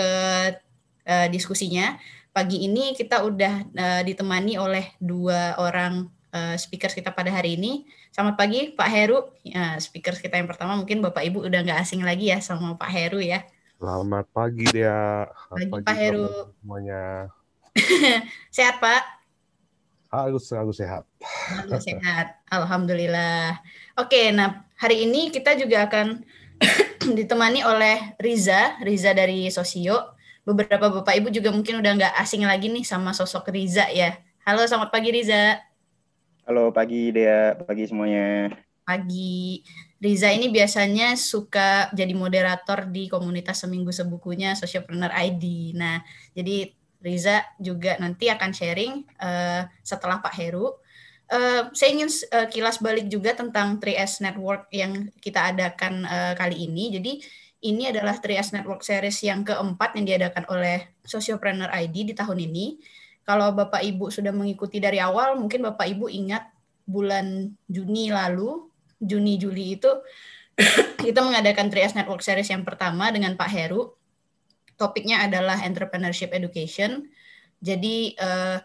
ke uh, diskusinya. Pagi ini kita udah uh, ditemani oleh dua orang uh, speakers kita pada hari ini. Selamat pagi Pak Heru, uh, speakers kita yang pertama mungkin Bapak Ibu udah nggak asing lagi ya sama Pak Heru ya. Selamat pagi dia. Selamat pagi, pagi Pak Heru. Semuanya. sehat Pak? Agus selalu sehat. Selalu sehat. Alhamdulillah. Oke, nah hari ini kita juga akan ditemani oleh Riza, Riza dari Sosio. Beberapa Bapak Ibu juga mungkin udah nggak asing lagi nih sama sosok Riza ya. Halo, selamat pagi Riza. Halo, pagi Dea, pagi semuanya. Pagi. Riza ini biasanya suka jadi moderator di komunitas seminggu sebukunya Socialpreneur ID. Nah, jadi Riza juga nanti akan sharing uh, setelah Pak Heru Eh, saya ingin uh, kilas balik juga tentang 3S Network yang kita adakan uh, kali ini. Jadi ini adalah 3S Network series yang keempat yang diadakan oleh Sociopreneur ID di tahun ini. Kalau Bapak Ibu sudah mengikuti dari awal, mungkin Bapak Ibu ingat bulan Juni lalu, Juni Juli itu kita mengadakan 3S Network series yang pertama dengan Pak Heru. Topiknya adalah entrepreneurship education. Jadi uh,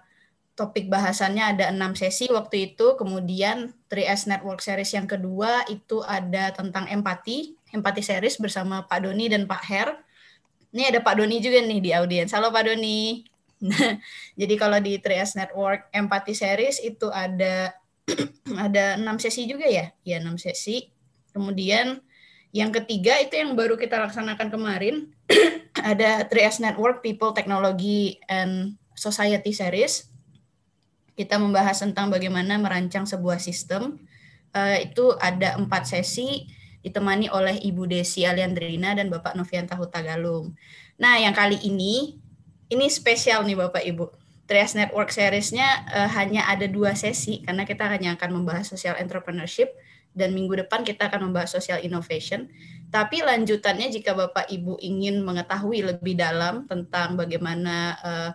topik bahasannya ada enam sesi waktu itu. Kemudian 3S Network Series yang kedua itu ada tentang empati, empati series bersama Pak Doni dan Pak Her. Ini ada Pak Doni juga nih di audiens. Halo Pak Doni. Jadi kalau di 3S Network empati series itu ada ada enam sesi juga ya? Ya enam sesi. Kemudian yang ketiga itu yang baru kita laksanakan kemarin ada 3S Network People Technology and Society Series kita membahas tentang bagaimana merancang sebuah sistem. Uh, itu ada empat sesi ditemani oleh Ibu Desi Aliandrina dan Bapak Novianta Huta Hutagalung. Nah, yang kali ini, ini spesial nih Bapak Ibu. Trias Network Series-nya uh, hanya ada dua sesi, karena kita hanya akan membahas social entrepreneurship, dan minggu depan kita akan membahas social innovation. Tapi lanjutannya jika Bapak Ibu ingin mengetahui lebih dalam tentang bagaimana uh,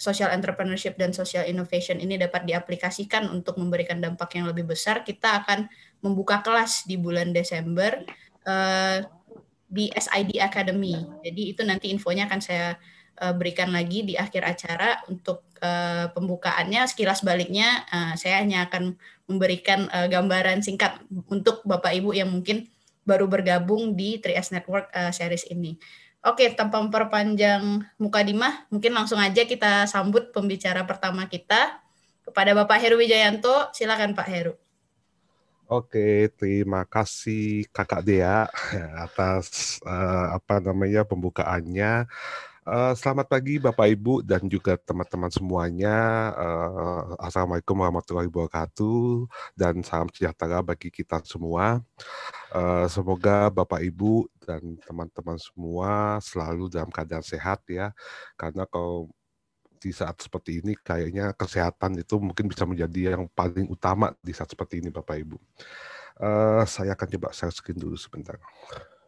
social entrepreneurship dan social innovation ini dapat diaplikasikan untuk memberikan dampak yang lebih besar, kita akan membuka kelas di bulan Desember uh, di SID Academy. Jadi itu nanti infonya akan saya uh, berikan lagi di akhir acara untuk uh, pembukaannya. Sekilas baliknya, uh, saya hanya akan memberikan uh, gambaran singkat untuk Bapak Ibu yang mungkin baru bergabung di 3S Network uh, series ini. Oke, tanpa memperpanjang muka dimah, mungkin langsung aja kita sambut pembicara pertama kita kepada Bapak Heru Wijayanto. Silakan Pak Heru. Oke, terima kasih Kakak Dea atas uh, apa namanya pembukaannya selamat pagi Bapak Ibu dan juga teman-teman semuanya. Uh, Assalamualaikum warahmatullahi wabarakatuh dan salam sejahtera bagi kita semua. Uh, semoga Bapak Ibu dan teman-teman semua selalu dalam keadaan sehat ya. Karena kalau di saat seperti ini kayaknya kesehatan itu mungkin bisa menjadi yang paling utama di saat seperti ini Bapak Ibu. Uh, saya akan coba share screen dulu sebentar. Oke.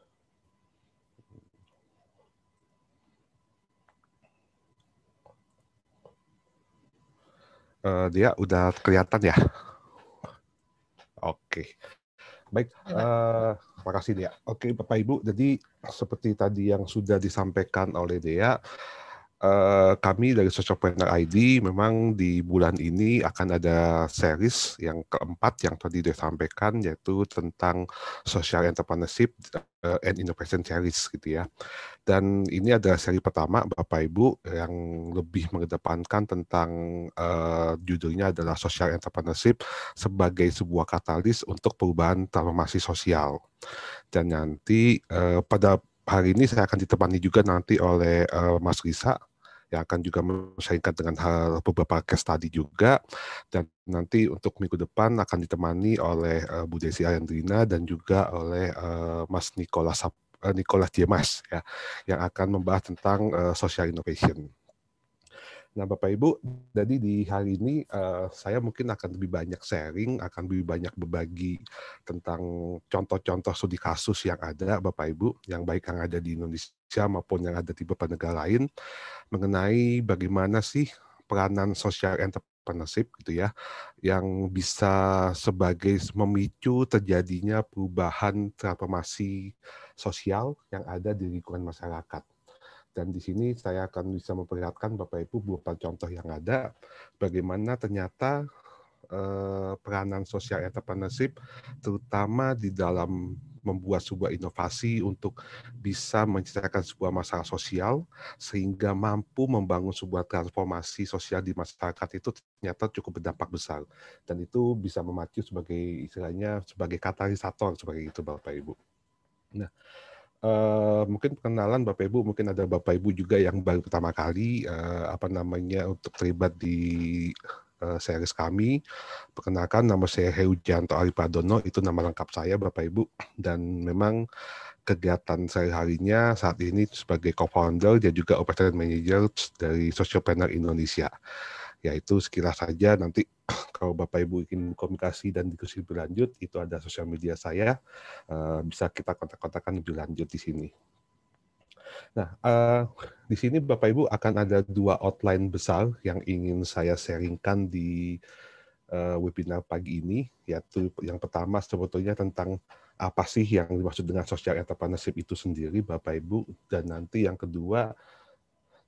uh, dia udah kelihatan ya? Oke. Okay. Baik, uh, iya, eh, kasih dia. Oke, okay, Bapak Ibu, jadi seperti tadi yang sudah disampaikan oleh Dea, Eh, kami dari Socialpreneur ID memang di bulan ini akan ada series yang keempat yang tadi disampaikan yaitu tentang social entrepreneurship eh, and innovation series gitu ya. Dan ini adalah seri pertama Bapak Ibu yang lebih mengedepankan tentang uh, judulnya adalah social entrepreneurship sebagai sebuah katalis untuk perubahan transformasi sosial. Dan nanti uh, pada hari ini saya akan ditemani juga nanti oleh uh, Mas Risa yang akan juga menyaingkan dengan hal beberapa case tadi juga dan nanti untuk minggu depan akan ditemani oleh uh, Bu Desi Ayandrina dan juga oleh uh, Mas Nikola Sap eh, Nicolas Diemas ya yang akan membahas tentang uh, social innovation. Nah, Bapak Ibu, jadi di hari ini uh, saya mungkin akan lebih banyak sharing, akan lebih banyak berbagi tentang contoh-contoh studi kasus yang ada, Bapak Ibu, yang baik yang ada di Indonesia maupun yang ada di beberapa negara lain, mengenai bagaimana sih peranan sosial entrepreneurship gitu ya, yang bisa sebagai memicu terjadinya perubahan transformasi sosial yang ada di lingkungan masyarakat. Dan di sini saya akan bisa memperlihatkan Bapak Ibu beberapa contoh yang ada, bagaimana ternyata eh, peranan sosial entrepreneurship, terutama di dalam membuat sebuah inovasi untuk bisa menciptakan sebuah masalah sosial sehingga mampu membangun sebuah transformasi sosial di masyarakat itu ternyata cukup berdampak besar dan itu bisa memacu sebagai istilahnya sebagai katalisator sebagai itu Bapak Ibu. Nah, uh, mungkin perkenalan Bapak Ibu, mungkin ada Bapak Ibu juga yang baru pertama kali uh, apa namanya untuk terlibat di uh, series kami. Perkenalkan nama saya Heujanto Aripadono, itu nama lengkap saya Bapak Ibu dan memang kegiatan saya harinya saat ini sebagai co-founder dan juga operator manager dari Social Planner Indonesia yaitu sekilas saja nanti kalau Bapak Ibu ingin komunikasi dan diskusi lebih lanjut itu ada sosial media saya uh, bisa kita kontak-kontakan lebih lanjut di sini. Nah, uh, di sini Bapak Ibu akan ada dua outline besar yang ingin saya sharingkan di uh, webinar pagi ini, yaitu yang pertama sebetulnya tentang apa sih yang dimaksud dengan social entrepreneurship itu sendiri, Bapak Ibu, dan nanti yang kedua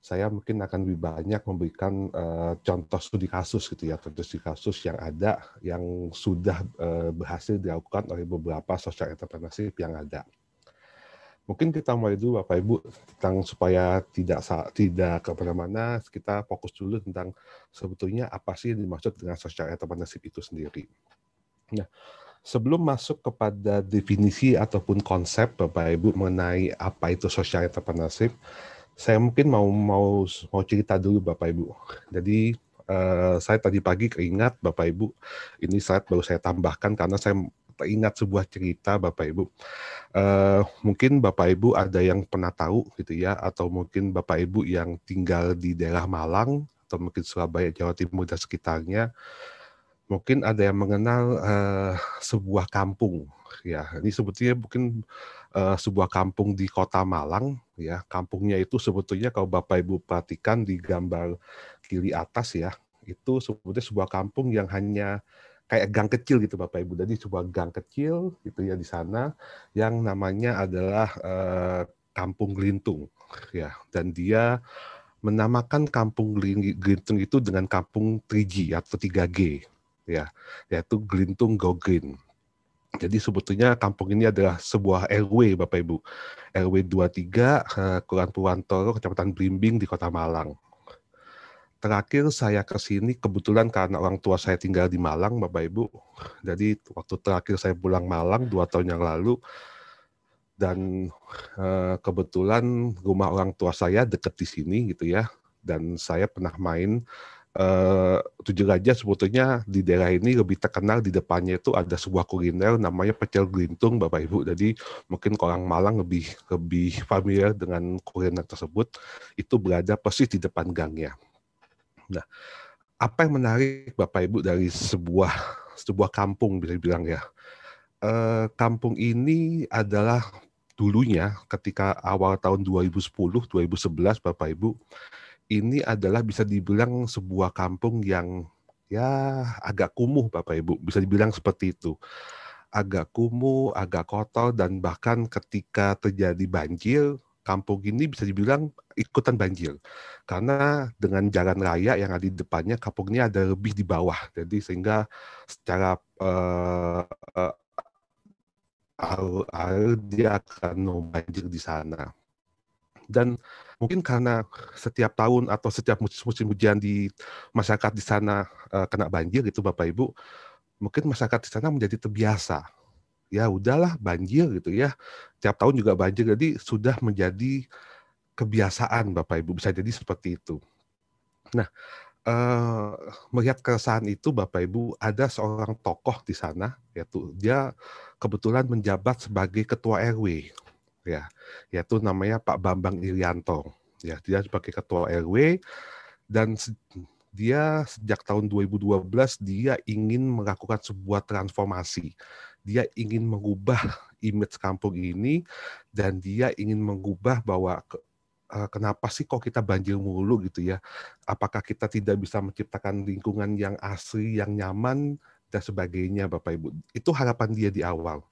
saya mungkin akan lebih banyak memberikan uh, contoh studi kasus gitu ya, contoh studi kasus yang ada yang sudah uh, berhasil dilakukan oleh beberapa sosial entrepreneurship yang ada. Mungkin kita mulai dulu Bapak Ibu tentang supaya tidak tidak ke mana kita fokus dulu tentang sebetulnya apa sih yang dimaksud dengan sosial entrepreneurship itu sendiri. Nah, sebelum masuk kepada definisi ataupun konsep Bapak Ibu mengenai apa itu social entrepreneurship, saya mungkin mau mau mau cerita dulu Bapak Ibu. Jadi uh, saya tadi pagi keingat Bapak Ibu, ini saat baru saya tambahkan karena saya teringat sebuah cerita Bapak Ibu. Uh, mungkin Bapak Ibu ada yang pernah tahu gitu ya, atau mungkin Bapak Ibu yang tinggal di daerah Malang atau mungkin Surabaya, Jawa Timur dan sekitarnya, mungkin ada yang mengenal uh, sebuah kampung ya. Ini sebetulnya mungkin uh, sebuah kampung di kota Malang ya. Kampungnya itu sebetulnya kalau Bapak Ibu perhatikan di gambar kiri atas ya, itu sebetulnya sebuah kampung yang hanya kayak gang kecil gitu Bapak Ibu. Jadi sebuah gang kecil gitu ya di sana yang namanya adalah eh, Kampung Gelintung ya dan dia menamakan Kampung Gelintung itu dengan Kampung 3G atau 3G ya yaitu Gelintung Go Jadi sebetulnya kampung ini adalah sebuah RW Bapak Ibu RW 23 eh, Kelurahan Purwantoro, Kecamatan Blimbing di Kota Malang. Terakhir saya ke sini kebetulan karena orang tua saya tinggal di Malang, Bapak Ibu. Jadi waktu terakhir saya pulang Malang dua tahun yang lalu dan eh, kebetulan rumah orang tua saya dekat di sini gitu ya. Dan saya pernah main Eh, tujuh Raja sebetulnya di daerah ini lebih terkenal di depannya itu ada sebuah kuliner namanya pecel gelintung Bapak Ibu. Jadi mungkin orang Malang lebih lebih familiar dengan kuliner tersebut. Itu berada persis di depan gangnya. Nah, apa yang menarik Bapak Ibu dari sebuah sebuah kampung bisa dibilang ya. e, kampung ini adalah dulunya ketika awal tahun 2010, 2011 Bapak Ibu ini adalah bisa dibilang sebuah kampung yang ya agak kumuh Bapak Ibu, bisa dibilang seperti itu. Agak kumuh, agak kotor dan bahkan ketika terjadi banjir, kampung ini bisa dibilang ikutan banjir. Karena dengan jalan raya yang ada di depannya, kampung ini ada lebih di bawah. Jadi sehingga secara uh, uh, air, air dia akan banjir di sana. Dan mungkin karena setiap tahun atau setiap musim musim hujan di masyarakat di sana uh, kena banjir gitu Bapak Ibu, mungkin masyarakat di sana menjadi terbiasa. Ya udahlah banjir gitu ya. Setiap tahun juga banjir jadi sudah menjadi kebiasaan Bapak Ibu bisa jadi seperti itu. Nah, eh, melihat keresahan itu Bapak Ibu ada seorang tokoh di sana yaitu dia kebetulan menjabat sebagai ketua RW ya yaitu namanya Pak Bambang Irianto ya dia sebagai ketua RW dan se dia sejak tahun 2012 dia ingin melakukan sebuah transformasi dia ingin mengubah image kampung ini dan dia ingin mengubah bahwa eh, kenapa sih kok kita banjir mulu gitu ya? Apakah kita tidak bisa menciptakan lingkungan yang asri, yang nyaman dan sebagainya, Bapak Ibu? Itu harapan dia di awal.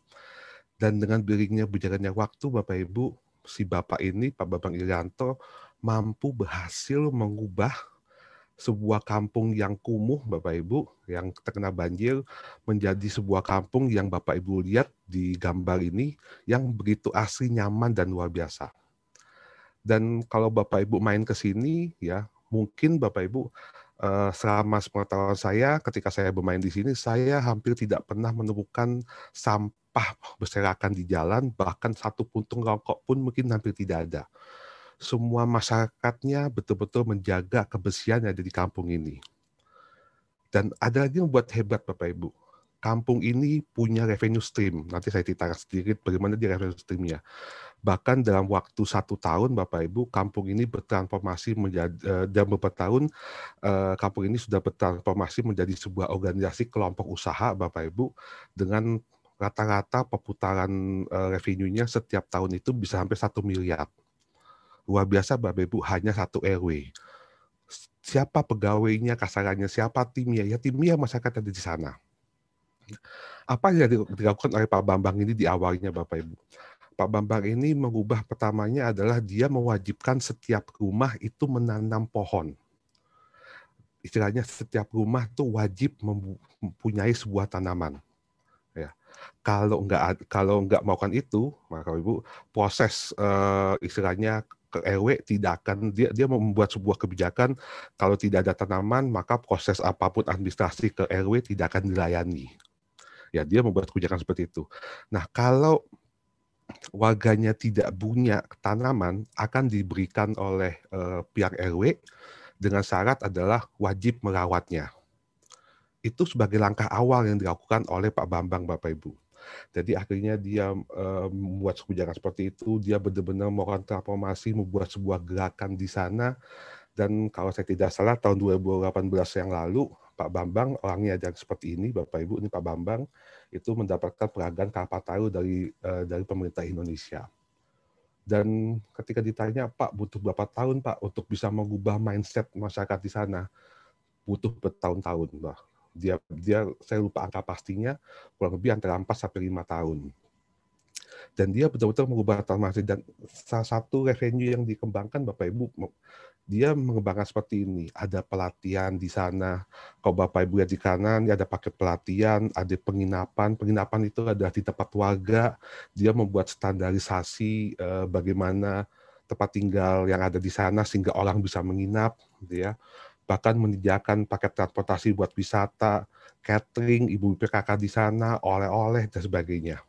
Dan dengan beriringnya berjalannya waktu, Bapak Ibu, si Bapak ini, Pak Bambang Irianto, mampu berhasil mengubah sebuah kampung yang kumuh, Bapak Ibu, yang terkena banjir, menjadi sebuah kampung yang Bapak Ibu lihat di gambar ini, yang begitu asli, nyaman, dan luar biasa. Dan kalau Bapak Ibu main ke sini, ya mungkin Bapak Ibu uh, selama sepengetahuan saya ketika saya bermain di sini saya hampir tidak pernah menemukan sampah berserakan di jalan bahkan satu puntung rokok pun mungkin hampir tidak ada semua masyarakatnya betul-betul menjaga kebersihan yang ada di kampung ini dan ada lagi yang membuat hebat Bapak Ibu kampung ini punya revenue stream. Nanti saya ceritakan sedikit bagaimana dia revenue streamnya. Bahkan dalam waktu satu tahun, Bapak Ibu, kampung ini bertransformasi menjadi eh, dalam beberapa tahun eh, kampung ini sudah bertransformasi menjadi sebuah organisasi kelompok usaha, Bapak Ibu, dengan rata-rata perputaran eh, revenue-nya setiap tahun itu bisa sampai satu miliar. Luar biasa, Bapak Ibu, hanya satu RW siapa pegawainya, kasarannya, siapa timnya, ya timnya masyarakat ada di sana. Apa yang dilakukan oleh Pak Bambang ini di awalnya Bapak Ibu? Pak Bambang ini mengubah pertamanya adalah dia mewajibkan setiap rumah itu menanam pohon. Istilahnya setiap rumah itu wajib mempunyai sebuah tanaman. Ya. Kalau nggak kalau nggak melakukan itu, maka Ibu proses uh, istilahnya ke RW tidak akan dia dia membuat sebuah kebijakan kalau tidak ada tanaman maka proses apapun administrasi ke RW tidak akan dilayani ya dia membuat kebijakan seperti itu. Nah, kalau warganya tidak punya tanaman akan diberikan oleh uh, pihak RW dengan syarat adalah wajib merawatnya. Itu sebagai langkah awal yang dilakukan oleh Pak Bambang Bapak Ibu. Jadi akhirnya dia eh, membuat kebijakan seperti itu, dia benar-benar melakukan transformasi, membuat sebuah gerakan di sana dan kalau saya tidak salah tahun 2018 yang lalu Pak Bambang orangnya yang seperti ini, Bapak Ibu ini Pak Bambang itu mendapatkan peragaan tahu dari uh, dari pemerintah Indonesia. Dan ketika ditanya Pak butuh berapa tahun Pak untuk bisa mengubah mindset masyarakat di sana, butuh bertahun-tahun Pak. Dia dia saya lupa angka pastinya kurang lebih antara 4 sampai 5 tahun. Dan dia betul-betul mengubah transformasi dan salah satu revenue yang dikembangkan Bapak Ibu dia mengembangkan seperti ini. Ada pelatihan di sana. Kalau Bapak Ibu lihat di kanan, ya ada paket pelatihan, ada penginapan. Penginapan itu ada di tempat warga. Dia membuat standarisasi eh, bagaimana tempat tinggal yang ada di sana sehingga orang bisa menginap, gitu ya. Bahkan menyediakan paket transportasi buat wisata, catering, ibu PKK di sana, oleh-oleh dan sebagainya.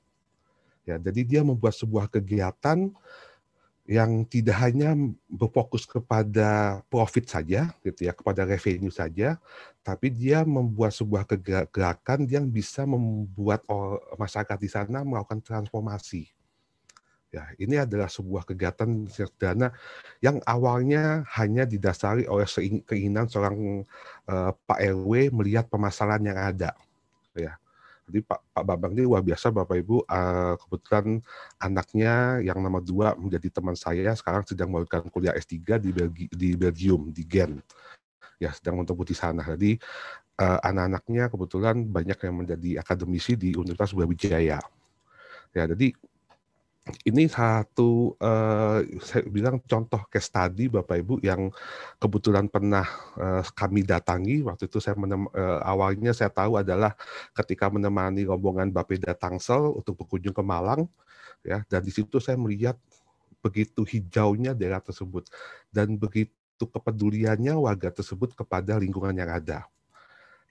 Ya, jadi dia membuat sebuah kegiatan yang tidak hanya berfokus kepada profit saja, gitu ya, kepada revenue saja, tapi dia membuat sebuah gerakan yang bisa membuat masyarakat di sana melakukan transformasi. Ya, ini adalah sebuah kegiatan sederhana yang awalnya hanya didasari oleh keinginan seorang uh, Pak RW melihat permasalahan yang ada. Ya, jadi Pak, Pak Bambang ini luar biasa Bapak Ibu. Uh, kebetulan anaknya yang nomor dua menjadi teman saya sekarang sedang melakukan kuliah S3 di, Belgi di Belgium, di Gent Ya sedang menempuh di sana. Jadi uh, anak-anaknya kebetulan banyak yang menjadi akademisi di Universitas Brawijaya. Ya, jadi ini satu uh, saya bilang contoh case study Bapak Ibu yang kebetulan pernah uh, kami datangi waktu itu saya menem, uh, awalnya saya tahu adalah ketika menemani rombongan Bapeda Tangsel untuk berkunjung ke Malang ya dan di situ saya melihat begitu hijaunya daerah tersebut dan begitu kepeduliannya warga tersebut kepada lingkungan yang ada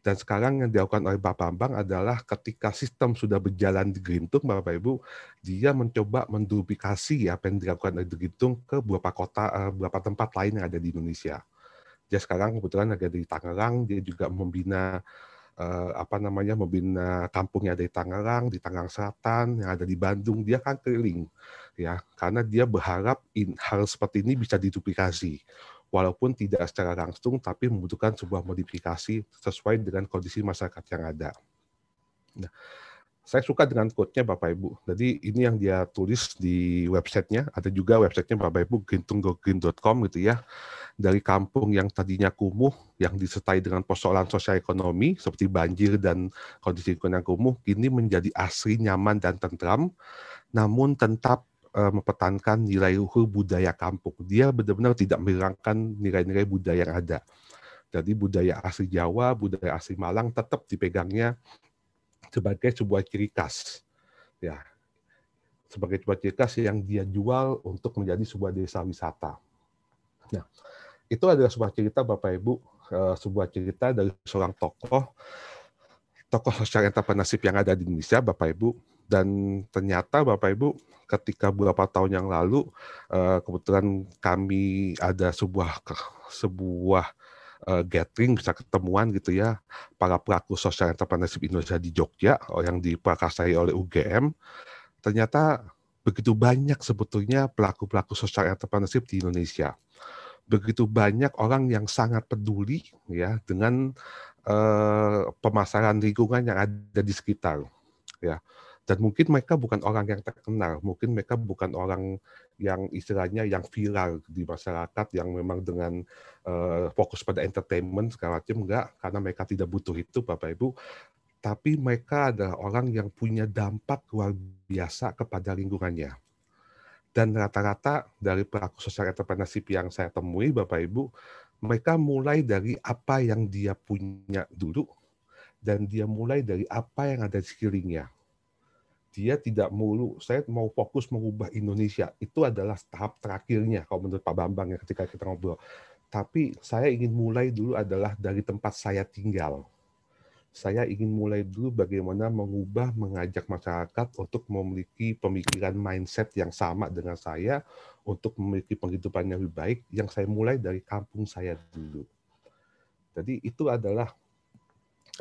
dan sekarang yang dilakukan oleh Bapak Bambang adalah ketika sistem sudah berjalan di Gerintung, Bapak Ibu, dia mencoba menduplikasi apa yang dilakukan oleh Gerintung ke beberapa kota, eh, beberapa tempat lain yang ada di Indonesia. Dia sekarang kebetulan ada di Tangerang, dia juga membina eh, apa namanya membina kampungnya dari Tangerang di Tangerang Selatan yang ada di Bandung dia kan keliling ya karena dia berharap hal seperti ini bisa diduplikasi walaupun tidak secara langsung tapi membutuhkan sebuah modifikasi sesuai dengan kondisi masyarakat yang ada. Nah, saya suka dengan quote-nya Bapak Ibu. Jadi ini yang dia tulis di websitenya. Ada juga websitenya Bapak Ibu gintunggogin.com, gitu ya. Dari kampung yang tadinya kumuh, yang disertai dengan persoalan sosial ekonomi seperti banjir dan kondisi lingkungan yang kumuh, kini menjadi asri, nyaman, dan tentram. Namun tetap uh, mempertahankan nilai luhur budaya kampung. Dia benar-benar tidak menghilangkan nilai-nilai budaya yang ada. Jadi budaya asli Jawa, budaya asli Malang tetap dipegangnya sebagai sebuah ciri khas. Ya, sebagai sebuah ciri khas yang dia jual untuk menjadi sebuah desa wisata. Nah, itu adalah sebuah cerita Bapak Ibu, eh, sebuah cerita dari seorang tokoh, tokoh sosial entrepreneurship yang ada di Indonesia, Bapak Ibu, dan ternyata Bapak Ibu ketika beberapa tahun yang lalu eh, kebetulan kami ada sebuah sebuah eh, gathering bisa ketemuan gitu ya para pelaku sosial entrepreneurship Indonesia di Jogja eh, yang diprakarsai oleh UGM ternyata begitu banyak sebetulnya pelaku-pelaku sosial entrepreneurship di Indonesia begitu banyak orang yang sangat peduli ya dengan uh, pemasaran lingkungan yang ada di sekitar ya dan mungkin mereka bukan orang yang terkenal, mungkin mereka bukan orang yang istilahnya yang viral di masyarakat yang memang dengan uh, fokus pada entertainment segala macam enggak karena mereka tidak butuh itu Bapak Ibu tapi mereka adalah orang yang punya dampak luar biasa kepada lingkungannya. Dan rata-rata dari pelaku sosial entrepreneurship yang saya temui, Bapak Ibu, mereka mulai dari apa yang dia punya dulu, dan dia mulai dari apa yang ada di sekelilingnya dia tidak mulu saya mau fokus mengubah Indonesia itu adalah tahap terakhirnya kalau menurut Pak Bambang ya ketika kita ngobrol tapi saya ingin mulai dulu adalah dari tempat saya tinggal saya ingin mulai dulu bagaimana mengubah mengajak masyarakat untuk memiliki pemikiran mindset yang sama dengan saya untuk memiliki penghidupan yang lebih baik yang saya mulai dari kampung saya dulu. Jadi itu adalah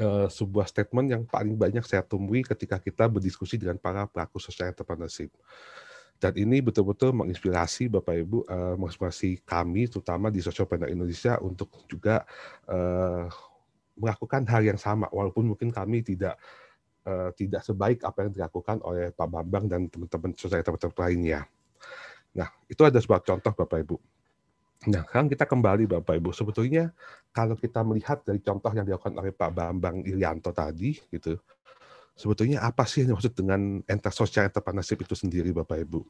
uh, sebuah statement yang paling banyak saya temui ketika kita berdiskusi dengan para pelaku sosial entrepreneurship. Dan ini betul-betul menginspirasi Bapak Ibu, uh, menginspirasi kami terutama di Social Planner Indonesia untuk juga uh, melakukan hal yang sama, walaupun mungkin kami tidak uh, tidak sebaik apa yang dilakukan oleh Pak Bambang dan teman-teman sosial entrepreneur lainnya. Nah, itu ada sebuah contoh Bapak Ibu. Nah, sekarang kita kembali Bapak Ibu. Sebetulnya kalau kita melihat dari contoh yang dilakukan oleh Pak Bambang Irianto tadi gitu, sebetulnya apa sih yang dimaksud dengan enter social entrepreneurship itu sendiri Bapak Ibu?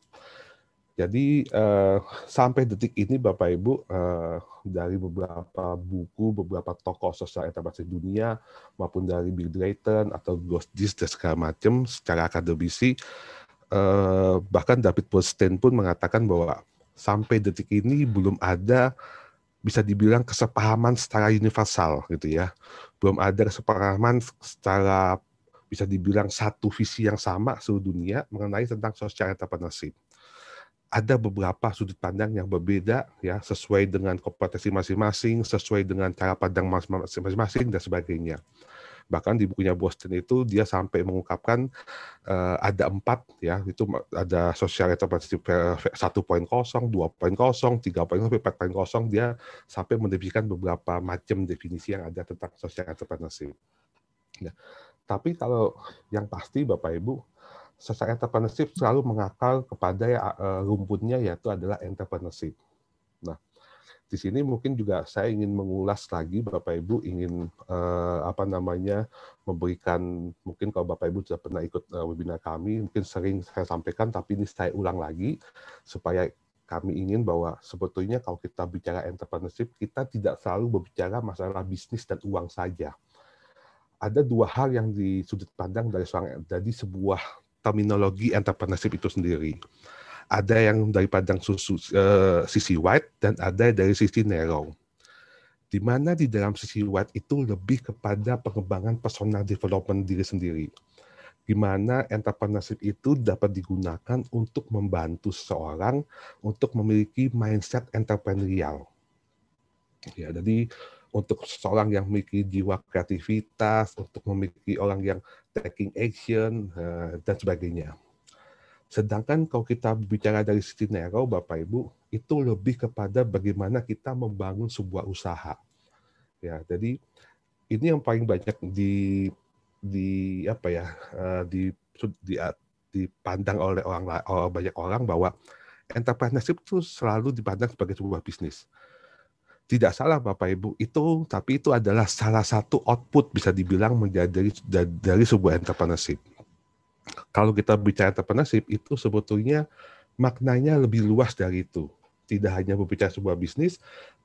Jadi eh, sampai detik ini Bapak Ibu eh, dari beberapa buku, beberapa tokoh sosial entrepreneurship dunia maupun dari Bill Drayton atau Ghost Dis dan segala macam secara akademisi eh, bahkan David Bernstein pun mengatakan bahwa sampai detik ini belum ada bisa dibilang kesepahaman secara universal gitu ya. Belum ada kesepahaman secara bisa dibilang satu visi yang sama seluruh dunia mengenai tentang social entrepreneurship. Ada beberapa sudut pandang yang berbeda ya sesuai dengan kompetensi masing-masing, sesuai dengan cara pandang masing-masing dan sebagainya bahkan di bukunya Boston itu dia sampai mengungkapkan uh, ada empat ya itu ada social entrepreneurship eh, satu poin kosong dua poin kosong tiga poin sampai empat poin kosong dia sampai mendefinisikan beberapa macam definisi yang ada tentang social entrepreneurship ya. tapi kalau yang pasti bapak ibu social entrepreneurship selalu mengakal kepada ya, eh, rumputnya yaitu adalah entrepreneurship nah di sini mungkin juga saya ingin mengulas lagi Bapak Ibu ingin eh, apa namanya memberikan mungkin kalau Bapak Ibu sudah pernah ikut eh, webinar kami mungkin sering saya sampaikan tapi ini saya ulang lagi supaya kami ingin bahwa sebetulnya kalau kita bicara entrepreneurship kita tidak selalu berbicara masalah bisnis dan uang saja. Ada dua hal yang di sudut pandang dari seorang dari sebuah terminologi entrepreneurship itu sendiri ada yang dari padang susu uh, sisi wide dan ada dari sisi narrow. Di mana di dalam sisi wide itu lebih kepada pengembangan personal development diri sendiri. Di mana entrepreneurship itu dapat digunakan untuk membantu seseorang untuk memiliki mindset entrepreneurial. Ya, jadi untuk seseorang yang memiliki jiwa kreativitas, untuk memiliki orang yang taking action, eh, dan sebagainya. Sedangkan kalau kita bicara dari sisi Nero, Bapak Ibu, itu lebih kepada bagaimana kita membangun sebuah usaha. Ya, jadi ini yang paling banyak di di apa ya eh, di, di dipandang oleh orang banyak orang bahwa entrepreneurship itu selalu dipandang sebagai sebuah bisnis. Tidak salah Bapak Ibu itu, tapi itu adalah salah satu output bisa dibilang menjadi dari sebuah entrepreneurship kalau kita bicara entrepreneurship itu sebetulnya maknanya lebih luas dari itu. Tidak hanya berbicara sebuah bisnis,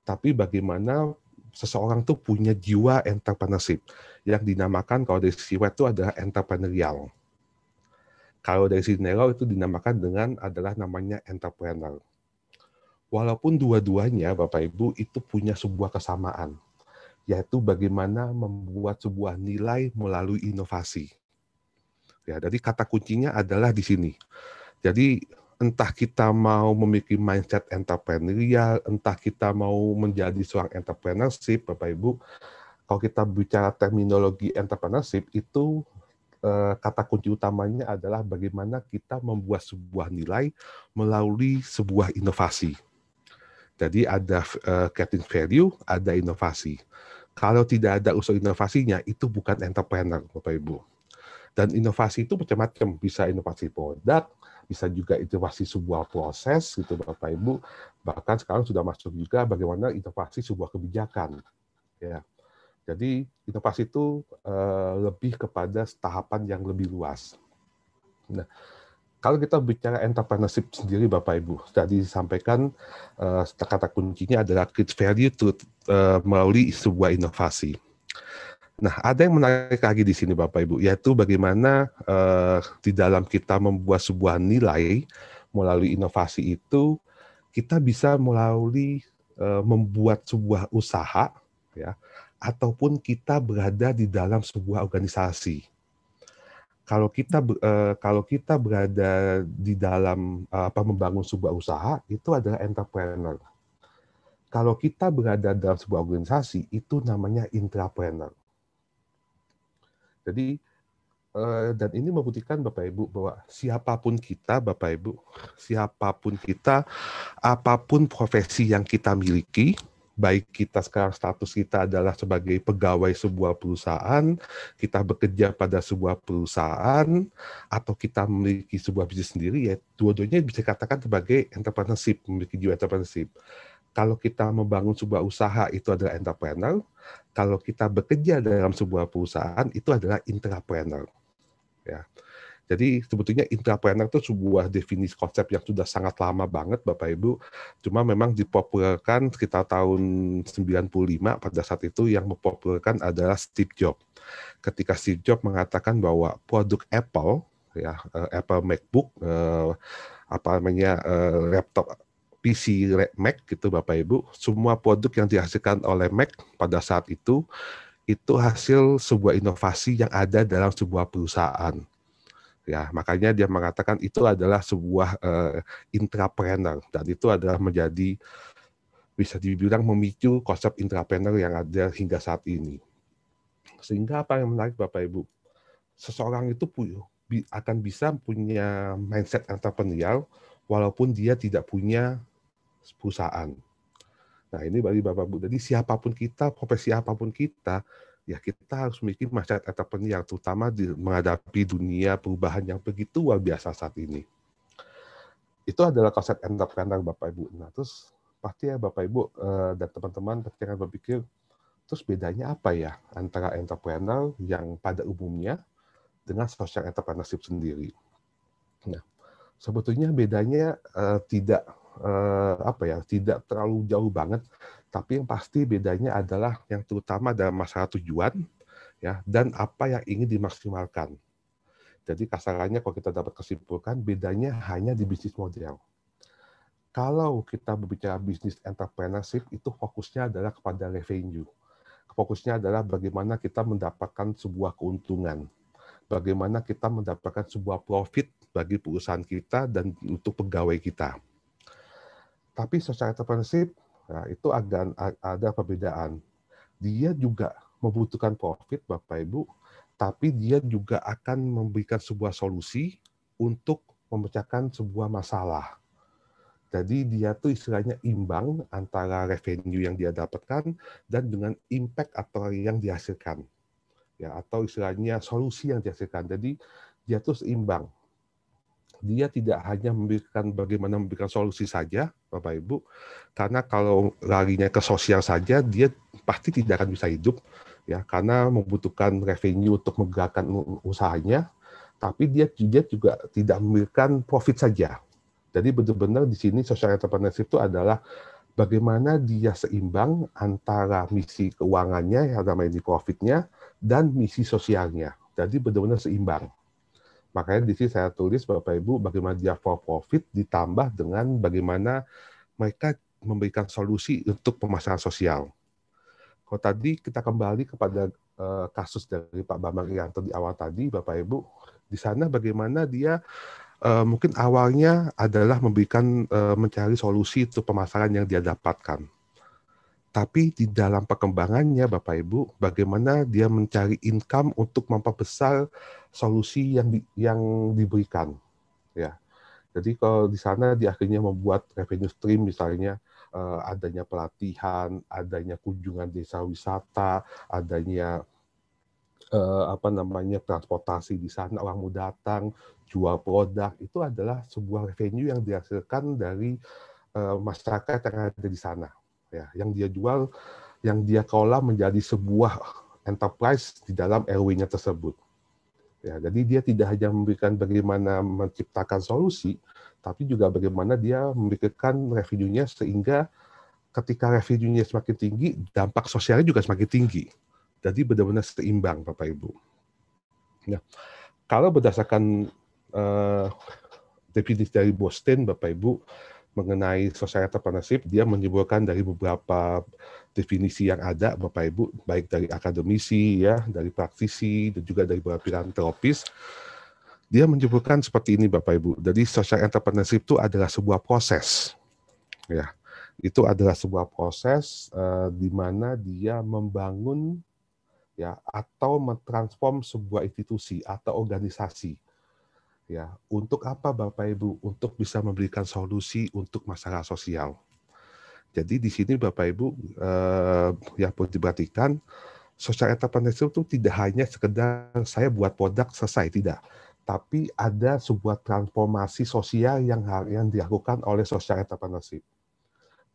tapi bagaimana seseorang tuh punya jiwa entrepreneurship yang dinamakan kalau dari sisi web itu adalah entrepreneurial. Kalau dari sisi Nero itu dinamakan dengan adalah namanya entrepreneur. Walaupun dua-duanya Bapak Ibu itu punya sebuah kesamaan, yaitu bagaimana membuat sebuah nilai melalui inovasi. Ya, jadi kata kuncinya adalah di sini. Jadi entah kita mau memiliki mindset entrepreneurial, entah kita mau menjadi seorang entrepreneurship, Bapak Ibu, kalau kita bicara terminologi entrepreneurship itu eh, kata kunci utamanya adalah bagaimana kita membuat sebuah nilai melalui sebuah inovasi. Jadi ada uh, creating value, ada inovasi. Kalau tidak ada unsur inovasinya, itu bukan entrepreneur, Bapak Ibu. Dan inovasi itu macam-macam, bisa inovasi produk, bisa juga inovasi sebuah proses gitu Bapak Ibu. Bahkan sekarang sudah masuk juga bagaimana inovasi sebuah kebijakan. Ya. Jadi inovasi itu eh, lebih kepada tahapan yang lebih luas. Nah, kalau kita bicara entrepreneurship sendiri Bapak Ibu, tadi disampaikan eh, kata kuncinya adalah create value to, uh, eh, melalui sebuah inovasi. Nah, ada yang menarik lagi di sini Bapak Ibu, yaitu bagaimana eh, di dalam kita membuat sebuah nilai melalui inovasi itu kita bisa melalui eh, membuat sebuah usaha ya ataupun kita berada di dalam sebuah organisasi. Kalau kita eh, kalau kita berada di dalam eh, apa membangun sebuah usaha itu adalah entrepreneur. Kalau kita berada dalam sebuah organisasi itu namanya intrapreneur jadi eh, dan ini membuktikan Bapak Ibu bahwa siapapun kita Bapak Ibu, siapapun kita, apapun profesi yang kita miliki, baik kita sekarang status kita adalah sebagai pegawai sebuah perusahaan, kita bekerja pada sebuah perusahaan, atau kita memiliki sebuah bisnis sendiri, ya dua-duanya bisa dikatakan sebagai entrepreneurship, memiliki jiwa entrepreneurship kalau kita membangun sebuah usaha itu adalah entrepreneur, kalau kita bekerja dalam sebuah perusahaan itu adalah intrapreneur. Ya. Jadi sebetulnya intrapreneur itu sebuah definisi konsep yang sudah sangat lama banget Bapak Ibu. Cuma memang dipopulerkan sekitar tahun 95 pada saat itu yang mempopulerkan adalah Steve Jobs. Ketika Steve Jobs mengatakan bahwa produk Apple ya eh, Apple MacBook eh, apa namanya eh, laptop PC Mac gitu Bapak Ibu, semua produk yang dihasilkan oleh Mac pada saat itu itu hasil sebuah inovasi yang ada dalam sebuah perusahaan. Ya, makanya dia mengatakan itu adalah sebuah uh, intrapreneur dan itu adalah menjadi bisa dibilang memicu konsep intrapreneur yang ada hingga saat ini. Sehingga apa yang menarik Bapak Ibu? Seseorang itu akan bisa punya mindset entrepreneurial walaupun dia tidak punya perusahaan. Nah ini bagi Bapak ibu, jadi siapapun kita, profesi apapun kita, ya kita harus memiliki mindset entrepreneur yang terutama di, menghadapi dunia perubahan yang begitu luar biasa saat ini. Itu adalah konsep entrepreneur Bapak Ibu. Nah terus pasti ya Bapak Ibu eh, dan teman-teman pasti akan berpikir, terus bedanya apa ya antara entrepreneur yang pada umumnya dengan social entrepreneurship sendiri. Nah, sebetulnya bedanya uh, tidak eh, apa ya tidak terlalu jauh banget tapi yang pasti bedanya adalah yang terutama dalam masalah tujuan ya dan apa yang ingin dimaksimalkan jadi kasarannya kalau kita dapat kesimpulkan bedanya hanya di bisnis model kalau kita berbicara bisnis entrepreneurship itu fokusnya adalah kepada revenue fokusnya adalah bagaimana kita mendapatkan sebuah keuntungan bagaimana kita mendapatkan sebuah profit bagi perusahaan kita dan untuk pegawai kita tapi secara entrepreneurship ya, nah, itu ada ada perbedaan. Dia juga membutuhkan profit Bapak Ibu, tapi dia juga akan memberikan sebuah solusi untuk memecahkan sebuah masalah. Jadi dia tuh istilahnya imbang antara revenue yang dia dapatkan dan dengan impact atau yang dihasilkan. Ya, atau istilahnya solusi yang dihasilkan. Jadi dia tuh seimbang dia tidak hanya memberikan bagaimana memberikan solusi saja, Bapak Ibu, karena kalau larinya ke sosial saja, dia pasti tidak akan bisa hidup, ya, karena membutuhkan revenue untuk menggerakkan usahanya, tapi dia, dia juga tidak memberikan profit saja. Jadi benar-benar di sini social entrepreneurship itu adalah bagaimana dia seimbang antara misi keuangannya, yang namanya di profitnya, dan misi sosialnya. Jadi benar-benar seimbang. Makanya di sini saya tulis Bapak Ibu bagaimana dia for profit ditambah dengan bagaimana mereka memberikan solusi untuk permasalahan sosial. Kalau tadi kita kembali kepada uh, kasus dari Pak Bambang yang di awal tadi, Bapak Ibu, di sana bagaimana dia uh, mungkin awalnya adalah memberikan uh, mencari solusi untuk permasalahan yang dia dapatkan tapi di dalam perkembangannya Bapak Ibu bagaimana dia mencari income untuk memperbesar solusi yang di, yang diberikan ya jadi kalau di sana di akhirnya membuat revenue stream misalnya eh, adanya pelatihan adanya kunjungan desa wisata adanya eh, apa namanya transportasi di sana orang mau datang jual produk itu adalah sebuah revenue yang dihasilkan dari eh, masyarakat yang ada di sana ya yang dia jual yang dia kelola menjadi sebuah enterprise di dalam RW-nya tersebut. Ya, jadi dia tidak hanya memberikan bagaimana menciptakan solusi, tapi juga bagaimana dia memberikan revenue-nya sehingga ketika revenue-nya semakin tinggi, dampak sosialnya juga semakin tinggi. Jadi benar-benar seimbang, Bapak Ibu. Nah, kalau berdasarkan uh, definisi dari Boston, Bapak Ibu, mengenai sosial Entrepreneurship, dia menyebutkan dari beberapa definisi yang ada, Bapak Ibu, baik dari akademisi, ya, dari praktisi, dan juga dari beberapa filantropis. Dia menyebutkan seperti ini, Bapak Ibu. Jadi sosial Entrepreneurship itu adalah sebuah proses, ya. Itu adalah sebuah proses uh, di mana dia membangun ya atau mentransform sebuah institusi atau organisasi ya untuk apa Bapak Ibu untuk bisa memberikan solusi untuk masalah sosial jadi di sini Bapak Ibu eh, yang perlu diperhatikan social entrepreneurship itu tidak hanya sekedar saya buat produk selesai tidak tapi ada sebuah transformasi sosial yang yang dilakukan oleh social entrepreneurship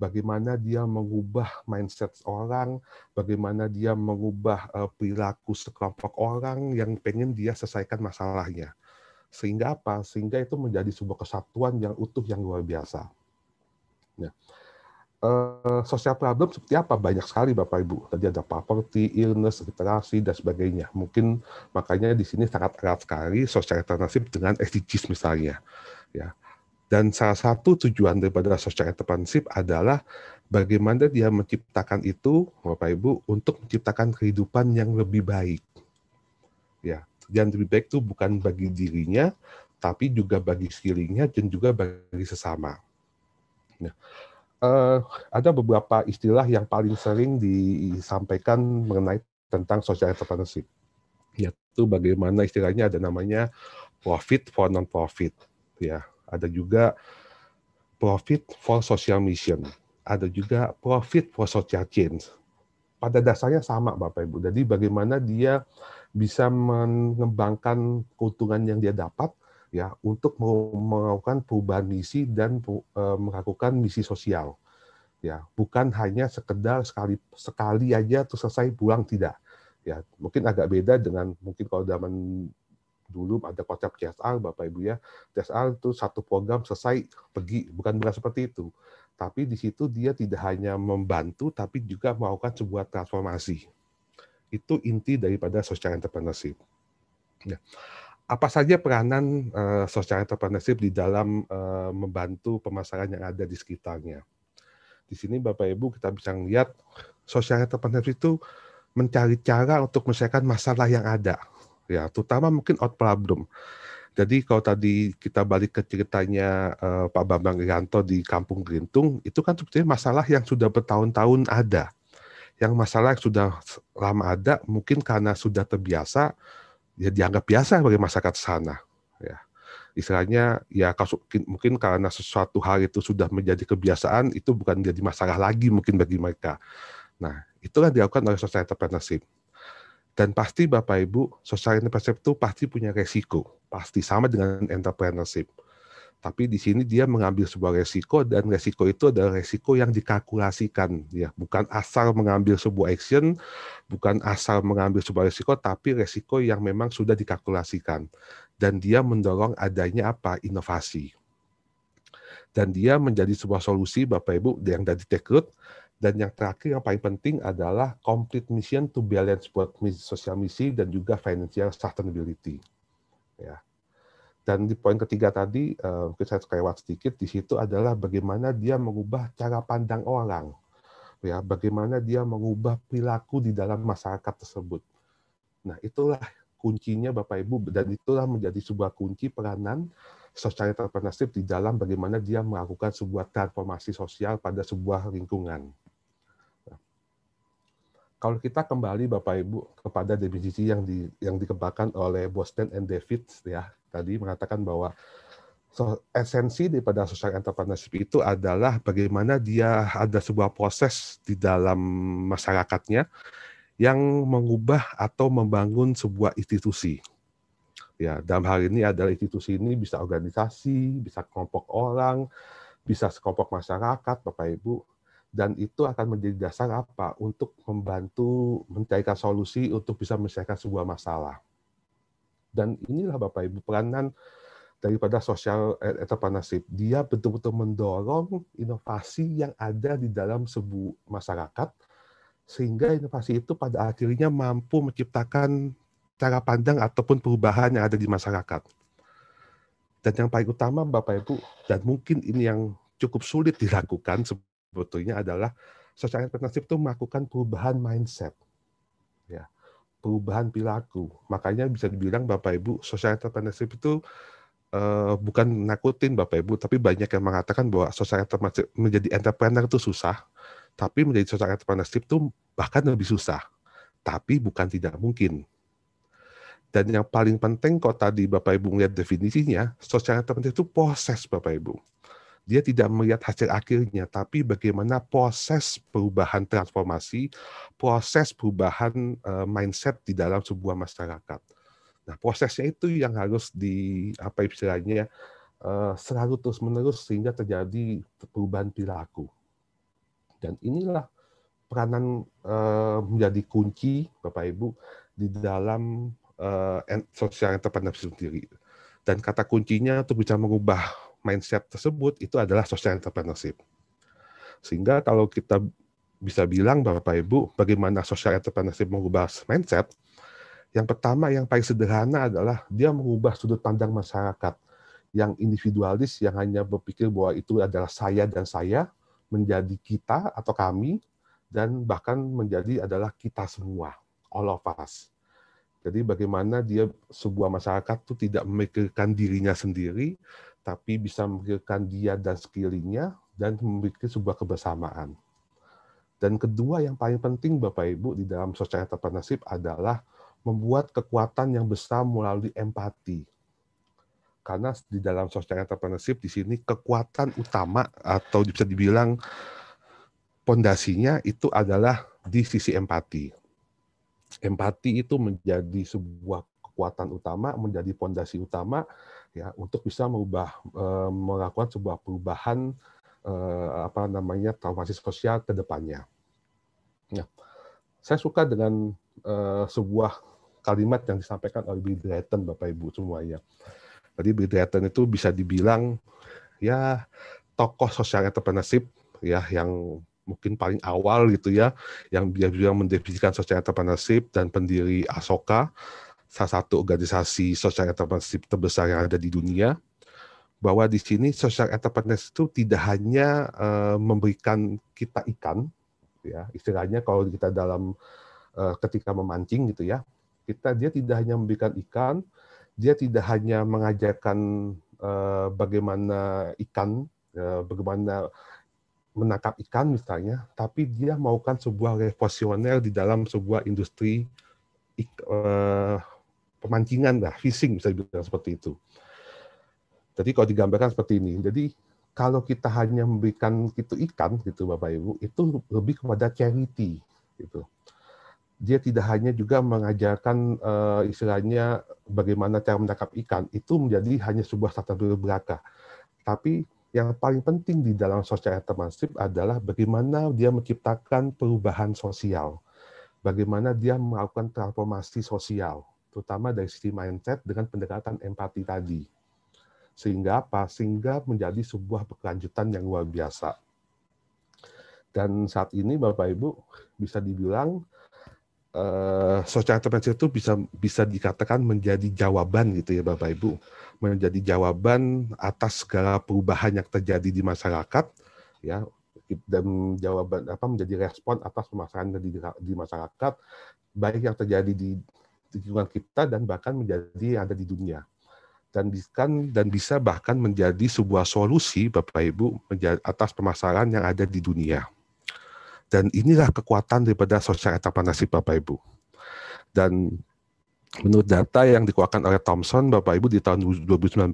bagaimana dia mengubah mindset orang, bagaimana dia mengubah eh, perilaku sekelompok orang yang pengen dia selesaikan masalahnya. Sehingga apa? Sehingga itu menjadi sebuah kesatuan yang utuh yang luar biasa. Nah, eh, sosial problem seperti apa? Banyak sekali Bapak Ibu. Tadi ada poverty, illness, literasi, dan sebagainya. Mungkin makanya di sini sangat erat sekali sosial alternatif dengan SDGs misalnya. Ya. Dan salah satu tujuan daripada sosial entrepreneurship adalah bagaimana dia menciptakan itu, Bapak Ibu, untuk menciptakan kehidupan yang lebih baik. Ya, dan lebih baik itu bukan bagi dirinya, tapi juga bagi sekelilingnya dan juga bagi sesama. Nah, uh, ada beberapa istilah yang paling sering disampaikan mengenai tentang social entrepreneurship, yaitu bagaimana istilahnya ada namanya profit for non-profit, ya. Ada juga profit for social mission, ada juga profit for social change. Pada dasarnya sama Bapak Ibu. Jadi bagaimana dia bisa mengembangkan keuntungan yang dia dapat ya untuk melakukan perubahan misi dan eh, melakukan misi sosial ya bukan hanya sekedar sekali sekali aja terus selesai pulang tidak ya mungkin agak beda dengan mungkin kalau zaman dulu ada konsep CSR Bapak Ibu ya CSR itu satu program selesai pergi bukan bukan seperti itu tapi di situ dia tidak hanya membantu tapi juga melakukan sebuah transformasi itu inti daripada social entrepreneurship. Ya. Apa saja peranan uh, social entrepreneurship di dalam uh, membantu pemasaran yang ada di sekitarnya? Di sini Bapak Ibu kita bisa melihat social entrepreneurship itu mencari cara untuk menyelesaikan masalah yang ada, ya terutama mungkin out problem. Jadi kalau tadi kita balik ke ceritanya uh, Pak Bambang Rianto di Kampung Gerintung, itu kan sebetulnya masalah yang sudah bertahun-tahun ada yang masalah yang sudah lama ada mungkin karena sudah terbiasa ya dianggap biasa bagi masyarakat sana ya istilahnya ya mungkin karena sesuatu hal itu sudah menjadi kebiasaan itu bukan jadi masalah lagi mungkin bagi mereka nah itulah yang dilakukan oleh social entrepreneurship dan pasti bapak ibu social entrepreneurship itu pasti punya resiko pasti sama dengan entrepreneurship tapi di sini dia mengambil sebuah resiko dan resiko itu adalah resiko yang dikalkulasikan ya bukan asal mengambil sebuah action bukan asal mengambil sebuah resiko tapi resiko yang memang sudah dikalkulasikan dan dia mendorong adanya apa inovasi dan dia menjadi sebuah solusi Bapak Ibu yang dari take dan yang terakhir yang paling penting adalah complete mission to balance both social mission dan juga financial sustainability ya dan di poin ketiga tadi, eh, mungkin saya lewat sedikit, di situ adalah bagaimana dia mengubah cara pandang orang. ya Bagaimana dia mengubah perilaku di dalam masyarakat tersebut. Nah, itulah kuncinya Bapak-Ibu, dan itulah menjadi sebuah kunci peranan social entrepreneurship di dalam bagaimana dia melakukan sebuah transformasi sosial pada sebuah lingkungan kalau kita kembali Bapak Ibu kepada definisi yang di, yang dikembangkan oleh Boston and David ya tadi mengatakan bahwa so, esensi daripada social entrepreneurship itu adalah bagaimana dia ada sebuah proses di dalam masyarakatnya yang mengubah atau membangun sebuah institusi. Ya, dalam hal ini adalah institusi ini bisa organisasi, bisa kelompok orang, bisa sekelompok masyarakat, Bapak Ibu dan itu akan menjadi dasar apa untuk membantu mencarikan solusi untuk bisa menyelesaikan sebuah masalah. Dan inilah Bapak Ibu peranan daripada social entrepreneurship. Dia betul-betul mendorong inovasi yang ada di dalam sebuah masyarakat sehingga inovasi itu pada akhirnya mampu menciptakan cara pandang ataupun perubahan yang ada di masyarakat. Dan yang paling utama Bapak Ibu dan mungkin ini yang cukup sulit dilakukan sebetulnya adalah social entrepreneurship itu melakukan perubahan mindset. Ya, perubahan perilaku. Makanya bisa dibilang Bapak Ibu, social entrepreneurship itu uh, bukan nakutin Bapak Ibu, tapi banyak yang mengatakan bahwa social entrepreneurship menjadi entrepreneur itu susah, tapi menjadi social entrepreneurship itu bahkan lebih susah. Tapi bukan tidak mungkin. Dan yang paling penting kalau tadi Bapak Ibu melihat definisinya, social entrepreneurship itu proses Bapak Ibu dia tidak melihat hasil akhirnya, tapi bagaimana proses perubahan transformasi, proses perubahan eh, mindset di dalam sebuah masyarakat. Nah, prosesnya itu yang harus di apa istilahnya uh, selalu terus menerus sehingga terjadi perubahan perilaku. Dan inilah peranan eh, menjadi kunci Bapak Ibu di dalam uh, social entrepreneurship sendiri. Dan kata kuncinya untuk bisa mengubah mindset tersebut itu adalah social entrepreneurship. Sehingga kalau kita bisa bilang Bapak Ibu bagaimana social entrepreneurship mengubah mindset, yang pertama yang paling sederhana adalah dia mengubah sudut pandang masyarakat yang individualis yang hanya berpikir bahwa itu adalah saya dan saya menjadi kita atau kami dan bahkan menjadi adalah kita semua, all of us. Jadi bagaimana dia sebuah masyarakat itu tidak memikirkan dirinya sendiri, tapi bisa memikirkan dia dan sekelilingnya dan memiliki sebuah kebersamaan. Dan kedua yang paling penting Bapak Ibu di dalam sosial entrepreneurship adalah membuat kekuatan yang besar melalui empati. Karena di dalam sosial entrepreneurship di sini kekuatan utama atau bisa dibilang pondasinya itu adalah di sisi empati. Empati itu menjadi sebuah kekuatan utama, menjadi pondasi utama ya untuk bisa mengubah eh, melakukan sebuah perubahan eh, apa namanya transformasi sosial ke depannya. Nah, saya suka dengan uh, sebuah kalimat yang disampaikan oleh Bill Drayton Bapak Ibu semuanya. Jadi Bill Drayton itu bisa dibilang ya tokoh sosial entrepreneurship ya yang mungkin paling awal gitu ya yang dia juga mendefinisikan sosial entrepreneurship dan pendiri Asoka salah satu organisasi social entrepreneurship terbesar yang ada di dunia bahwa di sini social entrepreneurship itu tidak hanya uh, memberikan kita ikan ya istilahnya kalau kita dalam uh, ketika memancing gitu ya kita dia tidak hanya memberikan ikan dia tidak hanya mengajarkan uh, bagaimana ikan uh, bagaimana menangkap ikan misalnya tapi dia maukan sebuah revolusioner di dalam sebuah industri uh, pemancingan lah, fishing bisa dibilang seperti itu. Jadi kalau digambarkan seperti ini, jadi kalau kita hanya memberikan itu ikan gitu Bapak Ibu, itu lebih kepada charity gitu. Dia tidak hanya juga mengajarkan uh, istilahnya bagaimana cara menangkap ikan, itu menjadi hanya sebuah tata belaka. Tapi yang paling penting di dalam social entrepreneurship adalah bagaimana dia menciptakan perubahan sosial, bagaimana dia melakukan transformasi sosial terutama dari sisi mindset dengan pendekatan empati tadi. Sehingga apa? Sehingga menjadi sebuah berkelanjutan yang luar biasa. Dan saat ini Bapak Ibu bisa dibilang eh, social entrepreneurship itu bisa bisa dikatakan menjadi jawaban gitu ya Bapak Ibu, menjadi jawaban atas segala perubahan yang terjadi di masyarakat ya dan jawaban apa menjadi respon atas permasalahan di, di masyarakat baik yang terjadi di lingkungan kita dan bahkan menjadi ada di dunia dan bisa dan bisa bahkan menjadi sebuah solusi Bapak Ibu atas permasalahan yang ada di dunia. Dan inilah kekuatan daripada sosial entrepreneurship Bapak Ibu. Dan menurut data yang dikeluarkan oleh Thomson Bapak Ibu di tahun 2019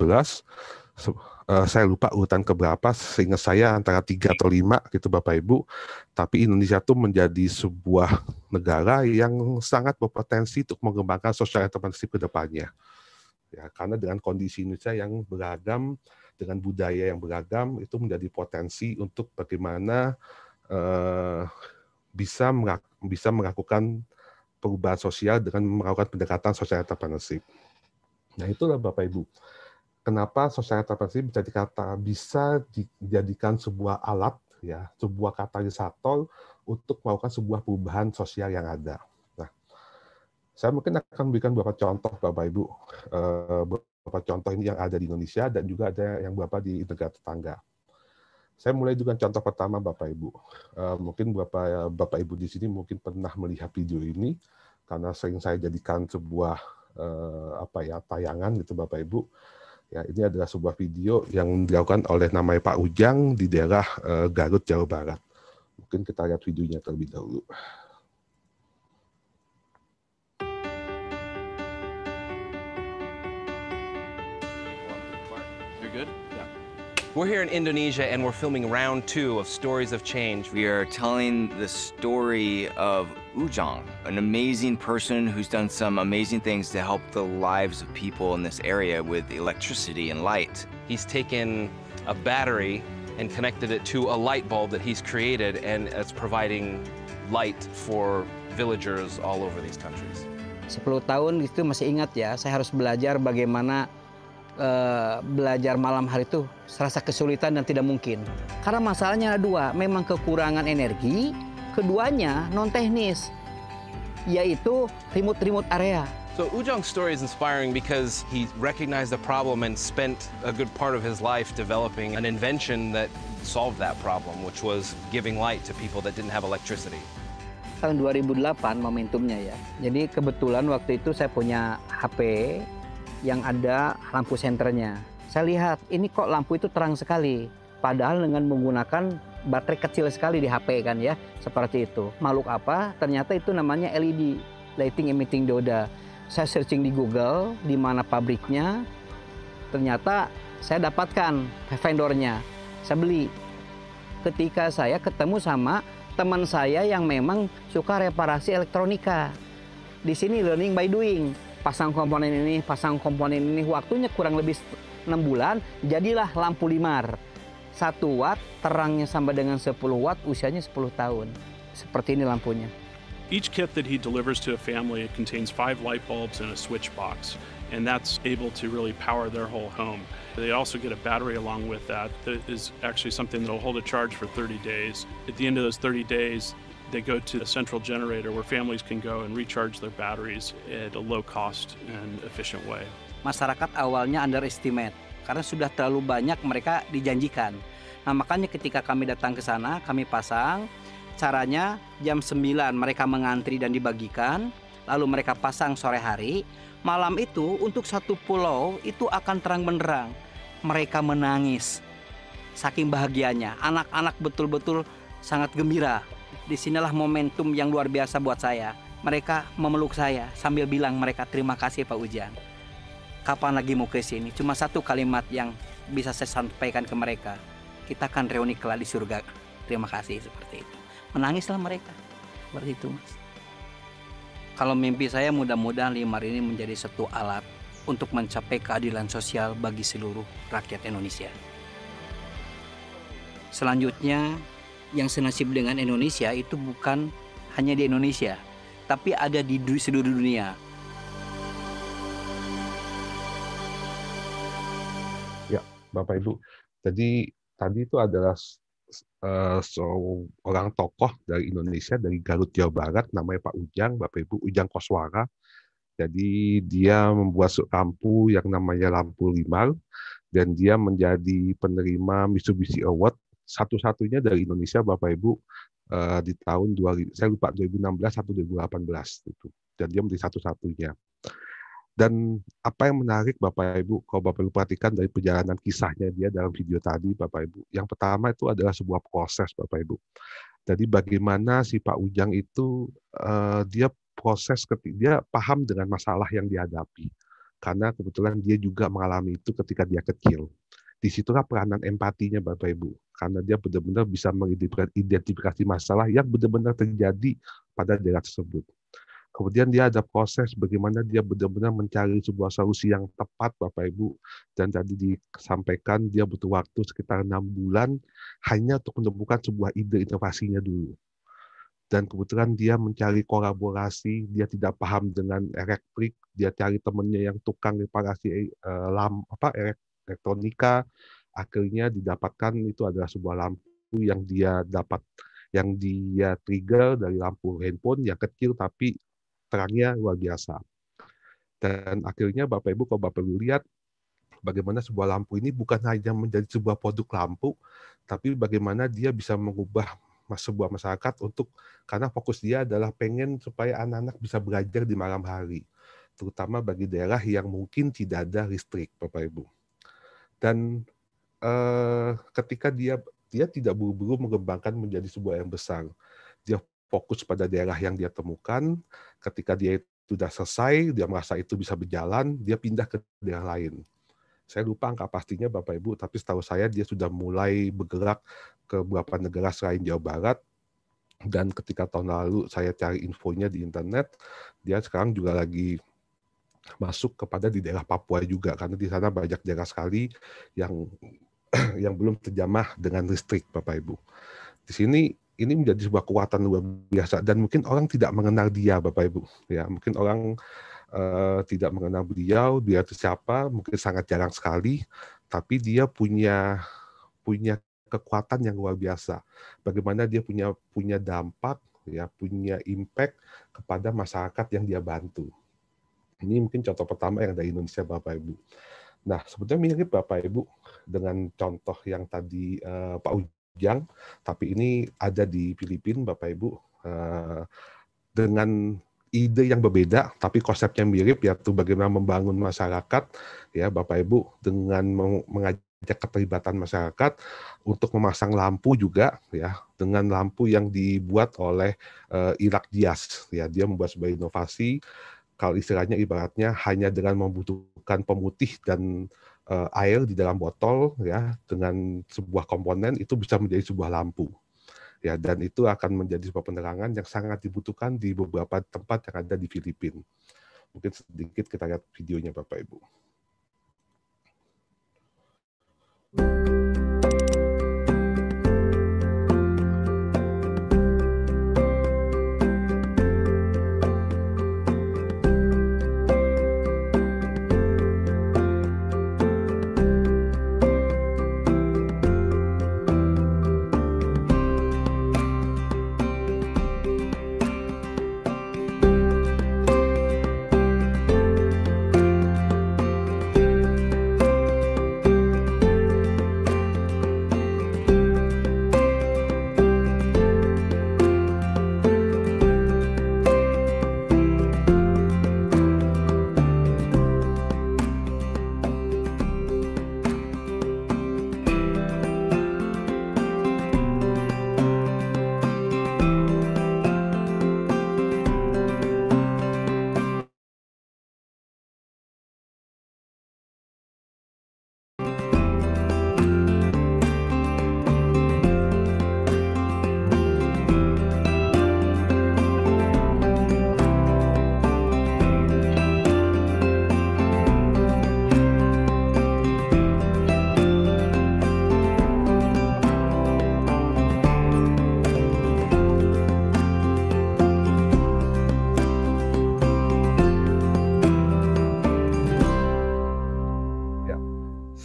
Eh, saya lupa urutan keberapa, sehingga saya antara tiga atau lima gitu Bapak Ibu. Tapi Indonesia itu menjadi sebuah negara yang sangat berpotensi untuk mengembangkan sosial entrepreneurship ke depannya. Ya, karena dengan kondisi Indonesia yang beragam, dengan budaya yang beragam, itu menjadi potensi untuk bagaimana eh, bisa merak bisa melakukan perubahan sosial dengan melakukan pendekatan sosial entrepreneurship. Nah itulah Bapak Ibu kenapa sosial intervensi bisa dikata bisa dijadikan sebuah alat ya, sebuah katalisator untuk melakukan sebuah perubahan sosial yang ada. Nah, saya mungkin akan memberikan beberapa contoh Bapak Ibu, eh, beberapa contoh ini yang ada di Indonesia dan juga ada yang bapak di negara tetangga. Saya mulai dengan contoh pertama Bapak Ibu. Eh, mungkin Bapak Bapak Ibu di sini mungkin pernah melihat video ini karena sering saya jadikan sebuah eh, apa ya tayangan gitu Bapak Ibu Ya, ini adalah sebuah video yang dilakukan oleh namanya Pak Ujang di daerah eh, Garut, Jawa Barat. Mungkin kita lihat videonya terlebih dahulu. We're here in Indonesia and we're filming round two of Stories of Change. We are telling the story of Ujong, an amazing person who's done some amazing things to help the lives of people in this area with electricity and light. He's taken a battery and connected it to a light bulb that he's created, and it's providing light for villagers all over these countries. 10 tahun itu masih ingat ya, saya harus belajar bagaimana uh, belajar malam hari itu serasa kesulitan dan tidak mungkin. Karena masalahnya ada dua, memang kekurangan energi Keduanya non teknis, yaitu remote-remote area. So Ujong's story is inspiring because he recognized the problem and spent a good part of his life developing an invention that solved that problem, which was giving light to people that didn't have electricity. Tahun 2008 momentumnya ya. Jadi kebetulan waktu itu saya punya HP yang ada lampu senternya. Saya lihat ini kok lampu itu terang sekali. Padahal dengan menggunakan baterai kecil sekali di HP kan ya, seperti itu. Makhluk apa? Ternyata itu namanya LED, lighting emitting dioda. Saya searching di Google di mana pabriknya. Ternyata saya dapatkan vendornya. Saya beli. Ketika saya ketemu sama teman saya yang memang suka reparasi elektronika. Di sini learning by doing. Pasang komponen ini, pasang komponen ini. Waktunya kurang lebih 6 bulan, jadilah lampu limar. 1 watt, terangnya sama dengan 10 watt, usianya 10 tahun. Seperti ini lampunya. Each kit that he delivers to a family it contains five light bulbs and a switch box, and that's able to really power their whole home. They also get a battery along with that that is actually something that will hold a charge for 30 days. At the end of those 30 days, they go to a central generator where families can go and recharge their batteries at a low cost and efficient way. Masyarakat awalnya underestimate karena sudah terlalu banyak mereka dijanjikan. Nah, makanya ketika kami datang ke sana, kami pasang caranya jam 9 mereka mengantri dan dibagikan, lalu mereka pasang sore hari. Malam itu untuk satu pulau itu akan terang benderang. Mereka menangis saking bahagianya. Anak-anak betul-betul sangat gembira. Di sinilah momentum yang luar biasa buat saya. Mereka memeluk saya sambil bilang mereka terima kasih Pak Ujang kapan lagi mau ke sini? Cuma satu kalimat yang bisa saya sampaikan ke mereka. Kita akan reuni kelak di surga. Terima kasih seperti itu. Menangislah mereka. Seperti itu, Mas. Kalau mimpi saya mudah-mudahan limar ini menjadi satu alat untuk mencapai keadilan sosial bagi seluruh rakyat Indonesia. Selanjutnya, yang senasib dengan Indonesia itu bukan hanya di Indonesia, tapi ada di seluruh dunia Bapak Ibu. Jadi tadi itu adalah eh, seorang tokoh dari Indonesia dari Garut Jawa Barat namanya Pak Ujang, Bapak Ibu Ujang Koswara. Jadi dia membuat lampu yang namanya lampu limar dan dia menjadi penerima Mitsubishi Award satu-satunya dari Indonesia Bapak Ibu eh, di tahun 2000, saya lupa 2016 atau 2018 itu. Dan dia menjadi satu-satunya. Dan apa yang menarik Bapak Ibu, kalau Bapak Ibu perhatikan dari perjalanan kisahnya dia dalam video tadi Bapak Ibu, yang pertama itu adalah sebuah proses Bapak Ibu. Jadi bagaimana si Pak Ujang itu uh, dia proses ketika dia paham dengan masalah yang dihadapi karena kebetulan dia juga mengalami itu ketika dia kecil. Disitulah peranan empatinya Bapak Ibu, karena dia benar-benar bisa mengidentifikasi masalah yang benar-benar terjadi pada daerah tersebut. Kemudian dia ada proses bagaimana dia benar-benar mencari sebuah solusi yang tepat Bapak Ibu. Dan tadi disampaikan dia butuh waktu sekitar enam bulan hanya untuk menemukan sebuah ide inovasinya dulu. Dan kebetulan dia mencari kolaborasi, dia tidak paham dengan elektrik, dia cari temannya yang tukang reparasi eh, lam apa elektronika, akhirnya didapatkan itu adalah sebuah lampu yang dia dapat yang dia trigger dari lampu handphone yang kecil tapi terangnya luar biasa. Dan akhirnya Bapak Ibu kalau Bapak Ibu lihat bagaimana sebuah lampu ini bukan hanya menjadi sebuah produk lampu, tapi bagaimana dia bisa mengubah sebuah masyarakat untuk karena fokus dia adalah pengen supaya anak-anak bisa belajar di malam hari, terutama bagi daerah yang mungkin tidak ada listrik, Bapak Ibu. Dan eh, ketika dia dia tidak buru-buru mengembangkan menjadi sebuah yang besar, dia fokus pada daerah yang dia temukan. Ketika dia sudah selesai, dia merasa itu bisa berjalan, dia pindah ke daerah lain. Saya lupa angka pastinya Bapak Ibu, tapi setahu saya dia sudah mulai bergerak ke beberapa negara selain Jawa Barat. Dan ketika tahun lalu saya cari infonya di internet, dia sekarang juga lagi masuk kepada di daerah Papua juga karena di sana banyak daerah sekali yang yang belum terjamah dengan listrik Bapak Ibu. Di sini ini menjadi sebuah kekuatan luar biasa dan mungkin orang tidak mengenal dia Bapak Ibu ya mungkin orang uh, tidak mengenal beliau dia itu siapa mungkin sangat jarang sekali tapi dia punya punya kekuatan yang luar biasa bagaimana dia punya punya dampak ya punya impact kepada masyarakat yang dia bantu ini mungkin contoh pertama yang dari Indonesia Bapak Ibu nah sebetulnya mirip Bapak Ibu dengan contoh yang tadi uh, Pak Uji panjang, tapi ini ada di Filipina, Bapak Ibu, eh, dengan ide yang berbeda, tapi konsepnya mirip, yaitu bagaimana membangun masyarakat, ya Bapak Ibu, dengan mengajak keterlibatan masyarakat untuk memasang lampu juga, ya, dengan lampu yang dibuat oleh eh, Irak Dias, ya, dia membuat sebuah inovasi kalau istilahnya ibaratnya hanya dengan membutuhkan pemutih dan uh, air di dalam botol ya dengan sebuah komponen itu bisa menjadi sebuah lampu ya dan itu akan menjadi sebuah penerangan yang sangat dibutuhkan di beberapa tempat yang ada di Filipina. Mungkin sedikit kita lihat videonya Bapak Ibu.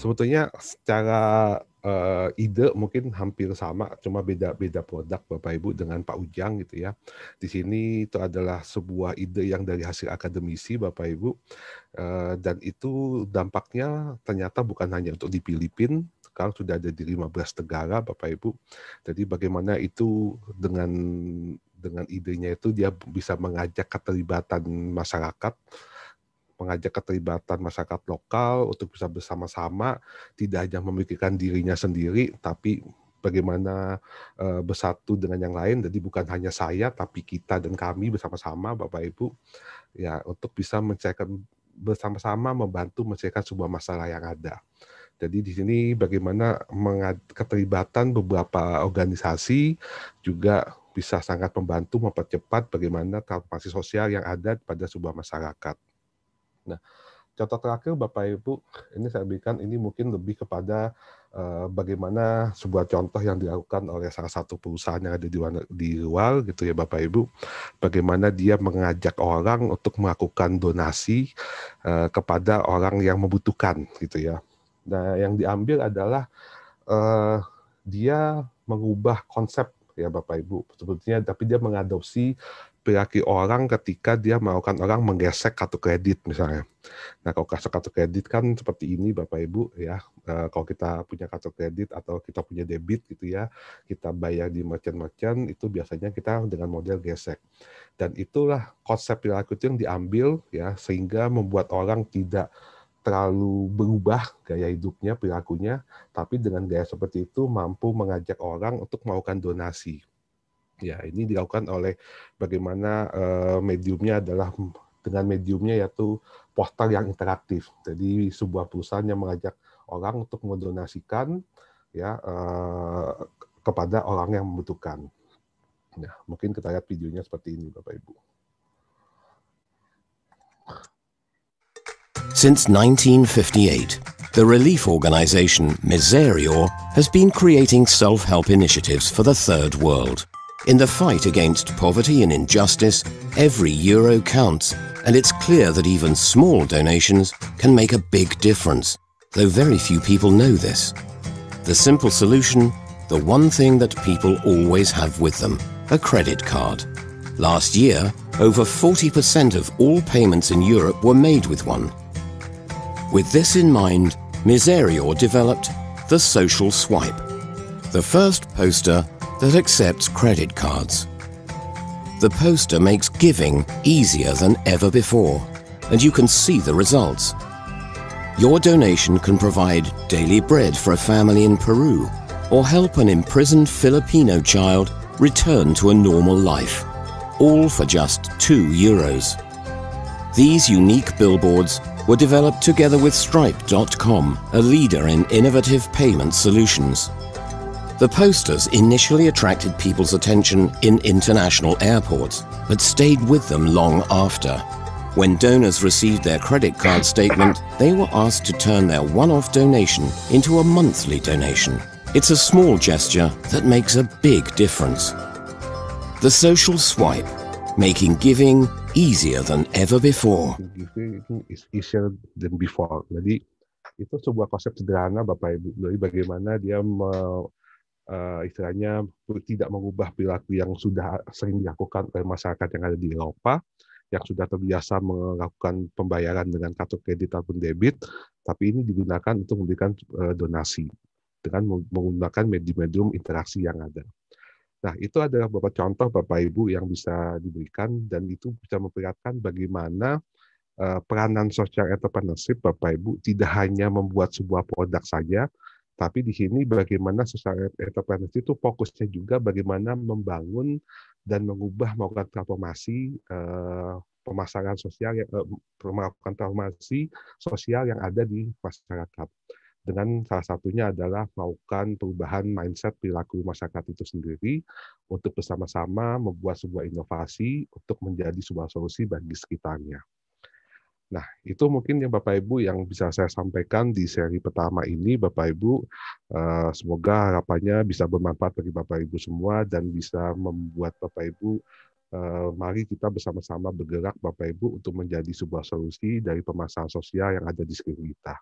sebetulnya secara uh, ide mungkin hampir sama, cuma beda-beda produk Bapak Ibu dengan Pak Ujang gitu ya. Di sini itu adalah sebuah ide yang dari hasil akademisi Bapak Ibu uh, dan itu dampaknya ternyata bukan hanya untuk di Filipina, sekarang sudah ada di 15 negara Bapak Ibu. Jadi bagaimana itu dengan dengan idenya itu dia bisa mengajak keterlibatan masyarakat mengajak keterlibatan masyarakat lokal untuk bisa bersama-sama tidak hanya memikirkan dirinya sendiri tapi bagaimana uh, bersatu dengan yang lain. Jadi bukan hanya saya, tapi kita dan kami bersama-sama, Bapak Ibu, ya untuk bisa mencairkan bersama-sama membantu mencairkan sebuah masalah yang ada. Jadi di sini bagaimana keterlibatan beberapa organisasi juga bisa sangat membantu mempercepat bagaimana transformasi sosial yang ada pada sebuah masyarakat. Nah, contoh terakhir Bapak Ibu, ini saya berikan ini mungkin lebih kepada uh, bagaimana sebuah contoh yang dilakukan oleh salah satu perusahaan yang ada di luar, di luar gitu ya Bapak Ibu, bagaimana dia mengajak orang untuk melakukan donasi uh, kepada orang yang membutuhkan gitu ya. Nah, yang diambil adalah uh, dia mengubah konsep ya Bapak Ibu sebetulnya tapi dia mengadopsi perilaku orang ketika dia melakukan orang menggesek kartu kredit misalnya. Nah kalau kasus kartu kredit kan seperti ini Bapak Ibu ya. E, kalau kita punya kartu kredit atau kita punya debit gitu ya, kita bayar di merchant-merchant itu biasanya kita dengan model gesek. Dan itulah konsep perilaku itu yang diambil ya sehingga membuat orang tidak terlalu berubah gaya hidupnya, perilakunya, tapi dengan gaya seperti itu mampu mengajak orang untuk melakukan donasi. Ya, ini dilakukan oleh bagaimana uh, mediumnya adalah dengan mediumnya yaitu portal yang interaktif. Jadi sebuah perusahaan yang mengajak orang untuk mendonasikan ya uh, kepada orang yang membutuhkan. Nah, mungkin kita lihat videonya seperti ini Bapak Ibu. Since 1958, the relief organization Miserior has been creating self-help initiatives for the third world. In the fight against poverty and injustice, every euro counts, and it's clear that even small donations can make a big difference, though very few people know this. The simple solution, the one thing that people always have with them, a credit card. Last year, over 40% of all payments in Europe were made with one. With this in mind, Miserior developed the Social Swipe, the first poster that accepts credit cards. The poster makes giving easier than ever before, and you can see the results. Your donation can provide daily bread for a family in Peru or help an imprisoned Filipino child return to a normal life, all for just two euros. These unique billboards were developed together with Stripe.com, a leader in innovative payment solutions. The posters initially attracted people's attention in international airports, but stayed with them long after. When donors received their credit card statement, they were asked to turn their one-off donation into a monthly donation. It's a small gesture that makes a big difference. The social swipe, making giving easier than ever before. Giving is easier than before. Jadi itu sebuah konsep sederhana Bapak Ibu. Jadi bagaimana dia me uh, istilahnya tidak mengubah perilaku yang sudah sering dilakukan oleh masyarakat yang ada di Eropa yang sudah terbiasa melakukan pembayaran dengan kartu kredit ataupun debit, tapi ini digunakan untuk memberikan eh, donasi dengan menggunakan medium-medium interaksi yang ada. Nah, itu adalah beberapa contoh Bapak Ibu yang bisa diberikan dan itu bisa memperlihatkan bagaimana eh, peranan peranan social entrepreneurship Bapak Ibu tidak hanya membuat sebuah produk saja, tapi di sini bagaimana social entrepreneurship itu fokusnya juga bagaimana membangun dan mengubah melakukan transformasi eh, pemasaran sosial yang eh, melakukan transformasi sosial yang ada di masyarakat. Dengan salah satunya adalah melakukan perubahan mindset perilaku masyarakat itu sendiri untuk bersama-sama membuat sebuah inovasi untuk menjadi sebuah solusi bagi sekitarnya. Nah, itu mungkin yang Bapak Ibu yang bisa saya sampaikan di seri pertama ini, Bapak Ibu. Eh, semoga harapannya bisa bermanfaat bagi Bapak Ibu semua dan bisa membuat Bapak Ibu eh, mari kita bersama-sama bergerak Bapak Ibu untuk menjadi sebuah solusi dari permasalahan sosial yang ada di sekitar kita.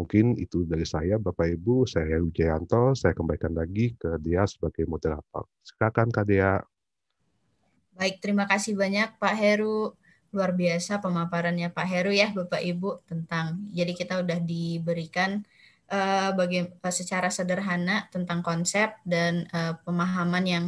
Mungkin itu dari saya Bapak Ibu, saya Heru Jayanto, saya kembalikan lagi ke Dea sebagai moderator. Silakan Kak Dea. Baik, terima kasih banyak Pak Heru luar biasa pemaparannya Pak Heru ya Bapak Ibu tentang jadi kita udah diberikan uh, bagi eh, secara sederhana tentang konsep dan uh, pemahaman yang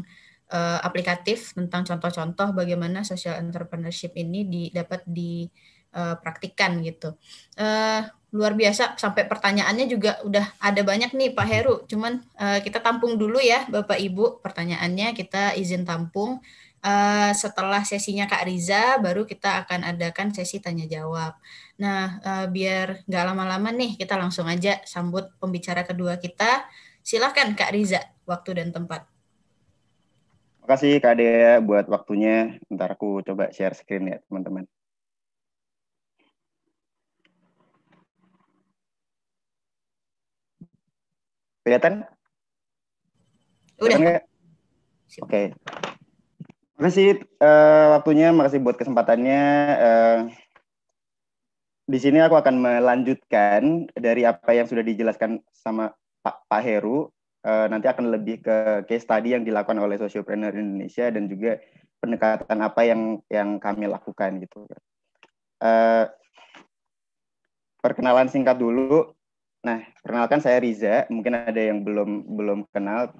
uh, aplikatif tentang contoh-contoh bagaimana social entrepreneurship ini di, dapat dipraktikkan gitu. Uh, luar biasa sampai pertanyaannya juga udah ada banyak nih Pak Heru. Cuman uh, kita tampung dulu ya Bapak Ibu pertanyaannya kita izin tampung Eh, setelah sesinya Kak Riza baru kita akan adakan sesi tanya jawab. Nah, eh, biar nggak lama-lama nih kita langsung aja sambut pembicara kedua kita. Silahkan Kak Riza, waktu dan tempat. Makasih Kak Dea buat waktunya. Ntar aku coba share screen ya teman-teman. Kelihatan? Udah. Oke. Okay. Makasih uh, waktunya, makasih buat kesempatannya. Uh, di sini aku akan melanjutkan dari apa yang sudah dijelaskan sama Pak, Pak Heru. Uh, nanti akan lebih ke case study yang dilakukan oleh Sociopreneur Indonesia dan juga pendekatan apa yang yang kami lakukan gitu. Uh, perkenalan singkat dulu. Nah, perkenalkan saya Riza. Mungkin ada yang belum belum kenal,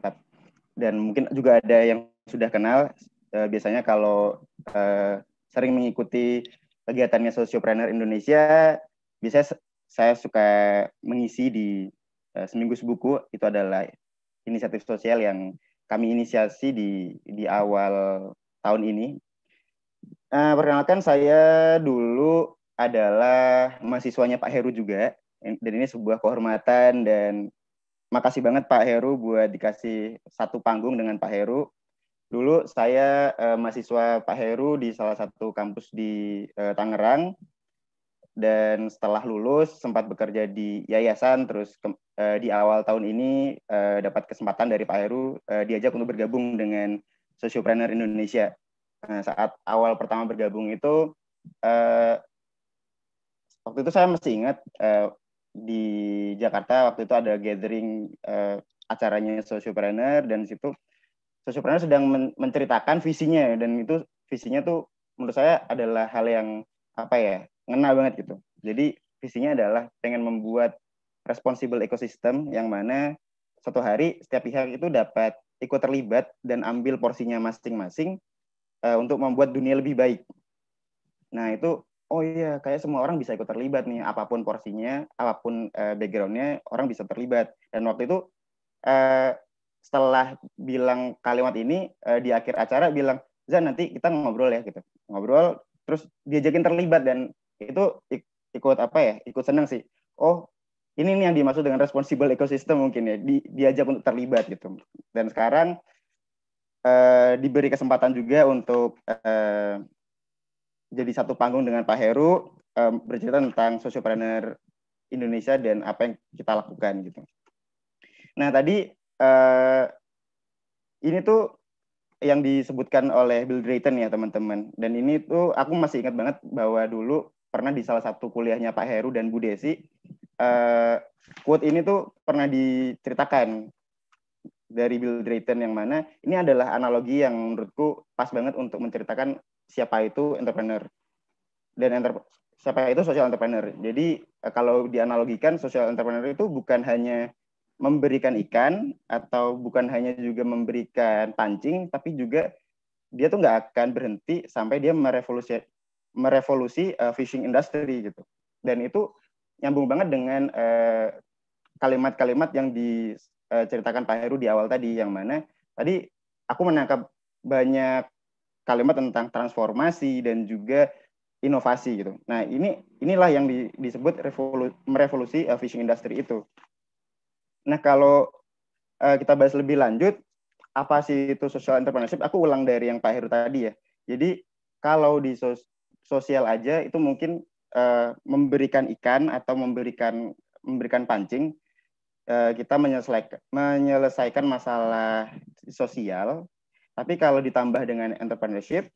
dan mungkin juga ada yang sudah kenal uh, biasanya kalau uh, sering mengikuti kegiatannya sosiopreneur Indonesia, biasanya saya suka mengisi di uh, Seminggu Sebuku, itu adalah inisiatif sosial yang kami inisiasi di, di awal tahun ini. Uh, perkenalkan, saya dulu adalah mahasiswanya Pak Heru juga, dan ini sebuah kehormatan dan makasih banget Pak Heru buat dikasih satu panggung dengan Pak Heru Dulu saya eh, mahasiswa Pak Heru di salah satu kampus di eh, Tangerang dan setelah lulus sempat bekerja di yayasan terus ke, eh, di awal tahun ini eh, dapat kesempatan dari Pak Heru eh, diajak untuk bergabung dengan Sociopreneur Indonesia. Nah, saat awal pertama bergabung itu eh, waktu itu saya masih ingat eh, di Jakarta waktu itu ada gathering eh, acaranya Sociopreneur dan situ sosiopreneur sedang men menceritakan visinya ya, dan itu visinya tuh menurut saya adalah hal yang apa ya ngena banget gitu. Jadi visinya adalah pengen membuat responsible ekosistem yang mana satu hari setiap pihak itu dapat ikut terlibat dan ambil porsinya masing-masing uh, untuk membuat dunia lebih baik. Nah itu oh iya kayak semua orang bisa ikut terlibat nih apapun porsinya apapun uh, backgroundnya orang bisa terlibat dan waktu itu uh, setelah bilang kalimat ini uh, di akhir acara bilang Zan nanti kita ngobrol ya gitu ngobrol terus diajakin terlibat dan itu ik ikut apa ya ikut seneng sih oh ini nih yang dimaksud dengan responsible ecosystem mungkin ya di diajak untuk terlibat gitu dan sekarang uh, diberi kesempatan juga untuk uh, jadi satu panggung dengan Pak Heru um, bercerita tentang socialpreneur Indonesia dan apa yang kita lakukan gitu nah tadi uh, ini tuh yang disebutkan oleh Bill Drayton ya teman-teman. Dan ini tuh aku masih ingat banget bahwa dulu pernah di salah satu kuliahnya Pak Heru dan Bu Desi, uh, quote ini tuh pernah diceritakan dari Bill Drayton yang mana ini adalah analogi yang menurutku pas banget untuk menceritakan siapa itu entrepreneur dan enter siapa itu social entrepreneur. Jadi eh, kalau dianalogikan social entrepreneur itu bukan hanya memberikan ikan atau bukan hanya juga memberikan pancing tapi juga dia tuh nggak akan berhenti sampai dia merevolusi merevolusi uh, fishing industry gitu dan itu nyambung banget dengan eh, kalimat-kalimat uh, yang diceritakan eh, Pak Heru di awal tadi yang mana tadi aku menangkap banyak kalimat tentang transformasi dan juga inovasi gitu. Nah ini inilah yang di, disebut revolu, merevolusi uh, fishing industry itu. Nah, kalau uh, kita bahas lebih lanjut, apa sih itu social entrepreneurship? Aku ulang dari yang Pak Heru tadi ya. Jadi, kalau di sos sosial aja itu mungkin uh, memberikan ikan atau memberikan memberikan pancing, uh, kita menyelesaikan menyelesaikan masalah sosial. Tapi kalau ditambah dengan entrepreneurship,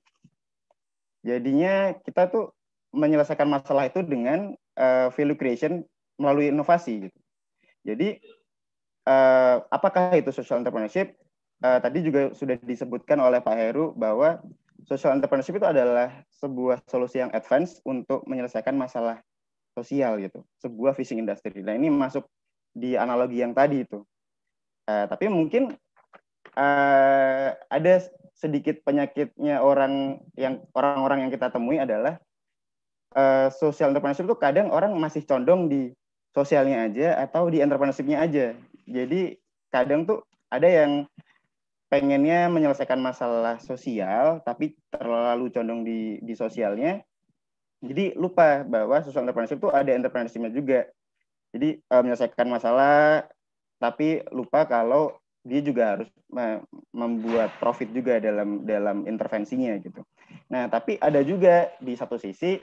jadinya kita tuh menyelesaikan masalah itu dengan uh, value creation melalui inovasi gitu. Jadi uh, apakah itu social entrepreneurship? Uh, tadi juga sudah disebutkan oleh Pak Heru bahwa social entrepreneurship itu adalah sebuah solusi yang advance untuk menyelesaikan masalah sosial gitu, sebuah fishing industry. Nah ini masuk di analogi yang tadi itu. Uh, tapi mungkin uh, ada sedikit penyakitnya orang yang orang-orang yang kita temui adalah uh, social entrepreneurship itu kadang orang masih condong di sosialnya aja atau di entrepreneurshipnya aja jadi kadang tuh ada yang pengennya menyelesaikan masalah sosial tapi terlalu condong di di sosialnya. Jadi lupa bahwa social entrepreneurship itu ada entrepreneurship-nya juga. Jadi uh, menyelesaikan masalah tapi lupa kalau dia juga harus membuat profit juga dalam dalam intervensinya gitu. Nah, tapi ada juga di satu sisi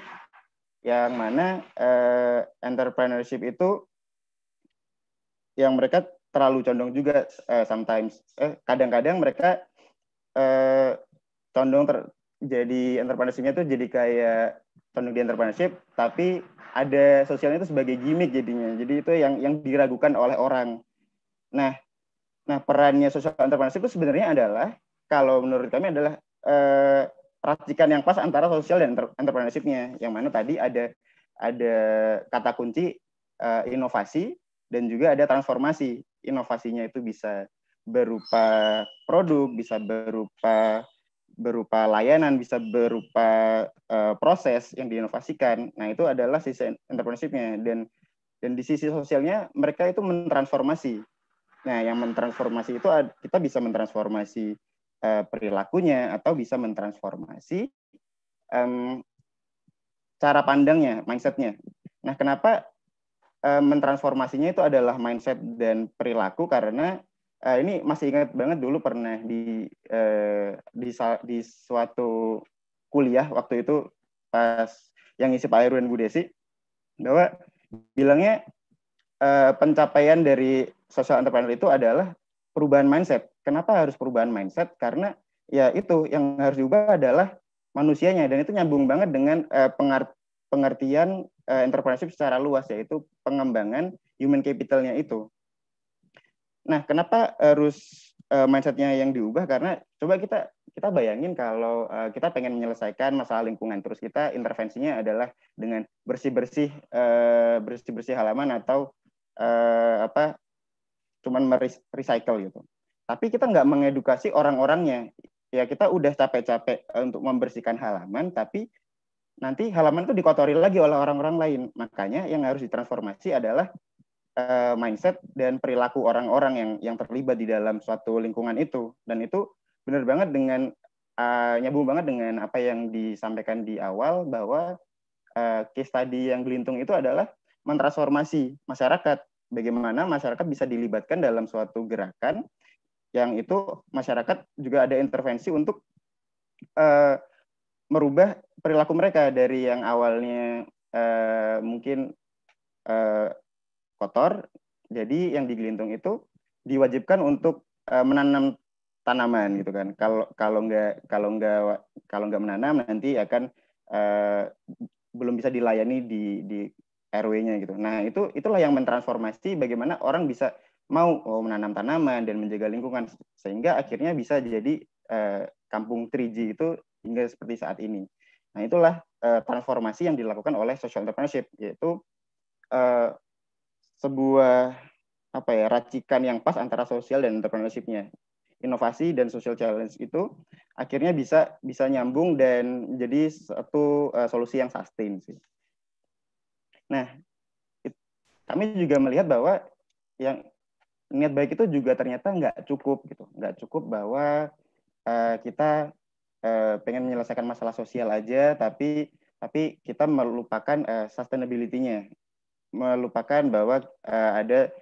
yang mana uh, entrepreneurship itu yang mereka terlalu condong juga uh, sometimes eh kadang-kadang mereka uh, condong ter jadi entrepreneurship-nya tuh jadi kayak condong di entrepreneurship tapi ada sosialnya itu sebagai gimmick jadinya jadi itu yang yang diragukan oleh orang nah nah perannya sosial entrepreneurship itu sebenarnya adalah kalau menurut kami adalah eh, racikan yang pas antara sosial dan entrepreneurship-nya yang mana tadi ada ada kata kunci eh, inovasi dan juga ada transformasi inovasinya itu bisa berupa produk bisa berupa berupa layanan bisa berupa uh, proses yang diinovasikan nah itu adalah sisi entrepreneurshipnya dan dan di sisi sosialnya mereka itu mentransformasi nah yang mentransformasi itu kita bisa mentransformasi uh, perilakunya atau bisa mentransformasi um, cara pandangnya mindsetnya nah kenapa Eh, mentransformasinya itu adalah mindset dan perilaku karena uh, ini masih ingat banget dulu pernah di uh, di, di suatu kuliah waktu itu pas yang isi Pak Bu Desi bahwa bilangnya uh, pencapaian dari social entrepreneur itu adalah perubahan mindset. Kenapa harus perubahan mindset? Karena ya itu yang harus diubah adalah manusianya dan itu nyambung banget dengan uh, pengertian uh, entrepreneurship secara luas yaitu pengembangan human capitalnya itu. Nah, kenapa harus uh, mindsetnya yang diubah? Karena coba kita kita bayangin kalau uh, kita pengen menyelesaikan masalah lingkungan, terus kita intervensinya adalah dengan bersih bersih uh, bersih bersih halaman atau uh, apa? Cuman recycle gitu. Tapi kita nggak mengedukasi orang-orangnya. Ya kita udah capek-capek untuk membersihkan halaman, tapi nanti halaman itu dikotori lagi oleh orang-orang lain. Makanya yang harus ditransformasi adalah uh, mindset dan perilaku orang-orang yang yang terlibat di dalam suatu lingkungan itu. Dan itu benar banget dengan uh, nyambung banget dengan apa yang disampaikan di awal bahwa uh, case tadi yang gelintung itu adalah mentransformasi masyarakat. Bagaimana masyarakat bisa dilibatkan dalam suatu gerakan yang itu masyarakat juga ada intervensi untuk uh, merubah perilaku mereka dari yang awalnya uh, mungkin uh, kotor, jadi yang digelintung itu diwajibkan untuk uh, menanam tanaman gitu kan. Kalau kalau nggak kalau nggak kalau nggak menanam nanti akan uh, belum bisa dilayani di di RW-nya gitu. Nah itu itulah yang mentransformasi bagaimana orang bisa mau oh, menanam tanaman dan menjaga lingkungan sehingga akhirnya bisa jadi uh, kampung 3G itu hingga seperti saat ini. Nah itulah uh, transformasi yang dilakukan oleh social entrepreneurship yaitu uh, sebuah apa ya racikan yang pas antara sosial dan entrepreneurshipnya inovasi dan social challenge itu akhirnya bisa bisa nyambung dan jadi satu uh, solusi yang sustain sih. Nah, it, kami juga melihat bahwa yang niat baik itu juga ternyata nggak cukup gitu, nggak cukup bahwa uh, kita Eh, pengen menyelesaikan masalah sosial aja tapi tapi kita melupakan uh, sustainability-nya melupakan bahwa uh, ada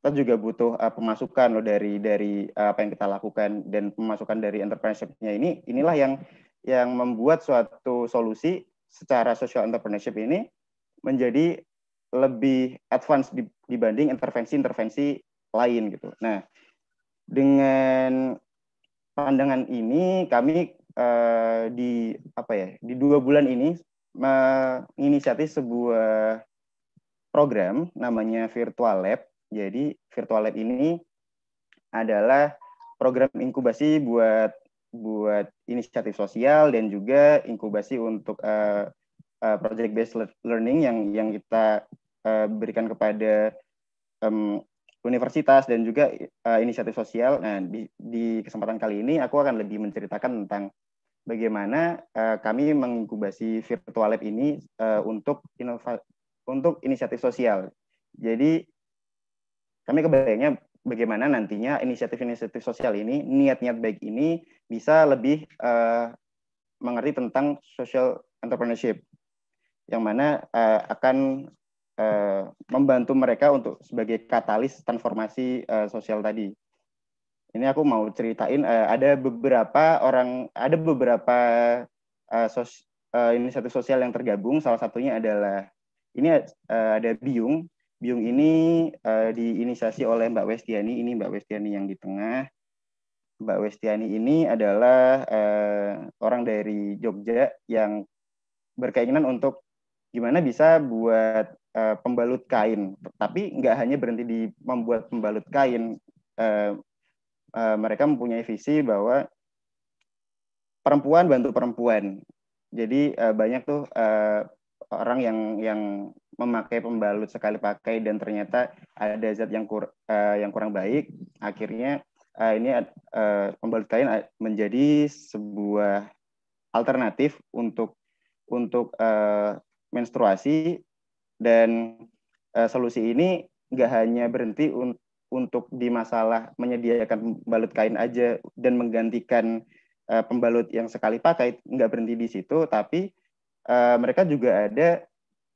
kita juga butuh uh, pemasukan loh dari dari uh, apa yang kita lakukan dan pemasukan dari entrepreneurship-nya ini inilah yang yang membuat suatu solusi secara social entrepreneurship ini menjadi lebih advance dibanding intervensi-intervensi lain gitu. Nah, dengan pandangan ini kami Eh, di apa ya di dua bulan ini menginisiatif sebuah program namanya Virtual Lab. Jadi Virtual Lab ini adalah program inkubasi buat buat inisiatif sosial dan juga inkubasi untuk uh, eh, uh, eh, project based learning yang yang kita uh, berikan kepada universitas dan juga uh, inisiatif sosial. Nah, di, di kesempatan kali ini aku akan lebih menceritakan tentang bagaimana uh, kami mengikubasi virtual lab ini uh, untuk inova untuk inisiatif sosial. Jadi kami kebayangnya bagaimana nantinya inisiatif-inisiatif sosial ini, niat-niat baik ini bisa lebih uh, mengerti tentang social entrepreneurship yang mana uh, akan Eh, membantu mereka untuk sebagai katalis transformasi uh, sosial tadi. Ini aku mau ceritain uh, ada beberapa orang ada beberapa uh, sos, uh, satu sosial yang tergabung. Salah satunya adalah ini uh, ada Biung. Biung ini uh, diinisiasi oleh Mbak Westiani. Ini Mbak Westiani yang di tengah. Mbak Westiani ini adalah uh, orang dari Jogja yang berkeinginan untuk gimana bisa buat uh, pembalut kain. Tapi nggak hanya berhenti di membuat pembalut kain, uh, uh, mereka mempunyai visi bahwa perempuan bantu perempuan. Jadi uh, banyak tuh uh, orang yang yang memakai pembalut sekali pakai dan ternyata ada zat yang kur uh, yang kurang baik, akhirnya uh, ini uh, pembalut kain menjadi sebuah alternatif untuk untuk uh, menstruasi dan uh, solusi ini nggak hanya berhenti un untuk di masalah menyediakan balut kain aja dan menggantikan uh, pembalut yang sekali pakai nggak berhenti di situ tapi uh, mereka juga ada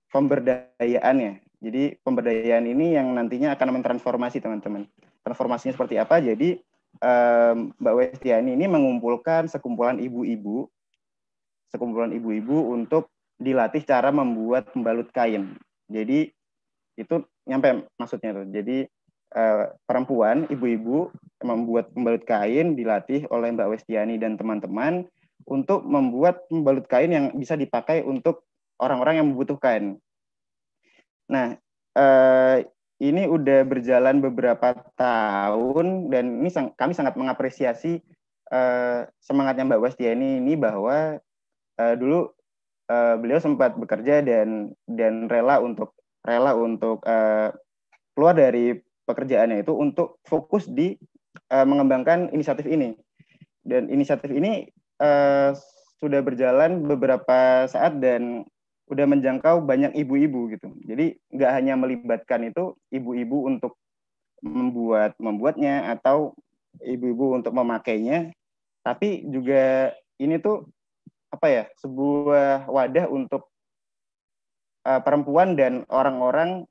pemberdayaannya jadi pemberdayaan ini yang nantinya akan mentransformasi teman-teman transformasinya seperti apa jadi um, Mbak Westiani ini mengumpulkan sekumpulan ibu-ibu sekumpulan ibu-ibu untuk dilatih cara membuat pembalut kain. Jadi itu nyampe maksudnya tuh. Jadi eh, perempuan, ibu-ibu membuat pembalut kain dilatih oleh Mbak Westiani dan teman-teman untuk membuat pembalut kain yang bisa dipakai untuk orang-orang yang membutuhkan. Nah, eh, ini udah berjalan beberapa tahun dan ini sang, kami sangat mengapresiasi eh, semangatnya Mbak Westiani ini bahwa eh, dulu uh, beliau sempat bekerja dan dan rela untuk rela untuk uh, keluar dari pekerjaannya itu untuk fokus di uh, mengembangkan inisiatif ini dan inisiatif ini uh, sudah berjalan beberapa saat dan udah menjangkau banyak ibu-ibu gitu jadi nggak hanya melibatkan itu ibu-ibu untuk membuat membuatnya atau ibu-ibu untuk memakainya tapi juga ini tuh apa ya sebuah wadah untuk uh, perempuan dan orang-orang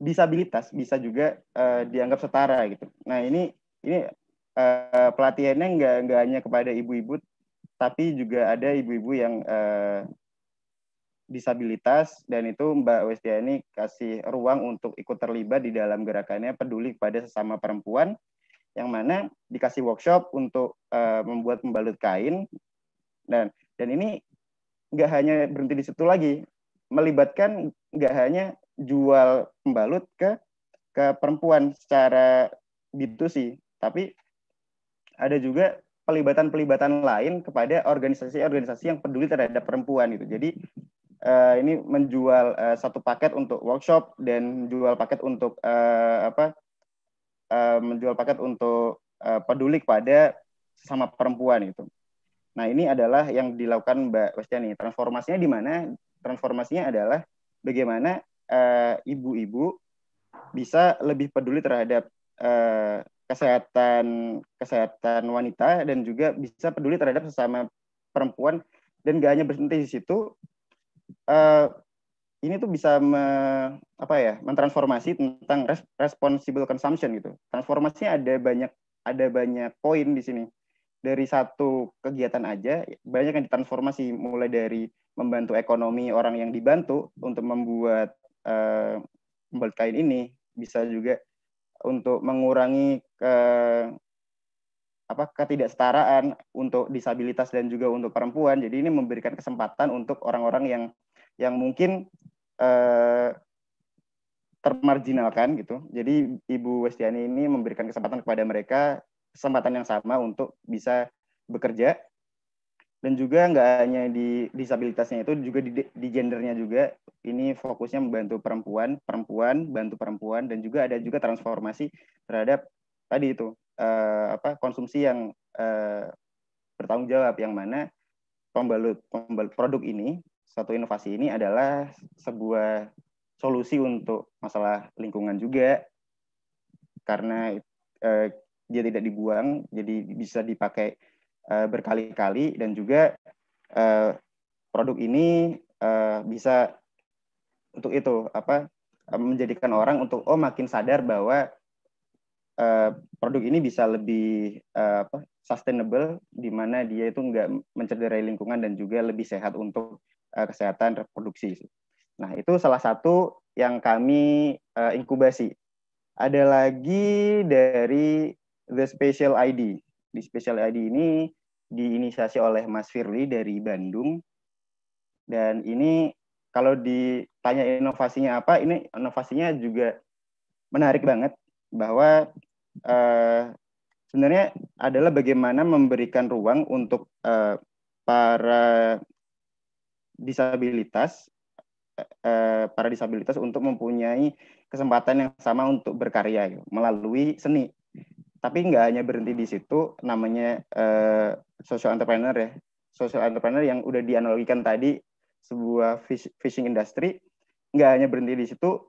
disabilitas bisa juga uh, dianggap setara gitu. Nah ini ini uh, pelatihannya nggak nggak hanya kepada ibu-ibu, tapi juga ada ibu-ibu yang uh, disabilitas dan itu Mbak Westiani kasih ruang untuk ikut terlibat di dalam gerakannya peduli kepada sesama perempuan yang mana dikasih workshop untuk uh, membuat pembalut kain dan dan ini nggak hanya berhenti di situ lagi, melibatkan nggak hanya jual pembalut ke ke perempuan secara gitu sih, tapi ada juga pelibatan-pelibatan lain kepada organisasi-organisasi yang peduli terhadap perempuan itu. Jadi uh, ini menjual uh, satu paket untuk workshop dan jual paket untuk uh, apa? Uh, menjual paket untuk uh, peduli kepada sesama perempuan itu. Nah, ini adalah yang dilakukan Mbak Westiani. Transformasinya di mana? Transformasinya adalah bagaimana eh, ibu-ibu uh, bisa lebih peduli terhadap uh, kesehatan kesehatan wanita dan juga bisa peduli terhadap sesama perempuan dan gak hanya berhenti di situ uh, ini tuh bisa me, apa ya mentransformasi tentang res, responsible consumption gitu transformasinya ada banyak ada banyak poin di sini dari satu kegiatan aja banyak yang ditransformasi mulai dari membantu ekonomi orang yang dibantu untuk membuat uh, eh, membuat kain ini bisa juga untuk mengurangi ke apa ketidaksetaraan untuk disabilitas dan juga untuk perempuan. Jadi ini memberikan kesempatan untuk orang-orang yang yang mungkin uh, eh, termarginalkan gitu. Jadi Ibu Westiani ini memberikan kesempatan kepada mereka kesempatan yang sama untuk bisa bekerja dan juga nggak hanya di disabilitasnya itu juga di, di gendernya juga ini fokusnya membantu perempuan perempuan bantu perempuan dan juga ada juga transformasi terhadap tadi itu eh, apa konsumsi yang eh, bertanggung jawab yang mana pembalut pembalut produk ini satu inovasi ini adalah sebuah solusi untuk masalah lingkungan juga karena eh, dia tidak dibuang, jadi bisa dipakai uh, berkali-kali dan juga uh, produk ini uh, bisa untuk itu apa menjadikan orang untuk oh makin sadar bahwa uh, produk ini bisa lebih uh, apa sustainable di mana dia itu enggak mencederai lingkungan dan juga lebih sehat untuk uh, kesehatan reproduksi. Nah itu salah satu yang kami uh, inkubasi. Ada lagi dari The Special ID. Di Special ID ini diinisiasi oleh Mas Firly dari Bandung. Dan ini kalau ditanya inovasinya apa, ini inovasinya juga menarik banget bahwa uh, sebenarnya adalah bagaimana memberikan ruang untuk uh, para disabilitas eh, para disabilitas untuk mempunyai kesempatan yang sama untuk berkarya ya, melalui seni tapi nggak hanya berhenti di situ namanya uh, social entrepreneur ya social entrepreneur yang udah dianalogikan tadi sebuah fishing industry nggak hanya berhenti di situ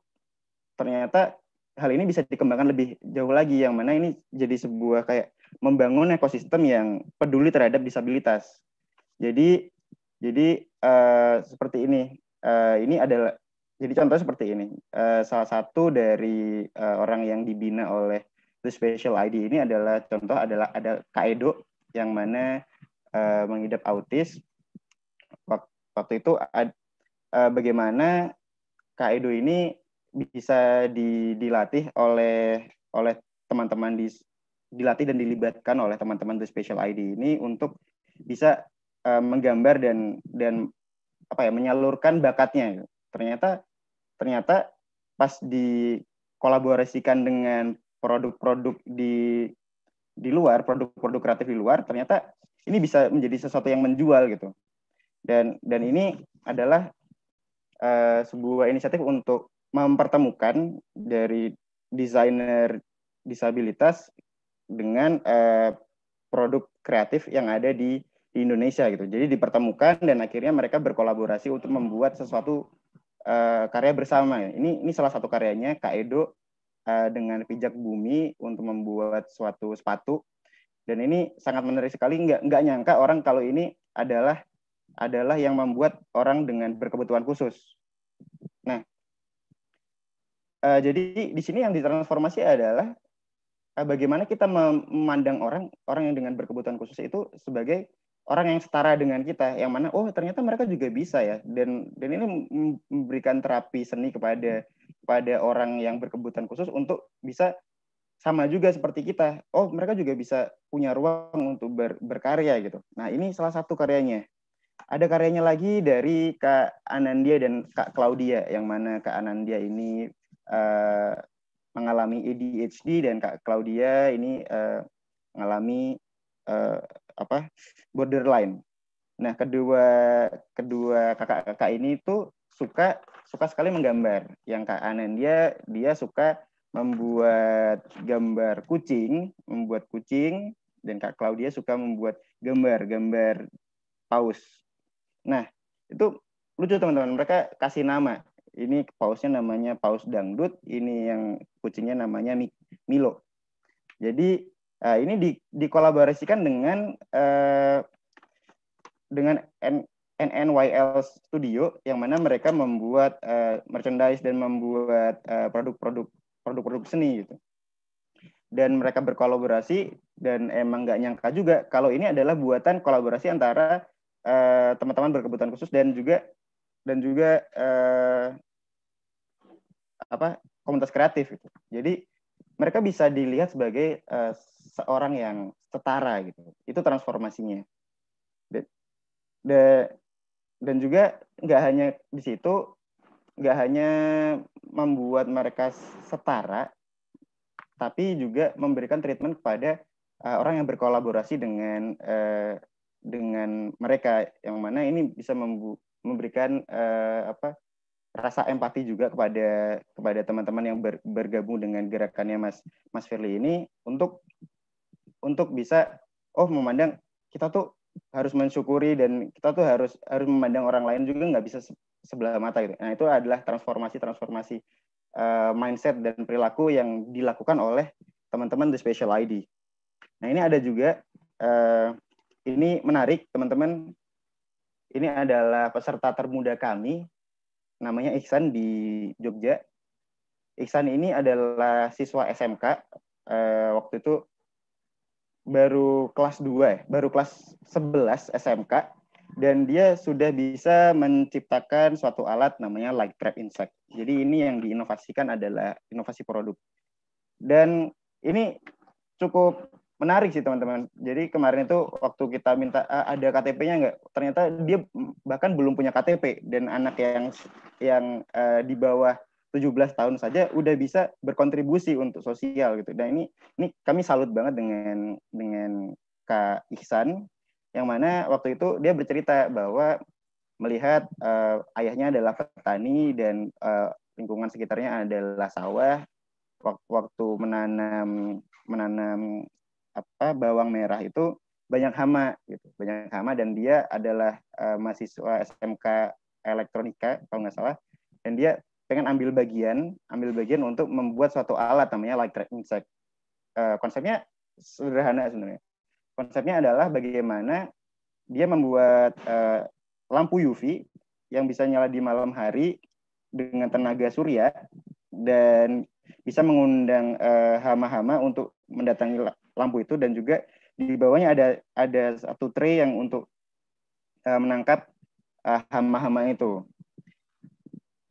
ternyata hal ini bisa dikembangkan lebih jauh lagi yang mana ini jadi sebuah kayak membangun ekosistem yang peduli terhadap disabilitas jadi jadi uh, seperti ini uh, ini adalah jadi contoh seperti ini uh, salah satu dari uh, orang yang dibina oleh The special ID ini adalah contoh adalah ada Kaedo yang mana uh, mengidap autis. Waktu, itu ad, uh, bagaimana Kaedo ini bisa di, dilatih oleh oleh teman-teman di dilatih dan dilibatkan oleh teman-teman The Special ID ini untuk bisa uh, menggambar dan dan apa ya menyalurkan bakatnya. Ternyata ternyata pas dikolaborasikan dengan produk-produk di di luar, produk-produk kreatif di luar, ternyata ini bisa menjadi sesuatu yang menjual gitu. Dan dan ini adalah uh, sebuah inisiatif untuk mempertemukan dari desainer disabilitas dengan uh, produk kreatif yang ada di Indonesia gitu. Jadi dipertemukan dan akhirnya mereka berkolaborasi untuk membuat sesuatu uh, karya bersama. Ini ini salah satu karyanya Kak Edo Eh, dengan pijak bumi untuk membuat suatu sepatu. Dan ini sangat menarik sekali. Nggak nggak nyangka orang kalau ini adalah adalah yang membuat orang dengan berkebutuhan khusus. Nah, uh, jadi di sini yang ditransformasi adalah uh, bagaimana kita memandang orang orang yang dengan berkebutuhan khusus itu sebagai orang yang setara dengan kita yang mana oh ternyata mereka juga bisa ya dan dan ini memberikan terapi seni kepada kepada orang yang berkebutuhan khusus untuk bisa sama juga seperti kita oh mereka juga bisa punya ruang untuk ber, berkarya gitu nah ini salah satu karyanya ada karyanya lagi dari Kak Anandia dan Kak Claudia yang mana Kak Anandia ini uh, mengalami ADHD dan Kak Claudia ini uh, mengalami eh, apa borderline. Nah, kedua kedua kakak-kakak ini itu suka suka sekali menggambar. Yang Kak dia dia suka membuat gambar kucing, membuat kucing dan Kak Claudia suka membuat gambar-gambar paus. Nah, itu lucu teman-teman. Mereka kasih nama. Ini pausnya namanya paus dangdut, ini yang kucingnya namanya Milo. Jadi Nah, ini di, dikolaborasikan dengan uh, dengan N, NNYL Studio yang mana mereka membuat uh, merchandise dan membuat eh, produk-produk uh, produk-produk seni gitu. Dan mereka berkolaborasi dan emang nggak nyangka juga kalau ini adalah buatan kolaborasi antara teman-teman berkebutuhan khusus dan juga dan juga apa komunitas kreatif gitu. Jadi mereka bisa dilihat sebagai uh, seorang yang setara gitu. Itu transformasinya. de, de, dan juga nggak hanya di situ, nggak hanya membuat mereka setara, tapi juga memberikan treatment kepada uh, orang yang berkolaborasi dengan uh, dengan mereka, yang mana ini bisa memberikan uh, apa rasa empati juga kepada kepada teman-teman yang ber, bergabung dengan gerakannya Mas Mas Firly ini untuk untuk bisa oh memandang kita tuh harus mensyukuri dan kita tuh harus harus memandang orang lain juga nggak bisa sebelah mata gitu. Nah itu adalah transformasi transformasi uh, mindset dan perilaku yang dilakukan oleh teman-teman The Special ID. Nah ini ada juga uh, ini menarik teman-teman. Ini adalah peserta termuda kami namanya Iksan di Jogja. Iksan ini adalah siswa SMK uh, eh, waktu itu baru kelas 2, ya, baru kelas 11 SMK dan dia sudah bisa menciptakan suatu alat namanya light trap insect. Jadi ini yang diinovasikan adalah inovasi produk. Dan ini cukup menarik sih teman-teman. Jadi kemarin itu waktu kita minta ada KTP-nya nggak, ternyata dia bahkan belum punya KTP dan anak yang yang uh, di bawah 17 tahun saja udah bisa berkontribusi untuk sosial gitu. Dan ini ini kami salut banget dengan dengan Kak Ihsan yang mana waktu itu dia bercerita bahwa melihat uh, ayahnya adalah petani dan uh, lingkungan sekitarnya adalah sawah waktu menanam menanam apa bawang merah itu banyak hama gitu banyak hama dan dia adalah uh, mahasiswa SMK elektronika kalau nggak salah dan dia pengen ambil bagian ambil bagian untuk membuat suatu alat namanya light track insect uh, konsepnya sederhana sebenarnya konsepnya adalah bagaimana dia membuat uh, lampu UV yang bisa nyala di malam hari dengan tenaga surya dan bisa mengundang hama-hama uh, hama -hama untuk mendatangi lampu itu dan juga di bawahnya ada ada satu tray yang untuk uh, menangkap uh, hama-hama itu.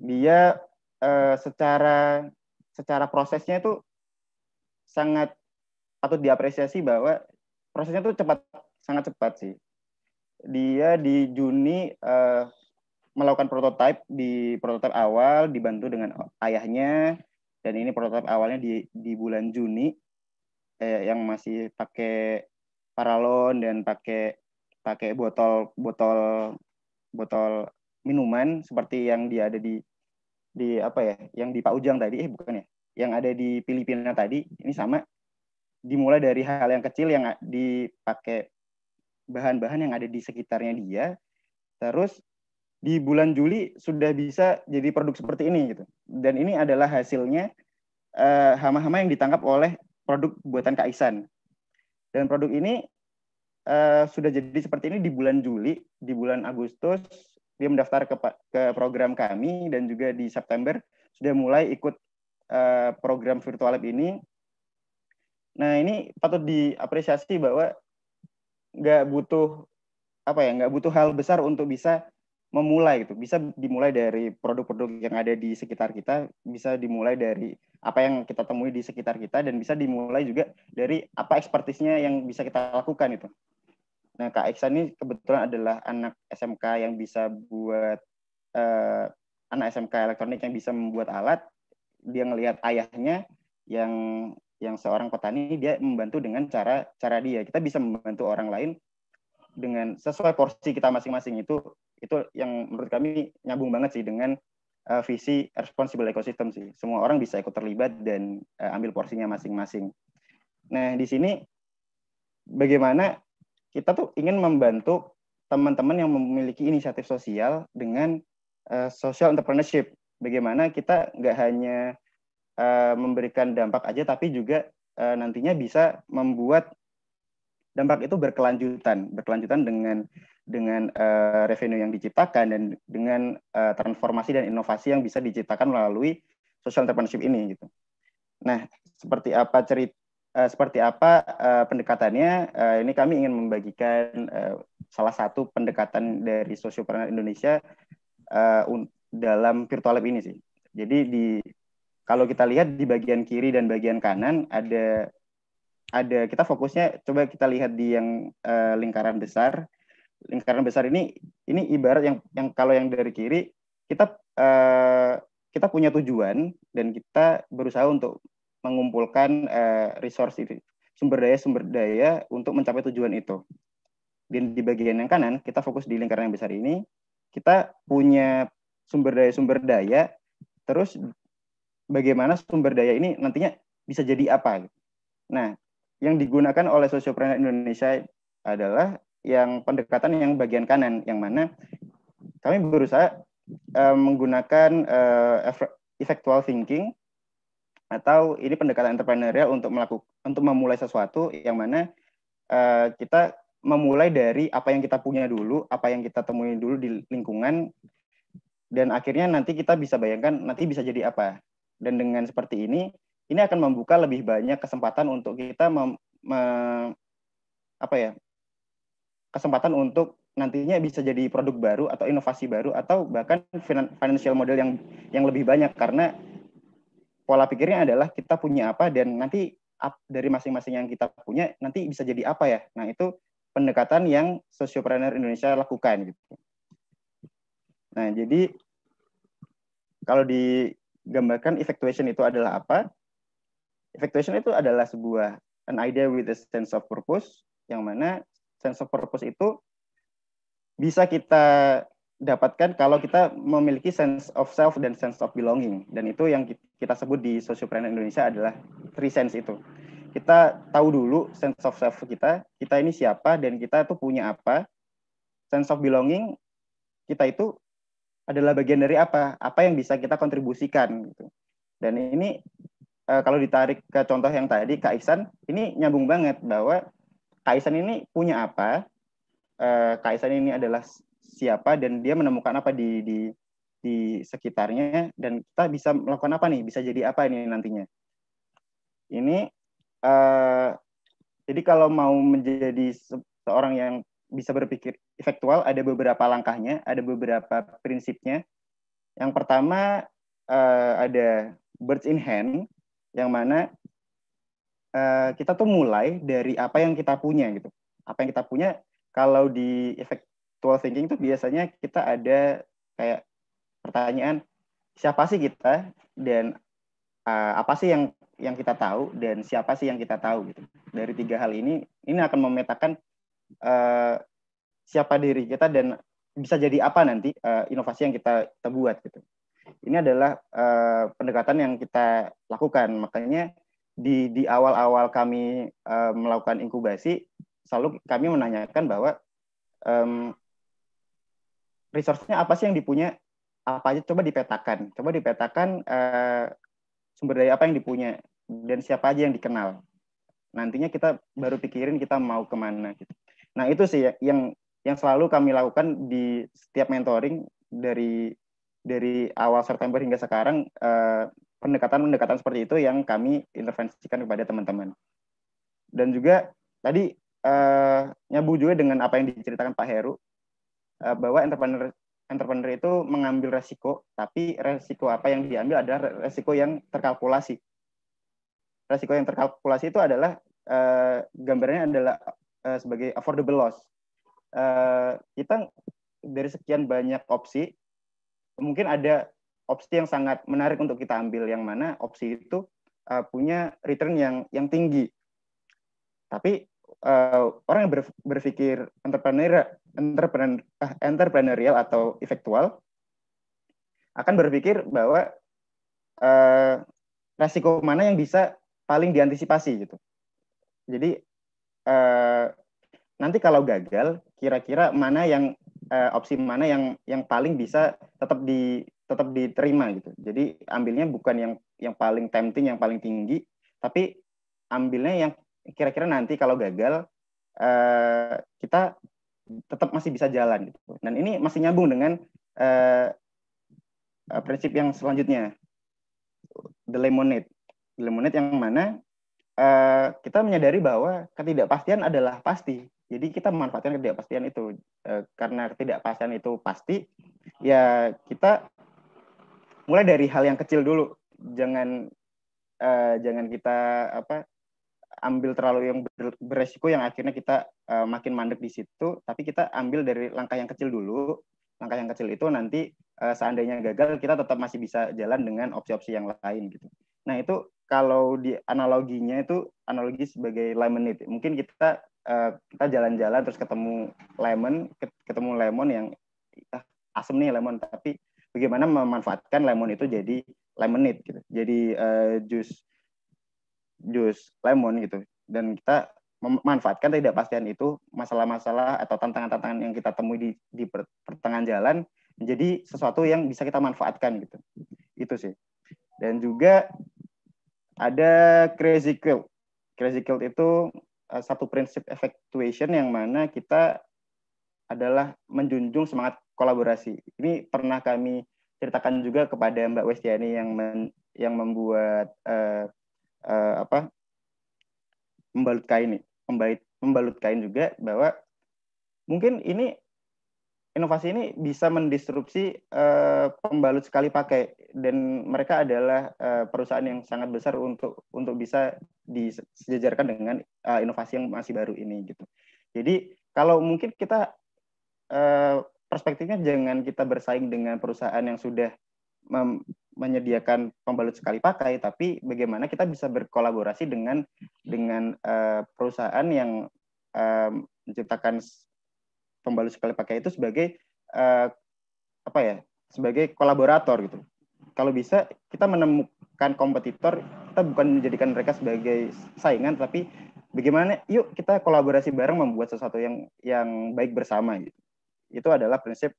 Dia uh, secara secara prosesnya itu sangat atau diapresiasi bahwa prosesnya itu cepat sangat cepat sih. Dia di Juni uh, melakukan prototipe di prototipe awal dibantu dengan ayahnya dan ini prototipe awalnya di di bulan Juni eh, yang masih pakai paralon dan pakai pakai botol botol botol minuman seperti yang dia ada di di apa ya yang di Pak Ujang tadi eh bukan ya yang ada di Filipina tadi ini sama dimulai dari hal yang kecil yang dipakai bahan-bahan yang ada di sekitarnya dia terus di bulan Juli sudah bisa jadi produk seperti ini gitu dan ini adalah hasilnya eh, hama-hama uh, hama -hama yang ditangkap oleh produk buatan Kak Isan. Dan produk ini uh, sudah jadi seperti ini di bulan Juli, di bulan Agustus dia mendaftar ke ke program kami dan juga di September sudah mulai ikut uh, program virtual lab ini. Nah ini patut diapresiasi bahwa nggak butuh apa ya nggak butuh hal besar untuk bisa memulai gitu bisa dimulai dari produk-produk yang ada di sekitar kita bisa dimulai dari apa yang kita temui di sekitar kita dan bisa dimulai juga dari apa ekspertisnya yang bisa kita lakukan itu nah kak Eksa ini kebetulan adalah anak SMK yang bisa buat eh, anak SMK elektronik yang bisa membuat alat dia ngelihat ayahnya yang yang seorang petani dia membantu dengan cara cara dia kita bisa membantu orang lain dengan sesuai porsi kita masing-masing itu itu yang menurut kami nyambung banget sih dengan uh, visi responsible ecosystem sih. Semua orang bisa ikut terlibat dan uh, ambil porsinya masing-masing. Nah, di sini bagaimana kita tuh ingin membantu teman-teman yang memiliki inisiatif sosial dengan uh, social entrepreneurship. Bagaimana kita nggak hanya uh, memberikan dampak aja, tapi juga uh, nantinya bisa membuat dampak itu berkelanjutan, berkelanjutan dengan dengan uh, revenue yang diciptakan dan dengan uh, transformasi dan inovasi yang bisa diciptakan melalui social entrepreneurship ini gitu. Nah, seperti apa cerita uh, eh, seperti apa uh, pendekatannya? Uh, ini kami ingin membagikan uh, salah satu pendekatan dari socialpreneur Indonesia uh, dalam virtual lab ini sih. Jadi di kalau kita lihat di bagian kiri dan bagian kanan ada ada kita fokusnya coba kita lihat di yang uh, lingkaran besar lingkaran besar ini ini ibarat yang yang kalau yang dari kiri kita uh, kita punya tujuan dan kita berusaha untuk mengumpulkan uh, resource itu sumber daya sumber daya untuk mencapai tujuan itu. Dan di bagian yang kanan kita fokus di lingkaran yang besar ini kita punya sumber daya sumber daya terus bagaimana sumber daya ini nantinya bisa jadi apa. Nah, yang digunakan oleh sosiopreneur Indonesia adalah yang pendekatan yang bagian kanan yang mana kami berusaha uh, menggunakan uh, effectual thinking atau ini pendekatan entrepreneurial untuk melakukan untuk memulai sesuatu yang mana uh, kita memulai dari apa yang kita punya dulu, apa yang kita temui dulu di lingkungan dan akhirnya nanti kita bisa bayangkan nanti bisa jadi apa. Dan dengan seperti ini ini akan membuka lebih banyak kesempatan untuk kita mem, me, apa ya kesempatan untuk nantinya bisa jadi produk baru atau inovasi baru atau bahkan financial model yang yang lebih banyak karena pola pikirnya adalah kita punya apa dan nanti dari masing-masing yang kita punya nanti bisa jadi apa ya. Nah, itu pendekatan yang sociopreneur Indonesia lakukan gitu. Nah, jadi kalau digambarkan effectuation itu adalah apa? Effectuation itu adalah sebuah an idea with a sense of purpose yang mana sense of purpose itu bisa kita dapatkan kalau kita memiliki sense of self dan sense of belonging dan itu yang kita sebut di sosiopreneur Indonesia adalah three sense itu kita tahu dulu sense of self kita kita ini siapa dan kita itu punya apa sense of belonging kita itu adalah bagian dari apa apa yang bisa kita kontribusikan gitu dan ini eh, kalau ditarik ke contoh yang tadi Kak Ihsan ini nyambung banget bahwa Kaisan ini punya apa? Uh, eh, Kaisan ini adalah siapa dan dia menemukan apa di di di sekitarnya dan kita bisa melakukan apa nih? Bisa jadi apa ini nantinya? Ini uh, jadi kalau mau menjadi seorang yang bisa berpikir efektual ada beberapa langkahnya, ada beberapa prinsipnya. Yang pertama uh, ada birds in hand yang mana Eh, kita tuh mulai dari apa yang kita punya gitu. Apa yang kita punya kalau di effectual thinking itu biasanya kita ada kayak pertanyaan siapa sih kita dan uh, apa sih yang yang kita tahu dan siapa sih yang kita tahu gitu. Dari tiga hal ini ini akan memetakan uh, siapa diri kita dan bisa jadi apa nanti uh, inovasi yang kita, kita buat gitu. Ini adalah uh, pendekatan yang kita lakukan. Makanya di di awal-awal kami uh, melakukan inkubasi selalu kami menanyakan bahwa um, resource-nya apa sih yang dipunya apa aja coba dipetakan coba dipetakan uh, sumber daya apa yang dipunya dan siapa aja yang dikenal nantinya kita baru pikirin kita mau kemana gitu nah itu sih ya, yang yang selalu kami lakukan di setiap mentoring dari dari awal September hingga sekarang uh, pendekatan-pendekatan seperti itu yang kami intervensikan kepada teman-teman. Dan juga tadi uh, eh, nyabu juga dengan apa yang diceritakan Pak Heru uh, bahwa entrepreneur entrepreneur itu mengambil resiko, tapi resiko apa yang diambil adalah resiko yang terkalkulasi. Resiko yang terkalkulasi itu adalah uh, eh, gambarnya adalah uh, sebagai affordable loss. Uh, kita dari sekian banyak opsi, mungkin ada opsi yang sangat menarik untuk kita ambil yang mana opsi itu uh, punya return yang yang tinggi. Tapi uh, orang yang berpikir entrepreneur, entrepreneur eh, entrepreneurial atau efektual akan berpikir bahwa uh, resiko mana yang bisa paling diantisipasi gitu. Jadi uh, nanti kalau gagal kira-kira mana yang uh, opsi mana yang yang paling bisa tetap di tetap diterima gitu. Jadi ambilnya bukan yang yang paling tempting, yang paling tinggi, tapi ambilnya yang kira-kira nanti kalau gagal uh, kita tetap masih bisa jalan gitu. Dan ini masih nyambung dengan uh, prinsip yang selanjutnya, the lemonade, the lemonade yang mana uh, kita menyadari bahwa ketidakpastian adalah pasti. Jadi kita memanfaatkan ketidakpastian itu karena ketidakpastian itu pasti, ya kita mulai dari hal yang kecil dulu jangan uh, jangan kita apa ambil terlalu yang beresiko yang akhirnya kita uh, makin mandek di situ tapi kita ambil dari langkah yang kecil dulu langkah yang kecil itu nanti uh, seandainya gagal kita tetap masih bisa jalan dengan opsi-opsi yang lain gitu nah itu kalau di analoginya itu analogi sebagai lemonade mungkin kita uh, kita jalan-jalan terus ketemu lemon ketemu lemon yang ah, asam nih lemon tapi bagaimana memanfaatkan lemon itu jadi lemonade gitu. Jadi uh, jus jus lemon gitu. Dan kita memanfaatkan tidak pastian itu masalah-masalah atau tantangan-tantangan yang kita temui di di pertengahan jalan menjadi sesuatu yang bisa kita manfaatkan gitu. Itu sih. Dan juga ada crazy quilt. Crazy quilt itu eh, satu prinsip effectuation yang mana kita adalah menjunjung semangat kolaborasi. Ini pernah kami ceritakan juga kepada Mbak Westiani yang men, yang membuat uh, uh, apa membalut kain ini membalut membalut kain juga bahwa mungkin ini inovasi ini bisa mendisrupsi uh, pembalut sekali pakai dan mereka adalah uh, perusahaan yang sangat besar untuk untuk bisa disejajarkan dengan uh, inovasi yang masih baru ini gitu. Jadi kalau mungkin kita uh, perspektifnya jangan kita bersaing dengan perusahaan yang sudah menyediakan pembalut sekali pakai, tapi bagaimana kita bisa berkolaborasi dengan dengan uh, perusahaan yang uh, menciptakan pembalut sekali pakai itu sebagai uh, apa ya? Sebagai kolaborator gitu. Kalau bisa kita menemukan kompetitor, kita bukan menjadikan mereka sebagai saingan, tapi bagaimana? Yuk kita kolaborasi bareng membuat sesuatu yang yang baik bersama gitu itu adalah prinsip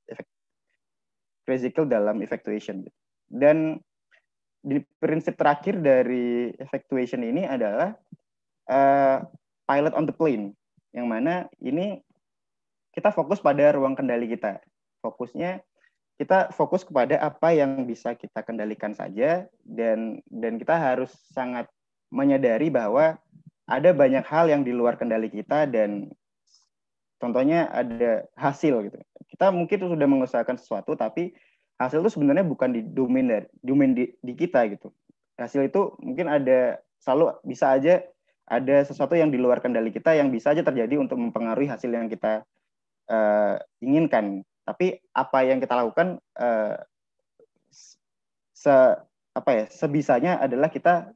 physical dalam effectuation. Dan di prinsip terakhir dari effectuation ini adalah uh, pilot on the plane, yang mana ini kita fokus pada ruang kendali kita. Fokusnya kita fokus kepada apa yang bisa kita kendalikan saja dan dan kita harus sangat menyadari bahwa ada banyak hal yang di luar kendali kita dan Contohnya ada hasil gitu. Kita mungkin itu sudah mengusahakan sesuatu tapi hasil itu sebenarnya bukan di domain dari domain di, di kita gitu. Hasil itu mungkin ada selalu bisa aja ada sesuatu yang diluarkan dari kita yang bisa aja terjadi untuk mempengaruhi hasil yang kita uh, inginkan. Tapi apa yang kita lakukan uh, se apa ya sebisanya adalah kita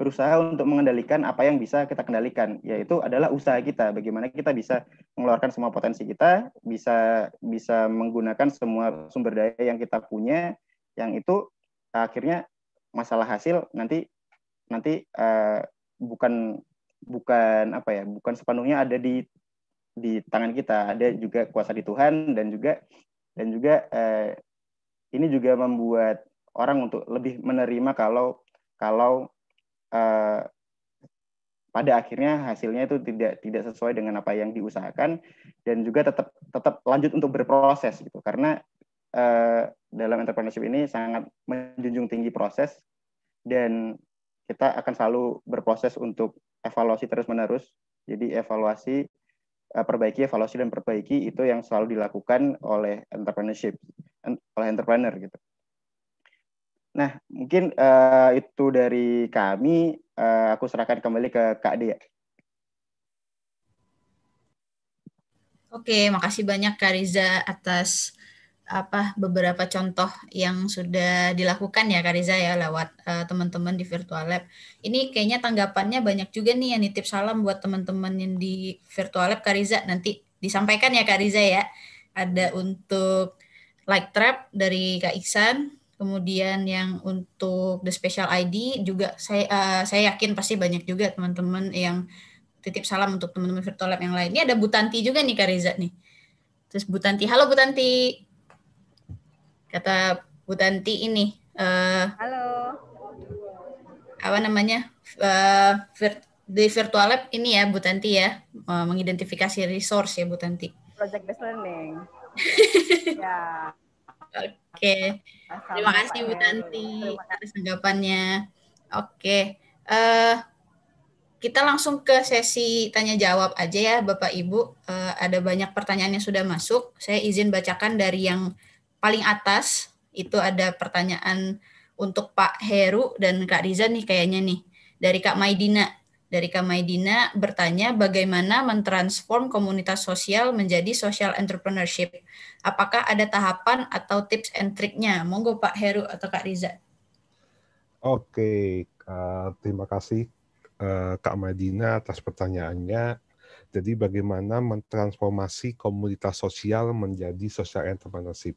berusaha untuk mengendalikan apa yang bisa kita kendalikan, yaitu adalah usaha kita. Bagaimana kita bisa mengeluarkan semua potensi kita, bisa bisa menggunakan semua sumber daya yang kita punya, yang itu akhirnya masalah hasil nanti nanti uh, bukan bukan apa ya, bukan sepenuhnya ada di di tangan kita, ada juga kuasa di Tuhan dan juga dan juga uh, ini juga membuat orang untuk lebih menerima kalau kalau Eh, pada akhirnya hasilnya itu tidak tidak sesuai dengan apa yang diusahakan dan juga tetap tetap lanjut untuk berproses gitu karena uh, dalam entrepreneurship ini sangat menjunjung tinggi proses dan kita akan selalu berproses untuk evaluasi terus menerus jadi evaluasi uh, perbaiki evaluasi dan perbaiki itu yang selalu dilakukan oleh entrepreneurship oleh entrepreneur gitu Nah, mungkin uh, itu dari kami. Uh, aku serahkan kembali ke Kak Dea. Oke, makasih banyak Kak Riza atas apa beberapa contoh yang sudah dilakukan ya Kak Riza ya lewat uh, teman-teman di Virtual Lab. Ini kayaknya tanggapannya banyak juga nih yang nitip salam buat teman-teman yang di Virtual Lab Kak Riza nanti disampaikan ya Kak Riza ya. Ada untuk Light Trap dari Kak Iksan, kemudian yang untuk the special ID juga saya uh, saya yakin pasti banyak juga teman-teman yang titip salam untuk teman-teman virtual lab yang lain. Ini ada Butanti juga nih Kariza nih. Terus Butanti, halo Butanti. Kata Butanti ini. Uh, halo. Apa namanya? Uh, vir di virtual lab ini ya Butanti ya uh, mengidentifikasi resource ya Butanti. Project based learning. ya. Oke. Okay. Terima kasih Bu Tanti atas tanggapannya. Oke. Uh, kita langsung ke sesi tanya jawab aja ya Bapak Ibu. Uh, ada banyak pertanyaan yang sudah masuk. Saya izin bacakan dari yang paling atas. Itu ada pertanyaan untuk Pak Heru dan Kak Riza nih kayaknya nih. Dari Kak Maidina dari Kamaidina bertanya bagaimana mentransform komunitas sosial menjadi social entrepreneurship. Apakah ada tahapan atau tips and triknya? Monggo Pak Heru atau Kak Riza. Oke, uh, terima kasih uh, Kak Madina atas pertanyaannya. Jadi bagaimana mentransformasi komunitas sosial menjadi social entrepreneurship?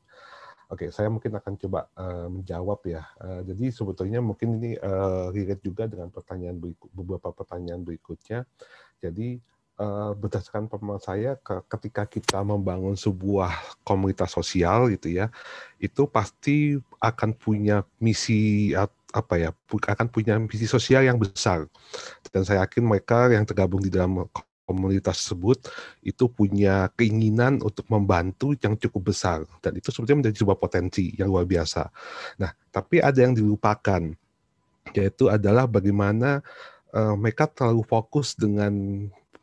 Oke, okay, saya mungkin akan coba uh, menjawab ya. Uh, jadi sebetulnya mungkin ini uh, relate juga dengan pertanyaan berikut, beberapa pertanyaan berikutnya. Jadi uh, berdasarkan pemahaman saya, ke, ketika kita membangun sebuah komunitas sosial gitu ya, itu pasti akan punya misi apa ya, akan punya misi sosial yang besar. Dan saya yakin mereka yang tergabung di dalam komunitas tersebut itu punya keinginan untuk membantu yang cukup besar dan itu sebetulnya menjadi sebuah potensi yang luar biasa. Nah, tapi ada yang dilupakan yaitu adalah bagaimana uh, mereka terlalu fokus dengan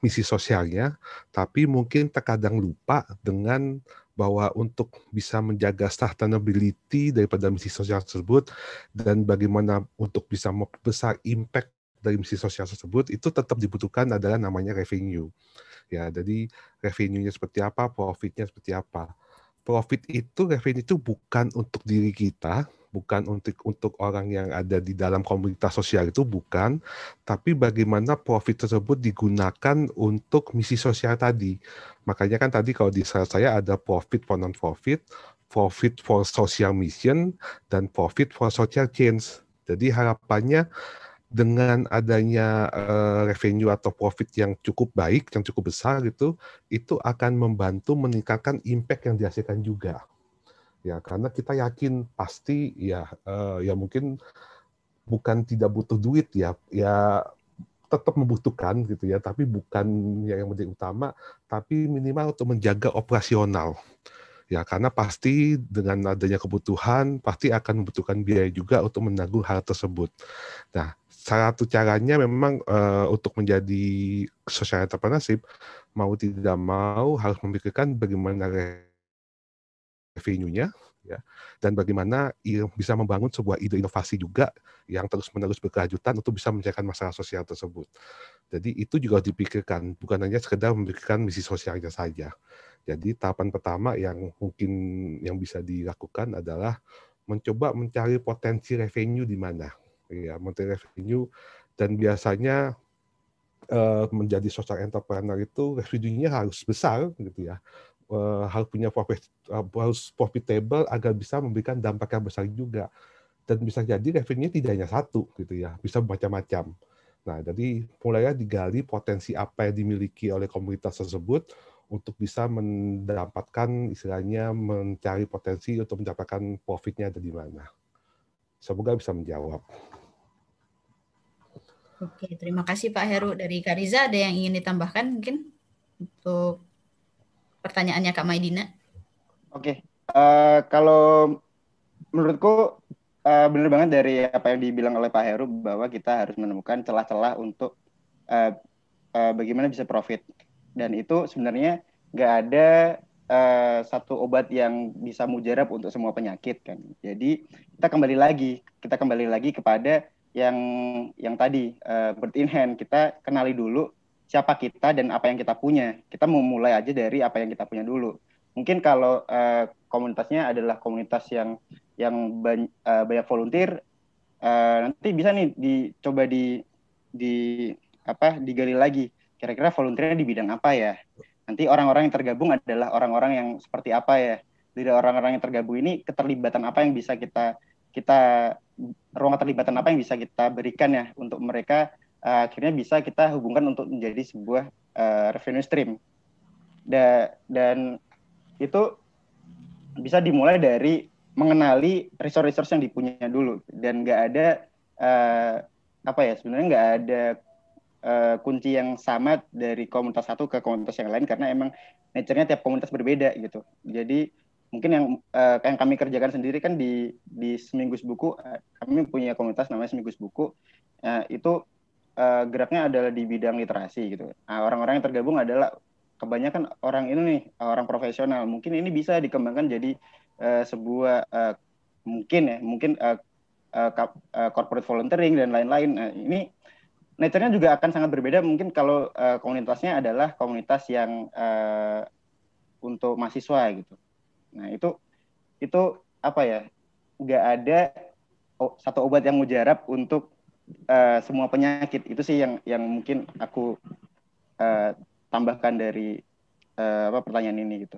misi sosialnya tapi mungkin terkadang lupa dengan bahwa untuk bisa menjaga sustainability daripada misi sosial tersebut dan bagaimana untuk bisa membesar impact dari misi sosial tersebut itu tetap dibutuhkan adalah namanya revenue. Ya, jadi revenue-nya seperti apa, profit-nya seperti apa. Profit itu revenue itu bukan untuk diri kita, bukan untuk untuk orang yang ada di dalam komunitas sosial itu bukan, tapi bagaimana profit tersebut digunakan untuk misi sosial tadi. Makanya kan tadi kalau di saya ada profit for non profit, profit for social mission dan profit for social change. Jadi harapannya dengan adanya uh, revenue atau profit yang cukup baik, yang cukup besar gitu, itu akan membantu meningkatkan impact yang dihasilkan juga. Ya, karena kita yakin pasti ya uh, ya mungkin bukan tidak butuh duit ya, ya tetap membutuhkan gitu ya, tapi bukan ya yang menjadi utama, tapi minimal untuk menjaga operasional. Ya, karena pasti dengan adanya kebutuhan, pasti akan membutuhkan biaya juga untuk menanggung hal tersebut. Nah, salah satu caranya memang uh, untuk menjadi sosial entrepreneurship mau tidak mau harus memikirkan bagaimana revenue-nya ya dan bagaimana bisa membangun sebuah ide inovasi juga yang terus-menerus berkelanjutan untuk bisa menyelesaikan masalah sosial tersebut. Jadi itu juga harus dipikirkan, bukan hanya sekedar memikirkan misi sosialnya saja. Jadi tahapan pertama yang mungkin yang bisa dilakukan adalah mencoba mencari potensi revenue di mana ya menteri revenue dan biasanya uh, menjadi sosok entrepreneur itu revenue-nya harus besar gitu ya uh, harus punya profit uh, harus profitable agar bisa memberikan dampak yang besar juga dan bisa jadi revenue-nya tidak hanya satu gitu ya bisa macam-macam nah jadi mulailah digali potensi apa yang dimiliki oleh komunitas tersebut untuk bisa mendapatkan istilahnya mencari potensi untuk mendapatkan profitnya ada di mana. Semoga bisa menjawab. Oke, terima kasih Pak Heru. Dari Kariza. ada yang ingin ditambahkan mungkin untuk pertanyaannya Kak Maidina? Oke, uh, kalau menurutku uh, benar banget dari apa yang dibilang oleh Pak Heru bahwa kita harus menemukan celah-celah untuk uh, uh, bagaimana bisa profit. Dan itu sebenarnya nggak ada uh, satu obat yang bisa mujarab untuk semua penyakit kan. Jadi kita kembali lagi, kita kembali lagi kepada yang yang tadi uh, eh, bird in hand kita kenali dulu siapa kita dan apa yang kita punya kita mau mulai aja dari apa yang kita punya dulu mungkin kalau uh, komunitasnya adalah komunitas yang yang bany uh, eh, banyak volunteer uh, nanti bisa nih dicoba di di apa digali lagi kira-kira volunteernya di bidang apa ya nanti orang-orang yang tergabung adalah orang-orang yang seperti apa ya dari orang-orang yang tergabung ini keterlibatan apa yang bisa kita kita ruang keterlibatan apa yang bisa kita berikan ya untuk mereka uh, akhirnya bisa kita hubungkan untuk menjadi sebuah uh, revenue stream da, dan itu bisa dimulai dari mengenali resource-resource yang dipunya dulu dan nggak ada uh, apa ya sebenarnya nggak ada uh, kunci yang sama dari komunitas satu ke komunitas yang lain karena emang nature-nya tiap komunitas berbeda gitu jadi mungkin yang uh, yang kami kerjakan sendiri kan di di seminggu buku uh, eh, kami hmm. punya komunitas namanya seminggu buku uh, nah, itu uh, geraknya adalah di bidang literasi gitu nah, orang-orang nah, yang tergabung adalah kebanyakan orang ini nih orang profesional mungkin ini bisa dikembangkan jadi uh, sebuah uh, mungkin ya mungkin uh, uh, corporate volunteering dan lain-lain nah, ini nature-nya juga akan sangat berbeda mungkin kalau uh, komunitasnya adalah komunitas yang uh, untuk mahasiswa gitu Nah itu itu apa ya? Nggak ada satu obat yang mujarab untuk uh, semua penyakit itu sih yang yang mungkin aku uh, tambahkan dari uh, apa pertanyaan ini gitu.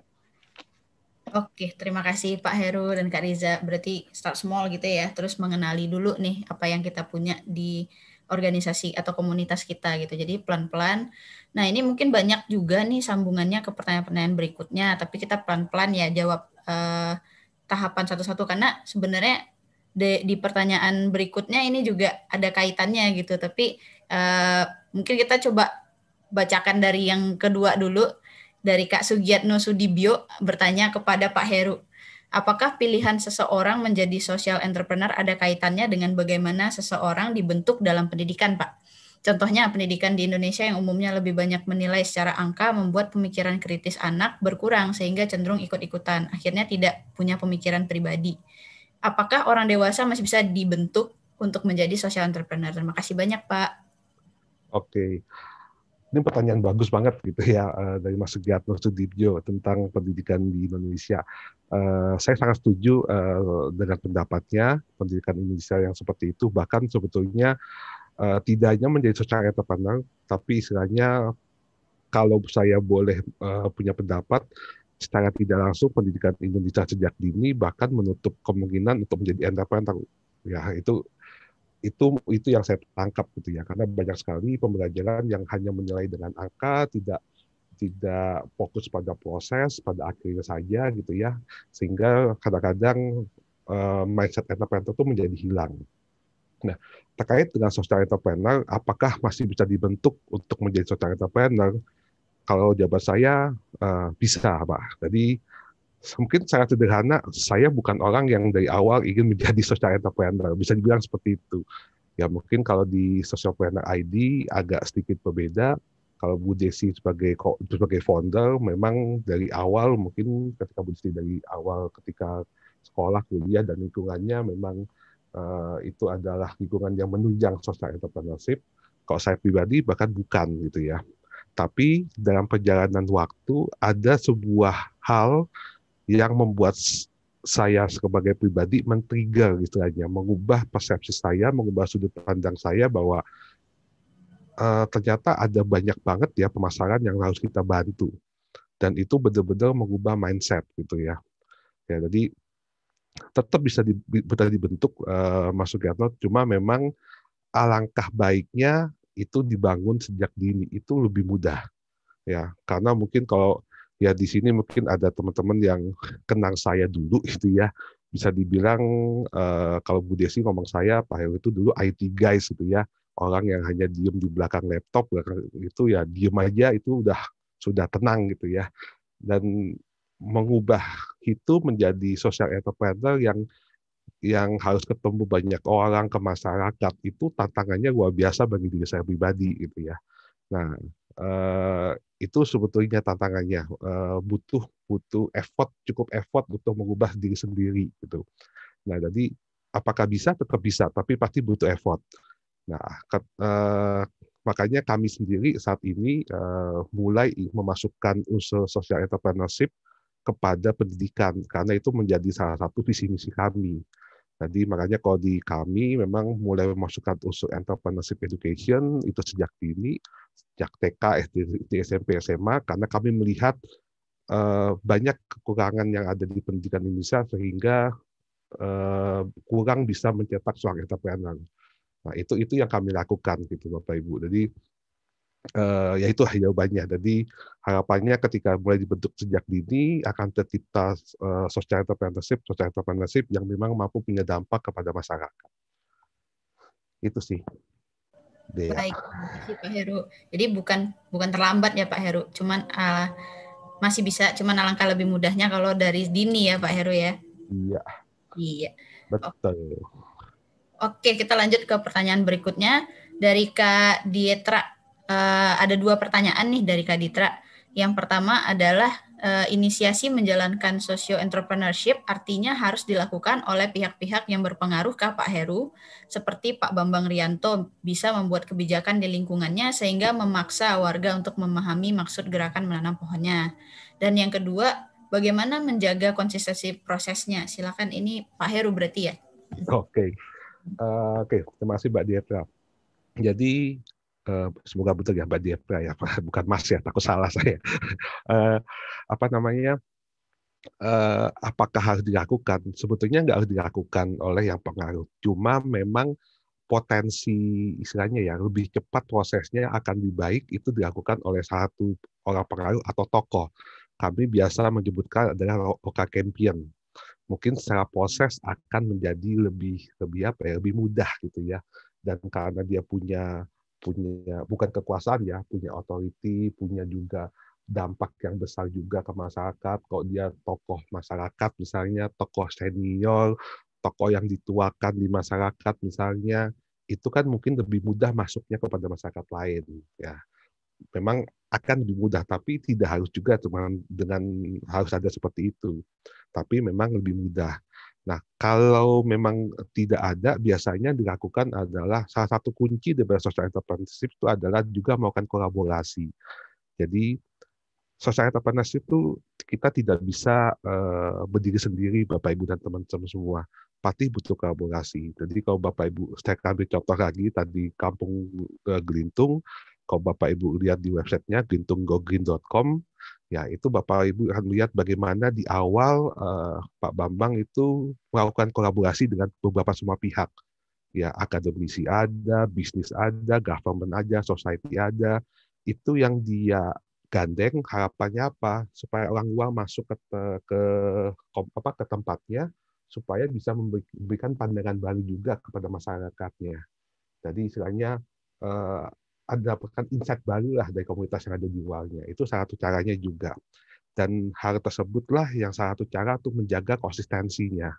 Oke, terima kasih Pak Heru dan Kak Riza. Berarti start small gitu ya, terus mengenali dulu nih apa yang kita punya di organisasi atau komunitas kita gitu. Jadi pelan-pelan Nah, ini mungkin banyak juga nih sambungannya ke pertanyaan-pertanyaan berikutnya, tapi kita pelan-pelan ya jawab eh, tahapan satu-satu karena sebenarnya di, di pertanyaan berikutnya ini juga ada kaitannya gitu, tapi eh, mungkin kita coba bacakan dari yang kedua dulu dari Kak Sugiatno Sudibyo bertanya kepada Pak Heru. Apakah pilihan seseorang menjadi social entrepreneur ada kaitannya dengan bagaimana seseorang dibentuk dalam pendidikan, Pak? Contohnya pendidikan di Indonesia yang umumnya lebih banyak menilai secara angka membuat pemikiran kritis anak berkurang sehingga cenderung ikut-ikutan. Akhirnya tidak punya pemikiran pribadi. Apakah orang dewasa masih bisa dibentuk untuk menjadi social entrepreneur? Terima kasih banyak, Pak. Oke. Ini pertanyaan bagus banget gitu ya eh, dari Mas Sugiatno Sudibjo tentang pendidikan di Indonesia. Eh, saya sangat setuju eh, dengan pendapatnya pendidikan Indonesia yang seperti itu bahkan sebetulnya uh, eh, tidak hanya menjadi secara terpandang, tapi istilahnya kalau saya boleh uh, punya pendapat, secara tidak langsung pendidikan Indonesia sejak dini bahkan menutup kemungkinan untuk menjadi entrepreneur. Ya itu itu itu yang saya tangkap gitu ya karena banyak sekali pembelajaran yang hanya menilai dengan angka tidak tidak fokus pada proses pada akhirnya saja gitu ya sehingga kadang-kadang uh, mindset entrepreneur itu menjadi hilang. Nah, terkait dengan social entrepreneur, apakah masih bisa dibentuk untuk menjadi social entrepreneur? Kalau jawaban saya uh, bisa, Pak. Jadi mungkin sangat sederhana, saya bukan orang yang dari awal ingin menjadi social entrepreneur. Bisa dibilang seperti itu. Ya mungkin kalau di social planner ID agak sedikit berbeda. Kalau Bu Desi sebagai sebagai founder memang dari awal mungkin ketika Bu Desi dari awal ketika sekolah kuliah dan lingkungannya memang Eh, itu adalah lingkungan yang menunjang sosial entrepreneurship. Kalau saya pribadi bahkan bukan gitu ya. Tapi dalam perjalanan waktu ada sebuah hal yang membuat saya sebagai pribadi men-trigger istilahnya, gitu mengubah persepsi saya, mengubah sudut pandang saya bahwa uh, ternyata ada banyak banget ya pemasaran yang harus kita bantu. Dan itu benar-benar mengubah mindset gitu ya. Ya, jadi tetap bisa di, bisa dibentuk uh, Mas Sugiatno cuma memang alangkah baiknya itu dibangun sejak dini itu lebih mudah ya karena mungkin kalau ya di sini mungkin ada teman-teman yang kenang saya dulu itu ya bisa dibilang uh, kalau Bu Desi ngomong saya Pak Hewi itu dulu IT guys gitu ya orang yang hanya diem di belakang laptop itu ya diem aja itu udah sudah tenang gitu ya dan mengubah itu menjadi sosial entrepreneur yang yang harus ketemu banyak orang ke masyarakat itu tantangannya luar biasa bagi diri saya pribadi gitu ya. Nah eh, itu sebetulnya tantangannya eh, butuh butuh effort cukup effort untuk mengubah diri sendiri gitu. Nah jadi apakah bisa tetap bisa tapi pasti butuh effort. Nah ke, eh, makanya kami sendiri saat ini eh, mulai memasukkan unsur social entrepreneurship kepada pendidikan karena itu menjadi salah satu visi misi kami. Jadi makanya kalau di kami memang mulai memasukkan unsur entrepreneurship education itu sejak dini, sejak TK, SD, SMP, SMA karena kami melihat uh, banyak kekurangan yang ada di pendidikan Indonesia sehingga uh, kurang bisa mencetak seorang entrepreneur. Nah, itu itu yang kami lakukan gitu Bapak Ibu. Jadi uh, ya itulah jawabannya. Jadi harapannya ketika mulai dibentuk sejak dini akan tercipta uh, social entrepreneurship, social entrepreneurship yang memang mampu punya dampak kepada masyarakat. Itu sih. Dea. Baik, Pak Heru. Jadi bukan bukan terlambat ya Pak Heru, cuman uh, masih bisa, cuman alangkah lebih mudahnya kalau dari dini ya Pak Heru ya. Iya. Iya. Betul. Oke, kita lanjut ke pertanyaan berikutnya dari Kak Dietra Eh, ada dua pertanyaan nih dari Kak Ditra. Yang pertama adalah uh, inisiasi menjalankan socio entrepreneurship artinya harus dilakukan oleh pihak-pihak yang berpengaruh ke Pak Heru seperti Pak Bambang Rianto bisa membuat kebijakan di lingkungannya sehingga memaksa warga untuk memahami maksud gerakan menanam pohonnya. Dan yang kedua, bagaimana menjaga konsistensi prosesnya? Silakan ini Pak Heru berarti ya. Oke. Okay. Uh, eh, Oke, okay. terima kasih Mbak Dietra. Jadi Eh, semoga betul ya Mbak Diapra ya, bukan Mas ya, takut salah saya. Eh, apa namanya? Eh, apakah harus dilakukan? Sebetulnya nggak harus dilakukan oleh yang pengaruh. Cuma memang potensi istilahnya ya lebih cepat prosesnya akan lebih baik itu dilakukan oleh satu orang pengaruh atau tokoh. Kami biasa menyebutkan adalah oka champion. Mungkin secara proses akan menjadi lebih lebih apa ya lebih mudah gitu ya. Dan karena dia punya punya bukan kekuasaan ya, punya authority, punya juga dampak yang besar juga ke masyarakat. Kalau dia tokoh masyarakat misalnya, tokoh senior, tokoh yang dituakan di masyarakat misalnya, itu kan mungkin lebih mudah masuknya kepada masyarakat lain ya. Memang akan lebih mudah tapi tidak harus juga cuma dengan harus ada seperti itu. Tapi memang lebih mudah Nah, kalau memang tidak ada, biasanya dilakukan adalah salah satu kunci dari social entrepreneurship itu adalah juga melakukan kolaborasi. Jadi, social entrepreneurship itu kita tidak bisa eh, berdiri sendiri, Bapak Ibu dan teman-teman semua. Pasti butuh kolaborasi. Jadi kalau Bapak Ibu, saya ambil contoh lagi tadi Kampung uh, Gelintung, kalau Bapak Ibu lihat di websitenya gintunggogreen.com, ya itu Bapak Ibu akan lihat bagaimana di awal uh, Pak Bambang itu melakukan kolaborasi dengan beberapa semua pihak. Ya akademisi ada, bisnis ada, government ada, society ada. Itu yang dia gandeng harapannya apa supaya orang luar masuk ke ke apa ke tempatnya supaya bisa memberikan pandangan baru juga kepada masyarakatnya. Jadi istilahnya eh, ada dapatkan insight baru lah dari komunitas yang ada di luarnya. Itu salah satu caranya juga. Dan hal tersebutlah yang salah satu cara untuk menjaga konsistensinya.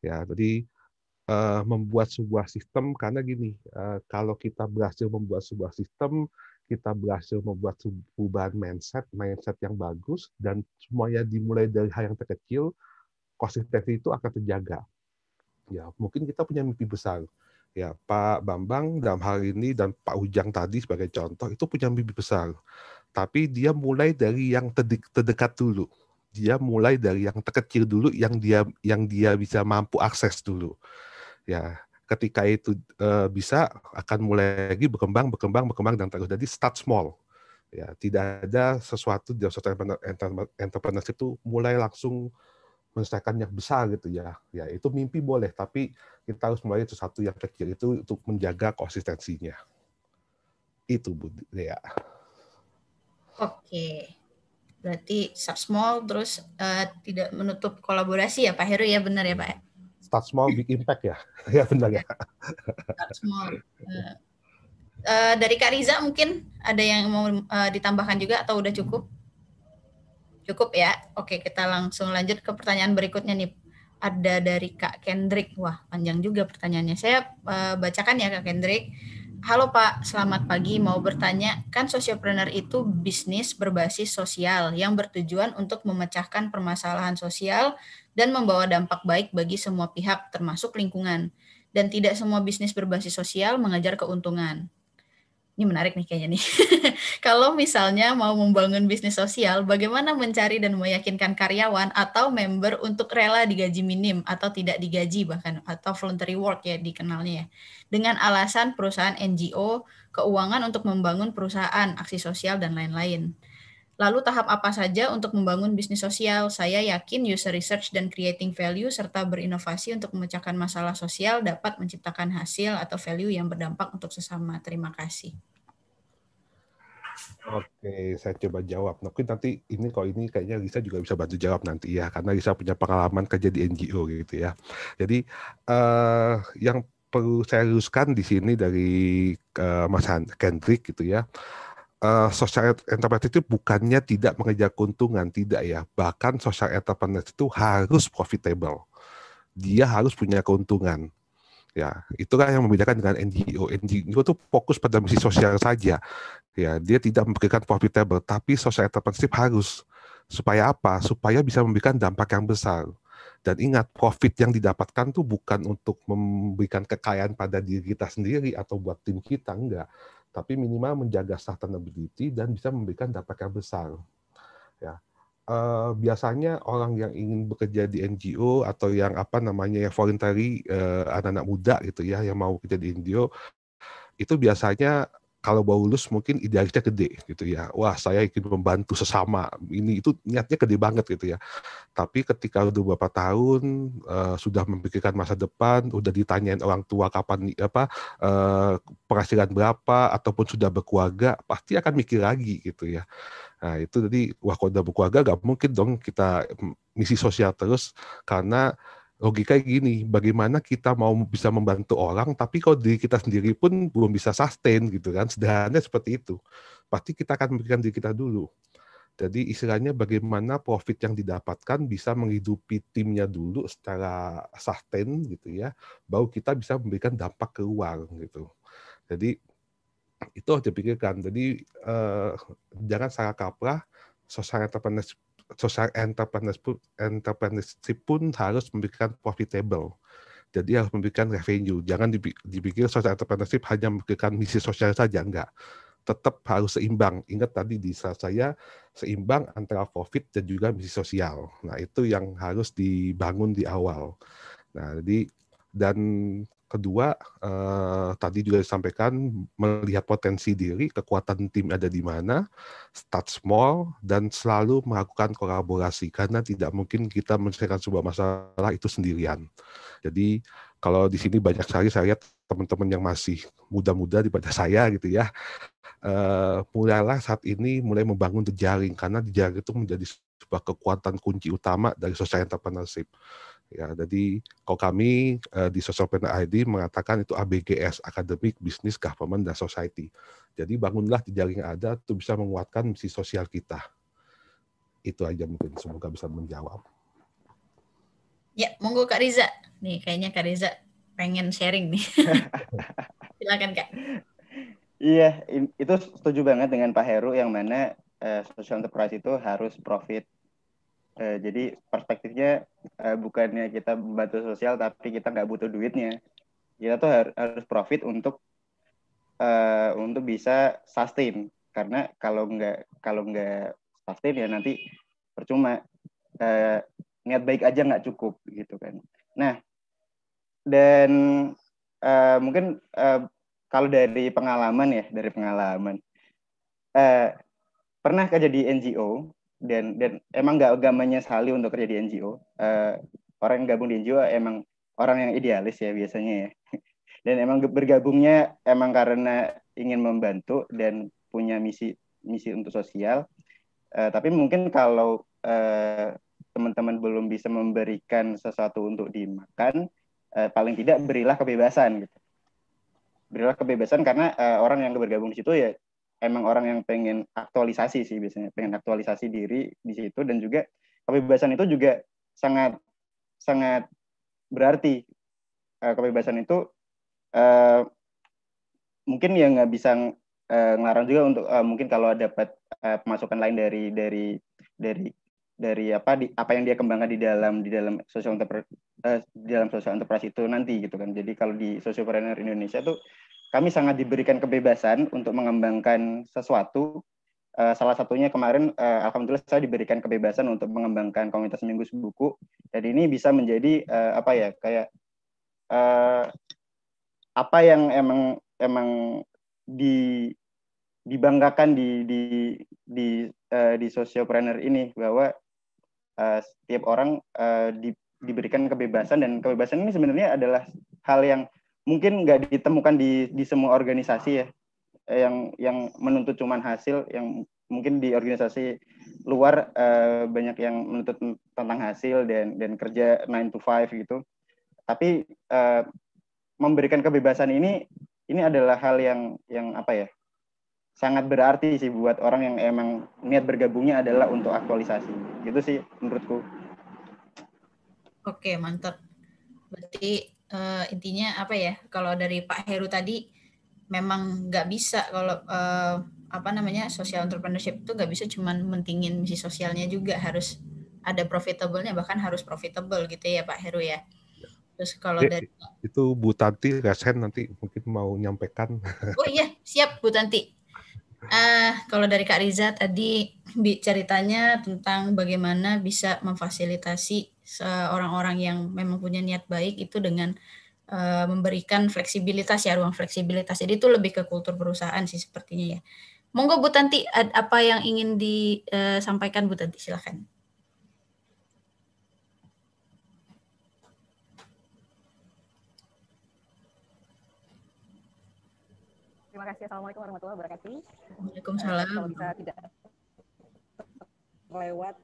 Ya, jadi uh, membuat sebuah sistem karena gini, uh, kalau kita berhasil membuat sebuah sistem, kita berhasil membuat perubahan mindset, mindset yang bagus, dan semuanya dimulai dari hal yang terkecil, konsistensi itu akan terjaga. Ya, mungkin kita punya mimpi besar, ya Pak Bambang dalam hal ini dan Pak Ujang tadi sebagai contoh itu punya mimpi besar. Tapi dia mulai dari yang terdekat dulu. Dia mulai dari yang terkecil dulu yang dia yang dia bisa mampu akses dulu. Ya, ketika itu e, bisa akan mulai lagi berkembang berkembang berkembang dan terus jadi start small. Ya, tidak ada sesuatu di sosial suatu itu mulai langsung menyelesaikan yang besar gitu ya. Ya itu mimpi boleh, tapi kita harus mulai sesuatu yang kecil itu untuk menjaga konsistensinya. Itu Bu Oke. Berarti start small terus uh, tidak menutup kolaborasi ya Pak Heru ya benar ya Pak? Ya? Start small big impact ya. ya benar ya. Start small. Uh, uh, dari Kak Riza mungkin ada yang mau uh, ditambahkan juga atau udah cukup? Cukup ya. Oke, kita langsung lanjut ke pertanyaan berikutnya nih. Ada dari Kak Kendrick. Wah, panjang juga pertanyaannya. Saya uh, bacakan ya Kak Kendrick. Halo Pak, selamat pagi. Mau bertanya, kan sosiopreneur itu bisnis berbasis sosial yang bertujuan untuk memecahkan permasalahan sosial dan membawa dampak baik bagi semua pihak termasuk lingkungan. Dan tidak semua bisnis berbasis sosial mengejar keuntungan ini menarik nih kayaknya nih. Kalau misalnya mau membangun bisnis sosial, bagaimana mencari dan meyakinkan karyawan atau member untuk rela digaji minim atau tidak digaji bahkan atau voluntary work ya dikenalnya ya. Dengan alasan perusahaan NGO, keuangan untuk membangun perusahaan, aksi sosial dan lain-lain. Lalu tahap apa saja untuk membangun bisnis sosial? Saya yakin user research dan creating value serta berinovasi untuk memecahkan masalah sosial dapat menciptakan hasil atau value yang berdampak untuk sesama. Terima kasih. Oke, saya coba jawab. Nah, mungkin nanti ini kalau ini kayaknya Lisa juga bisa bantu jawab nanti ya, karena Lisa punya pengalaman kerja di NGO gitu ya. Jadi eh, yang perlu saya luruskan di sini dari uh, Mas Kendrick gitu ya uh, eh, social enterprise itu bukannya tidak mengejar keuntungan, tidak ya. Bahkan social enterprise itu harus profitable. Dia harus punya keuntungan. Ya, itulah yang membedakan dengan NGO. NGO itu fokus pada misi sosial saja. Ya, dia tidak memberikan profitable, tapi social entrepreneurship harus supaya apa? Supaya bisa memberikan dampak yang besar. Dan ingat, profit yang didapatkan tuh bukan untuk memberikan kekayaan pada diri kita sendiri atau buat tim kita, enggak tapi minimal menjaga sustainability dan bisa memberikan dampak yang besar. Ya. Uh, biasanya orang yang ingin bekerja di NGO atau yang apa namanya yang voluntary eh, anak-anak muda gitu ya yang mau kerja di NGO itu biasanya kalau Paulus mungkin idealisnya gede gitu ya. Wah, saya ingin membantu sesama. Ini itu niatnya gede banget gitu ya. Tapi ketika udah beberapa tahun uh, sudah memikirkan masa depan, udah ditanyain orang tua kapan apa uh, penghasilan berapa ataupun sudah berkeluarga, pasti akan mikir lagi gitu ya. Nah, itu jadi wah kalau udah berkeluarga gak mungkin dong kita misi sosial terus karena logika gini, bagaimana kita mau bisa membantu orang, tapi kalau diri kita sendiri pun belum bisa sustain gitu kan, sederhananya seperti itu. Pasti kita akan memberikan diri kita dulu. Jadi istilahnya bagaimana profit yang didapatkan bisa menghidupi timnya dulu secara sustain gitu ya, bahwa kita bisa memberikan dampak ke luar gitu. Jadi itu harus dipikirkan. Jadi eh, jangan salah kaprah sosial entrepreneurship social entrepreneurship pun, entrepreneurship pun harus memberikan profitable. Jadi harus memberikan revenue. Jangan dipikir social entrepreneurship hanya memberikan misi sosial saja, enggak. Tetap harus seimbang. Ingat tadi di saat saya seimbang antara profit dan juga misi sosial. Nah itu yang harus dibangun di awal. Nah jadi dan kedua uh, tadi juga disampaikan melihat potensi diri, kekuatan tim ada di mana, start small dan selalu melakukan kolaborasi karena tidak mungkin kita menyelesaikan sebuah masalah itu sendirian. Jadi kalau di sini banyak sekali saya lihat teman-teman yang masih muda-muda daripada saya gitu ya, uh, mulailah saat ini mulai membangun jejaring karena jejaring itu menjadi sebuah kekuatan kunci utama dari social entrepreneurship Ya, jadi kalau kami uh, di Social Planner ID mengatakan itu ABGS, Academic, Business, Government, dan Society. Jadi bangunlah di jaringan ada itu bisa menguatkan misi sosial kita. Itu aja mungkin semoga bisa menjawab. Ya, monggo Kak Riza. Nih kayaknya Kak Riza pengen sharing nih. Silakan Kak. Iya, itu setuju banget dengan Pak Heru yang mana uh, social enterprise itu harus profit Eh, jadi perspektifnya uh, bukannya kita membantu sosial tapi kita nggak butuh duitnya. Kita tuh har harus profit untuk uh, untuk bisa sustain karena kalau nggak kalau nggak sustain ya nanti percuma uh, niat baik aja nggak cukup gitu kan. Nah dan uh, mungkin uh, kalau dari pengalaman ya dari pengalaman uh, pernah kerja di NGO dan dan emang gak gak menyesali untuk kerja di NGO uh, eh, orang yang gabung di NGO emang orang yang idealis ya biasanya ya dan emang bergabungnya emang karena ingin membantu dan punya misi misi untuk sosial uh, tapi mungkin kalau uh, teman-teman belum bisa memberikan sesuatu untuk dimakan uh, paling tidak berilah kebebasan gitu berilah kebebasan karena uh, orang yang bergabung di situ ya emang orang yang pengen aktualisasi sih biasanya pengen aktualisasi diri di situ dan juga kebebasan itu juga sangat sangat berarti eh, kebebasan itu eh, mungkin ya nggak bisa uh, ngelarang juga untuk mungkin kalau dapat uh, pemasukan lain dari dari dari dari apa di, apa yang dia kembangkan di dalam di dalam social Eh, dalam sosial enterprise itu nanti gitu kan. Jadi kalau di socialpreneur Indonesia tuh kami sangat diberikan kebebasan untuk mengembangkan sesuatu. Eh, salah satunya kemarin eh, alhamdulillah saya diberikan kebebasan untuk mengembangkan komunitas minggu buku. Jadi ini bisa menjadi apa ya kayak apa yang emang emang di dibanggakan di di di di socialpreneur ini bahwa setiap orang di, diberikan kebebasan dan kebebasan ini sebenarnya adalah hal yang mungkin nggak ditemukan di di semua organisasi ya yang yang menuntut cuman hasil yang mungkin di organisasi luar uh, banyak yang menuntut tentang hasil dan dan kerja 9 to 5 gitu. Tapi uh, memberikan kebebasan ini ini adalah hal yang yang apa ya? sangat berarti sih buat orang yang emang niat bergabungnya adalah untuk aktualisasi. Gitu sih menurutku. Oke, mantap. Berarti uh, intinya apa ya? Kalau dari Pak Heru tadi memang nggak bisa kalau uh, apa namanya social entrepreneurship itu nggak bisa cuman mentingin misi sosialnya juga harus ada profitablenya bahkan harus profitable gitu ya Pak Heru ya. Terus kalau dari itu Bu Tanti Gasen nanti mungkin mau nyampaikan. Oh iya, siap Bu Tanti. Uh, kalau dari Kak Riza tadi ceritanya tentang bagaimana bisa memfasilitasi orang-orang yang memang punya niat baik itu dengan uh, memberikan fleksibilitas ya ruang fleksibilitas. Jadi itu lebih ke kultur perusahaan sih sepertinya ya. Monggo Bu Tanti apa yang ingin disampaikan eh, Bu Tanti silakan. Terima kasih. Assalamualaikum warahmatullahi wabarakatuh. Waalaikumsalam. Uh, kalau bisa tidak lewat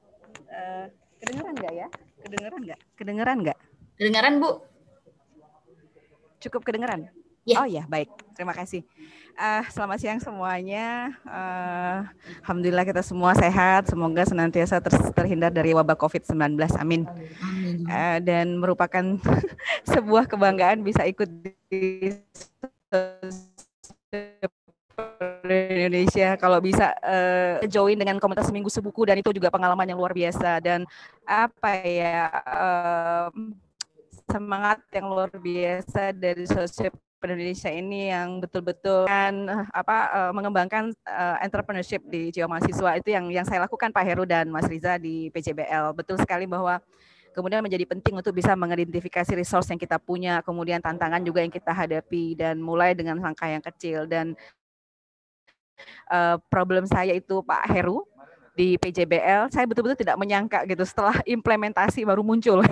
uh, kedengeran nggak ya? Kedengeran nggak? Kedengeran nggak? Kedengeran Bu. Cukup kedengeran. Yeah. Oh ya, baik. Terima kasih. Uh, selamat siang semuanya. Uh, Alhamdulillah kita semua sehat. Semoga senantiasa ter terhindar dari wabah COVID-19. Amin. Amin. Uh, dan merupakan sebuah kebanggaan bisa ikut di Indonesia kalau bisa uh, join dengan komunitas seminggu Sebuku dan itu juga pengalaman yang luar biasa dan apa ya uh, semangat yang luar biasa dari sosial Indonesia ini yang betul-betul kan apa mengembangkan uh, entrepreneurship di Jiwa Mahasiswa itu yang yang saya lakukan Pak Heru dan Mas Riza di PCBL. Betul sekali bahwa kemudian menjadi penting untuk bisa mengidentifikasi resource yang kita punya, kemudian tantangan juga yang kita hadapi dan mulai dengan langkah yang kecil dan uh, problem saya itu Pak Heru di PJBL, saya betul-betul tidak menyangka gitu setelah implementasi baru muncul.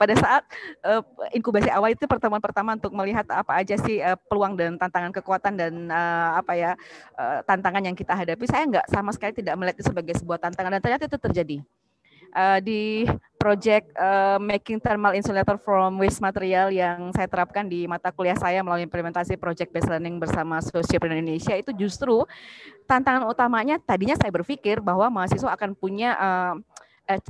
Pada saat uh, inkubasi awal itu pertemuan pertama untuk melihat apa aja sih uh, peluang dan tantangan kekuatan dan uh, apa ya uh, tantangan yang kita hadapi, saya nggak sama sekali tidak melihat itu sebagai sebuah tantangan dan ternyata itu terjadi uh, di project uh, making thermal insulator from waste material yang saya terapkan di mata kuliah saya melalui implementasi project based learning bersama Sociopreneur Indonesia itu justru tantangan utamanya tadinya saya berpikir bahwa mahasiswa akan punya uh,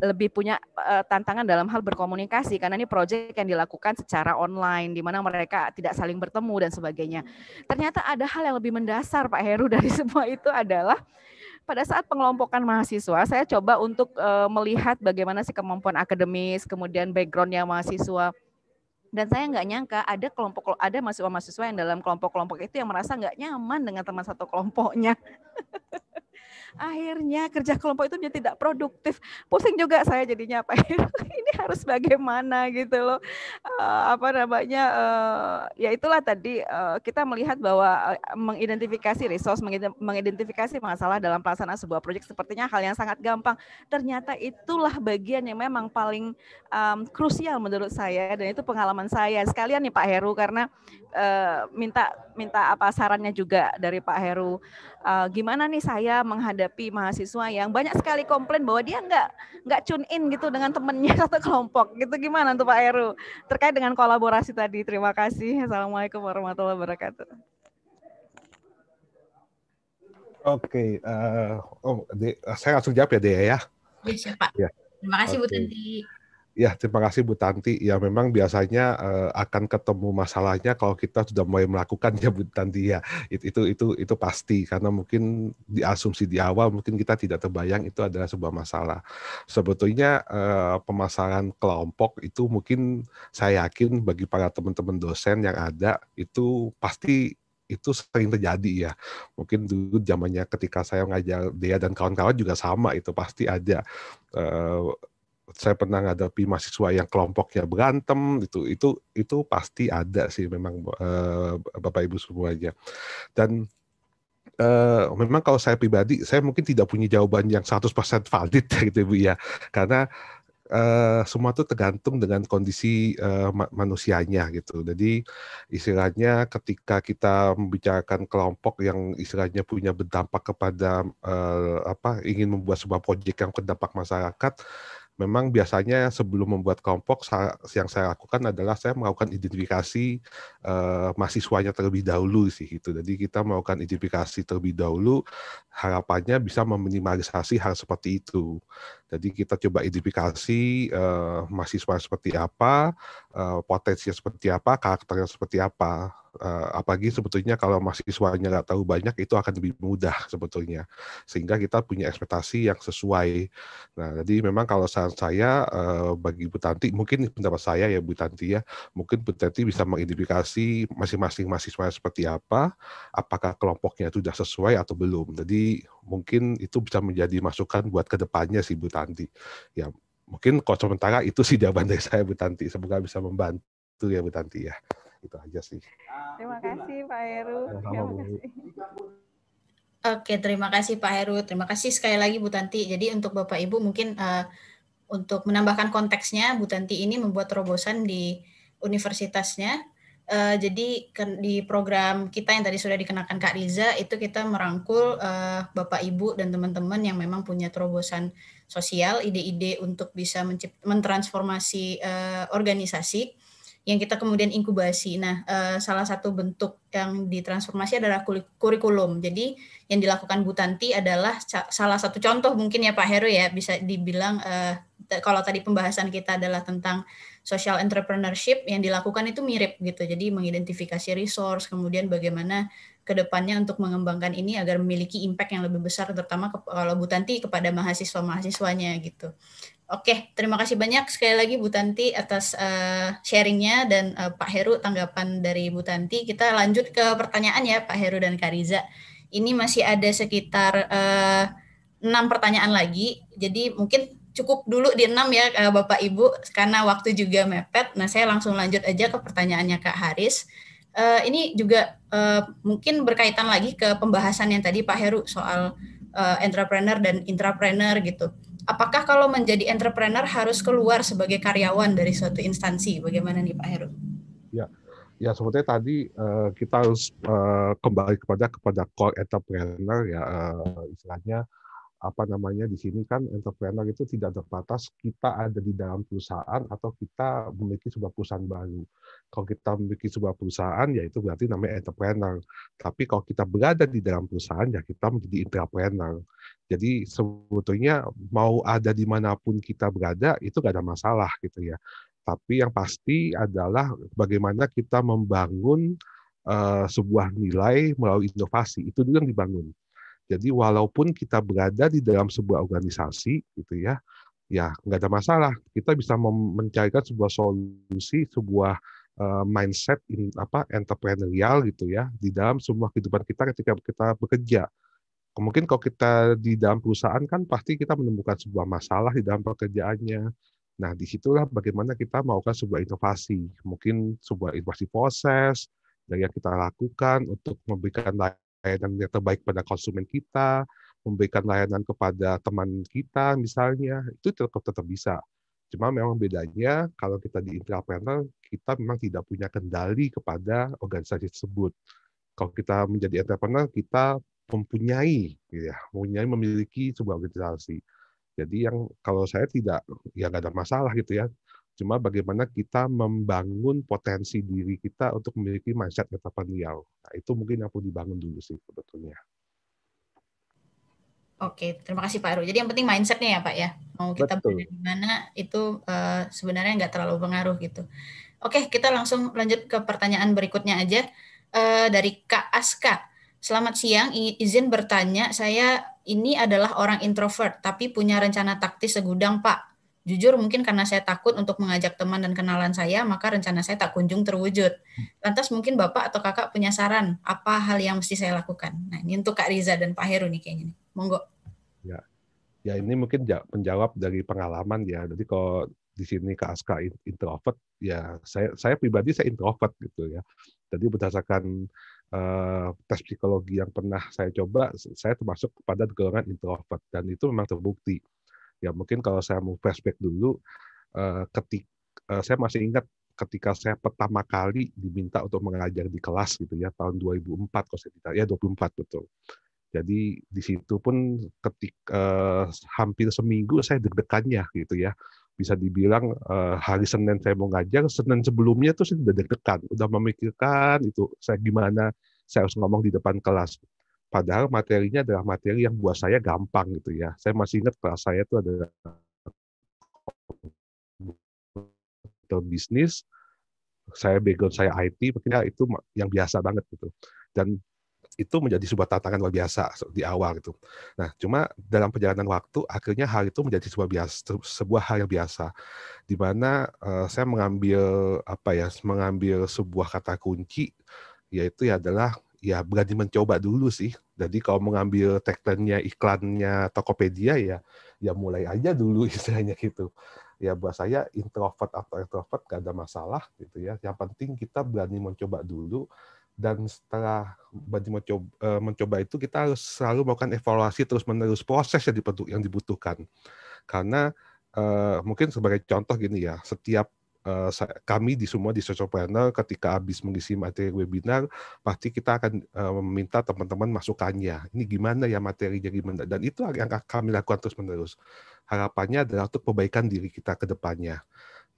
lebih punya uh, tantangan dalam hal berkomunikasi karena ini project yang dilakukan secara online di mana mereka tidak saling bertemu dan sebagainya. Ternyata ada hal yang lebih mendasar Pak Heru dari semua itu adalah pada saat pengelompokan mahasiswa, saya coba untuk eh, melihat bagaimana sih kemampuan akademis, kemudian backgroundnya mahasiswa. Dan saya nggak nyangka ada kelompok ada mahasiswa-mahasiswa yang dalam kelompok-kelompok itu yang merasa nggak nyaman dengan teman satu kelompoknya. akhirnya kerja kelompok itu menjadi tidak produktif pusing juga saya jadinya apa ini harus bagaimana gitu loh uh, apa namanya uh, ya itulah tadi uh, kita melihat bahwa uh, mengidentifikasi resource mengidentifikasi masalah dalam pelaksanaan sebuah proyek sepertinya hal yang sangat gampang ternyata itulah bagian yang memang paling um, krusial menurut saya dan itu pengalaman saya sekalian nih Pak Heru karena uh, minta minta apa sarannya juga dari Pak Heru uh, gimana nih saya menghadapi menghadapi mahasiswa yang banyak sekali komplain bahwa dia nggak nggak tune in gitu dengan temennya satu kelompok gitu gimana tuh Pak Heru terkait dengan kolaborasi tadi terima kasih assalamualaikum warahmatullahi wabarakatuh. Oke, okay, uh, eh, oh, saya langsung jawab ya Dea ya. ya Pak. Ya. Terima kasih okay. Bu Tenti. Ya, terima kasih Bu Tanti. Ya, memang biasanya uh, akan ketemu masalahnya kalau kita sudah mulai melakukannya Bu Tanti ya. Itu itu itu, itu pasti karena mungkin diasumsi di awal mungkin kita tidak terbayang itu adalah sebuah masalah. Sebetulnya uh, pemasaran kelompok itu mungkin saya yakin bagi para teman-teman dosen yang ada itu pasti itu sering terjadi ya. Mungkin dulu zamannya ketika saya ngajar dia dan kawan-kawan juga sama itu pasti ada eh, saya pernah menghadapi mahasiswa yang kelompoknya berantem itu itu itu pasti ada sih memang uh, bapak ibu semuanya dan uh, memang kalau saya pribadi saya mungkin tidak punya jawaban yang 100% valid gitu ibu ya karena Uh, semua itu tergantung dengan kondisi uh, manusianya gitu. Jadi istilahnya ketika kita membicarakan kelompok yang istilahnya punya berdampak kepada uh, apa ingin membuat sebuah proyek yang berdampak masyarakat, memang biasanya sebelum membuat kelompok yang saya lakukan adalah saya melakukan identifikasi eh, mahasiswanya terlebih dahulu sih itu. Jadi kita melakukan identifikasi terlebih dahulu harapannya bisa meminimalisasi hal seperti itu. Jadi kita coba identifikasi uh, mahasiswa seperti apa, uh, potensinya seperti apa, karakternya seperti apa. Uh, apalagi sebetulnya kalau mahasiswanya nggak tahu banyak itu akan lebih mudah sebetulnya. Sehingga kita punya ekspektasi yang sesuai. Nah, jadi memang kalau saran saya uh, bagi Bu Tanti, mungkin pendapat saya ya Bu Tanti ya, mungkin Bu Tanti bisa mengidentifikasi masing-masing mahasiswa seperti apa, apakah kelompoknya itu sudah sesuai atau belum. Jadi mungkin itu bisa menjadi masukan buat kedepannya sih Bu Tanti. Ya mungkin kalau sementara itu sih jawaban dari saya Bu Tanti. Semoga bisa membantu ya Bu Tanti ya. Itu aja sih. Terima kasih Pak Heru. Terima kasih. Oke, terima kasih Pak Heru. Terima kasih sekali lagi Bu Tanti. Jadi untuk Bapak Ibu mungkin uh, untuk menambahkan konteksnya, Bu Tanti ini membuat terobosan di universitasnya Eh, jadi di program kita yang tadi sudah dikenakan Kak Riza itu kita merangkul uh, Bapak Ibu dan teman-teman yang memang punya terobosan sosial, ide-ide untuk bisa mentransformasi uh, organisasi yang kita kemudian inkubasi. Nah, uh, salah satu bentuk yang ditransformasi adalah kurikulum. Jadi yang dilakukan Bu Tanti adalah salah satu contoh mungkin ya Pak Heru ya bisa dibilang uh, kalau tadi pembahasan kita adalah tentang social entrepreneurship yang dilakukan itu mirip gitu. Jadi mengidentifikasi resource, kemudian bagaimana kedepannya untuk mengembangkan ini agar memiliki impact yang lebih besar, terutama ke, kalau Bu Tanti kepada mahasiswa-mahasiswanya gitu. Oke, terima kasih banyak sekali lagi Bu Tanti atas uh, sharingnya dan uh, Pak Heru tanggapan dari Bu Tanti. Kita lanjut ke pertanyaan ya Pak Heru dan Kariza. Ini masih ada sekitar eh, enam pertanyaan lagi. Jadi mungkin cukup dulu di enam ya eh, Bapak Ibu karena waktu juga mepet. Nah saya langsung lanjut aja ke pertanyaannya Kak Haris. Uh, ini juga uh, mungkin berkaitan lagi ke pembahasan yang tadi Pak Heru soal uh, entrepreneur dan intrapreneur gitu. Apakah kalau menjadi entrepreneur harus keluar sebagai karyawan dari suatu instansi? Bagaimana nih Pak Heru? Ya, ya sebetulnya tadi uh, kita harus uh, kembali kepada kepada core entrepreneur ya uh, istilahnya apa namanya di sini kan entrepreneur itu tidak terbatas kita ada di dalam perusahaan atau kita memiliki sebuah perusahaan baru. Kalau kita memiliki sebuah perusahaan ya itu berarti namanya entrepreneur. Tapi kalau kita berada di dalam perusahaan ya kita menjadi entrepreneur. Jadi sebetulnya mau ada di dimanapun kita berada itu gak ada masalah gitu ya. Tapi yang pasti adalah bagaimana kita membangun uh, sebuah nilai melalui inovasi itu dulu yang dibangun jadi walaupun kita berada di dalam sebuah organisasi gitu ya, ya nggak ada masalah. Kita bisa mencarikan sebuah solusi, sebuah uh, mindset in, apa entrepreneurial gitu ya di dalam semua kehidupan kita ketika kita bekerja. Mungkin kalau kita di dalam perusahaan kan pasti kita menemukan sebuah masalah di dalam pekerjaannya. Nah, disitulah bagaimana kita melakukan sebuah inovasi. Mungkin sebuah inovasi proses, yang kita lakukan untuk memberikan layanan yang terbaik pada konsumen kita, memberikan layanan kepada teman kita misalnya, itu tetap tetap bisa. Cuma memang bedanya kalau kita di intrapreneur, kita memang tidak punya kendali kepada organisasi tersebut. Kalau kita menjadi entrepreneur, kita mempunyai, ya, mempunyai memiliki sebuah organisasi. Jadi yang kalau saya tidak, ya nggak ada masalah gitu ya. Cuma bagaimana kita membangun potensi diri kita untuk memiliki mindset entrepreneurial. Nah, itu mungkin yang perlu dibangun dulu sih sebetulnya. Oke, terima kasih Pak Heru. Jadi yang penting mindsetnya ya Pak ya. Mau kita berada di mana itu uh, sebenarnya nggak terlalu pengaruh gitu. Oke, kita langsung lanjut ke pertanyaan berikutnya aja uh, dari Kak Aska. Selamat siang, izin bertanya. Saya ini adalah orang introvert, tapi punya rencana taktis segudang Pak. Jujur mungkin karena saya takut untuk mengajak teman dan kenalan saya, maka rencana saya tak kunjung terwujud. Lantas mungkin Bapak atau Kakak punya saran, apa hal yang mesti saya lakukan? Nah ini untuk Kak Riza dan Pak Heru nih kayaknya. Nih. Monggo. Ya, ya ini mungkin menjawab dari pengalaman ya. Jadi kalau di sini Kak Aska introvert, ya saya saya pribadi saya introvert gitu ya. Jadi berdasarkan eh, tes psikologi yang pernah saya coba, saya termasuk pada golongan introvert dan itu memang terbukti ya mungkin kalau saya mau flashback dulu uh, eh, ketika uh, eh, saya masih ingat ketika saya pertama kali diminta untuk mengajar di kelas gitu ya tahun 2004 kalau saya tidak ya 24 betul. Jadi di situ pun ketika uh, eh, hampir seminggu saya deg-degannya gitu ya. Bisa dibilang uh, hari Senin saya mau ngajar, Senin sebelumnya tuh saya deg-degan, udah memikirkan itu saya gimana saya harus ngomong di depan kelas. Padahal materinya adalah materi yang buat saya gampang gitu ya. Saya masih ingat kelas saya itu ada atau bisnis, saya background saya IT, makanya itu yang biasa banget gitu. Dan itu menjadi sebuah tantangan luar biasa di awal gitu. Nah, cuma dalam perjalanan waktu akhirnya hal itu menjadi sebuah biasa sebuah hal yang biasa di mana uh, saya mengambil apa ya, mengambil sebuah kata kunci yaitu ya adalah ya berani mencoba dulu sih. Jadi kalau mengambil tagline-nya, iklannya Tokopedia ya ya mulai aja dulu istilahnya gitu. Ya buat saya introvert atau extrovert gak ada masalah gitu ya. Yang penting kita berani mencoba dulu dan setelah berani mencoba, eh, mencoba itu kita harus selalu melakukan evaluasi terus menerus proses yang dibutuhkan. Karena eh, mungkin sebagai contoh gini ya, setiap uh, kami di semua di social panel ketika habis mengisi materi webinar pasti kita akan uh, meminta teman-teman masukannya. Ini gimana ya materinya gimana dan itu yang kami lakukan terus-menerus. Harapannya adalah untuk perbaikan diri kita ke depannya.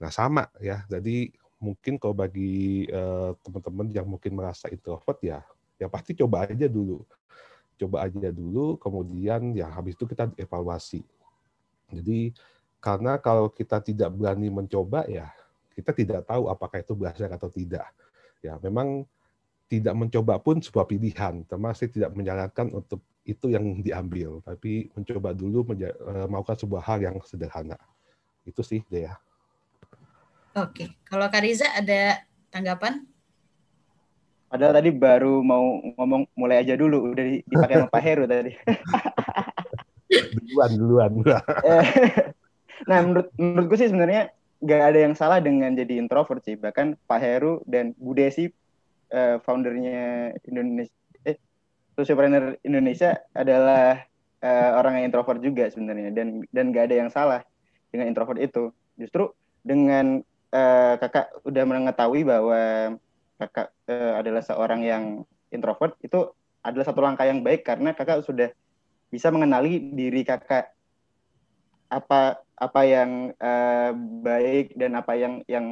Nah, sama ya. Jadi mungkin kalau bagi uh, teman-teman yang mungkin merasa introvert ya, ya pasti coba aja dulu. Coba aja dulu, kemudian ya habis itu kita evaluasi. Jadi karena kalau kita tidak berani mencoba ya kita tidak tahu apakah itu berhasil atau tidak. Ya, memang tidak mencoba pun sebuah pilihan. Termasuk tidak menyarankan untuk itu yang diambil, tapi mencoba dulu eh, melakukan sebuah hal yang sederhana. Itu sih, Dea. Oke, kalau Kariza ada tanggapan? Padahal tadi baru mau ngomong mulai aja dulu udah dipakai sama Pak Heru tadi. duluan, duluan. Eh, nah, menurut menurut gue sih sebenarnya nggak ada yang salah dengan jadi introvert sih bahkan Pak Heru dan Bu Desi uh, foundernya Indonesia eh, Socialpreneur Indonesia adalah uh, orang yang introvert juga sebenarnya dan dan nggak ada yang salah dengan introvert itu justru dengan uh, kakak udah mengetahui bahwa kakak uh, adalah seorang yang introvert itu adalah satu langkah yang baik karena kakak sudah bisa mengenali diri kakak apa apa yang uh, baik dan apa yang yang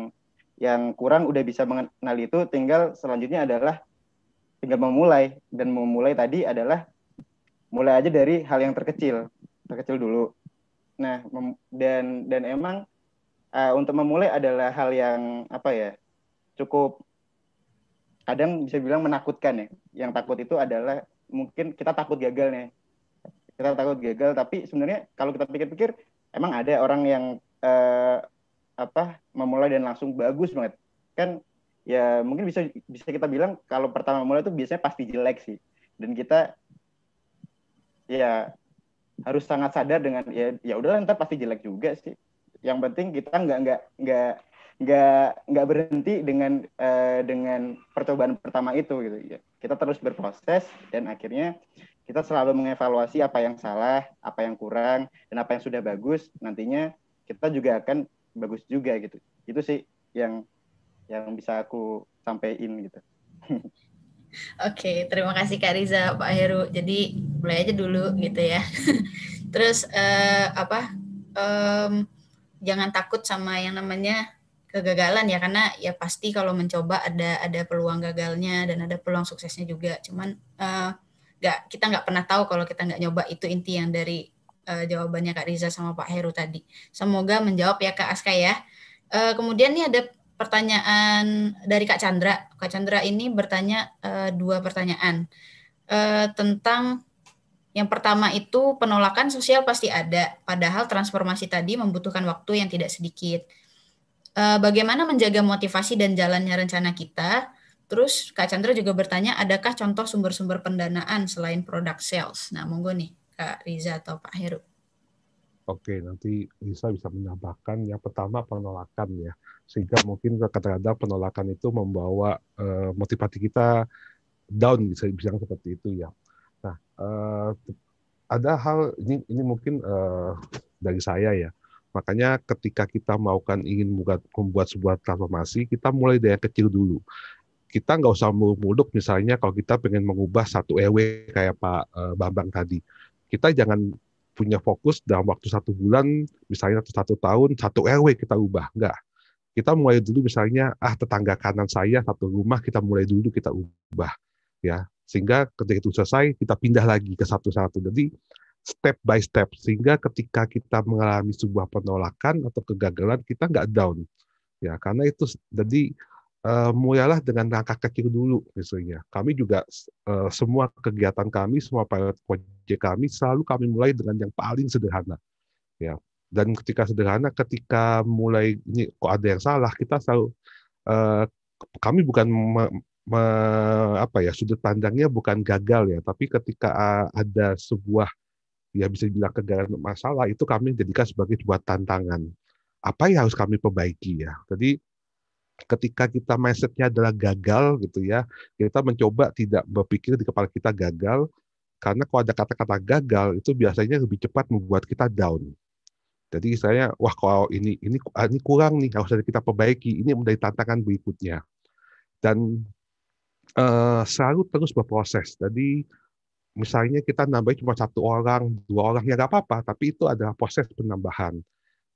yang kurang udah bisa mengenali itu tinggal selanjutnya adalah tinggal memulai dan memulai tadi adalah mulai aja dari hal yang terkecil terkecil dulu nah dan dan emang uh, untuk memulai adalah hal yang apa ya cukup kadang bisa bilang menakutkan ya yang takut itu adalah mungkin kita takut gagal nih kita takut gagal tapi sebenarnya kalau kita pikir-pikir emang ada orang yang uh, apa memulai dan langsung bagus banget kan ya mungkin bisa bisa kita bilang kalau pertama mulai itu biasanya pasti jelek sih dan kita ya harus sangat sadar dengan ya ya udahlah ntar pasti jelek juga sih yang penting kita nggak nggak nggak nggak nggak berhenti dengan uh, dengan percobaan pertama itu gitu ya kita terus berproses dan akhirnya kita selalu mengevaluasi apa yang salah, apa yang kurang, dan apa yang sudah bagus. Nantinya kita juga akan bagus juga gitu. Itu sih yang yang bisa aku sampaikan gitu. Oke, okay, terima kasih Kak Riza, Pak Heru. Jadi mulai aja dulu gitu ya. Terus eh, apa? Um, jangan takut sama yang namanya kegagalan ya karena ya pasti kalau mencoba ada ada peluang gagalnya dan ada peluang suksesnya juga. Cuman uh, nggak kita nggak pernah tahu kalau kita nggak nyoba itu inti yang dari uh, jawabannya Kak Riza sama Pak Heru tadi. Semoga menjawab ya Kak Aska ya. Uh, kemudian nih ada pertanyaan dari Kak Chandra. Kak Chandra ini bertanya uh, dua pertanyaan uh, tentang yang pertama itu penolakan sosial pasti ada, padahal transformasi tadi membutuhkan waktu yang tidak sedikit. bagaimana menjaga motivasi dan jalannya rencana kita Terus Kak Chandra juga bertanya, adakah contoh sumber-sumber pendanaan selain produk sales? Nah, monggo nih Kak Riza atau Pak Heru. Oke, nanti Riza bisa menambahkan. Yang pertama penolakan ya, sehingga mungkin kadang-kadang penolakan itu membawa uh, motivasi kita down, bisa dibilang seperti itu ya. Nah, uh, ada hal ini ini mungkin uh, dari saya ya. Makanya ketika kita mau kan ingin membuat, membuat sebuah transformasi, kita mulai dari yang kecil dulu kita nggak usah muluk-muluk misalnya kalau kita pengen mengubah satu EW kayak Pak eh, Bambang tadi. Kita jangan punya fokus dalam waktu satu bulan, misalnya atau satu tahun, satu RW e kita ubah. Enggak. Kita mulai dulu misalnya, ah tetangga kanan saya satu rumah, kita mulai dulu kita ubah. ya Sehingga ketika itu selesai, kita pindah lagi ke satu-satu. Jadi step by step. Sehingga ketika kita mengalami sebuah penolakan atau kegagalan, kita nggak down. ya Karena itu, jadi uh, mulailah dengan langkah kecil dulu misalnya. Kami juga uh, semua kegiatan kami, semua pilot project kami selalu kami mulai dengan yang paling sederhana. Ya. Dan ketika sederhana, ketika mulai ini kok ada yang salah, kita selalu uh, kami bukan me, me, apa ya sudut pandangnya bukan gagal ya, tapi ketika uh, ada sebuah ya bisa dibilang kegagalan masalah itu kami jadikan sebagai sebuah tantangan. Apa yang harus kami perbaiki ya? Jadi ketika kita mindsetnya adalah gagal gitu ya, kita mencoba tidak berpikir di kepala kita gagal, karena kalau ada kata-kata gagal itu biasanya lebih cepat membuat kita down. Jadi saya wah kalau ini ini ah, ini kurang nih harus kita perbaiki. Ini menjadi tantangan berikutnya. Dan uh, selalu terus berproses. Jadi misalnya kita nambah cuma satu orang, dua orang ya nggak apa-apa, tapi itu adalah proses penambahan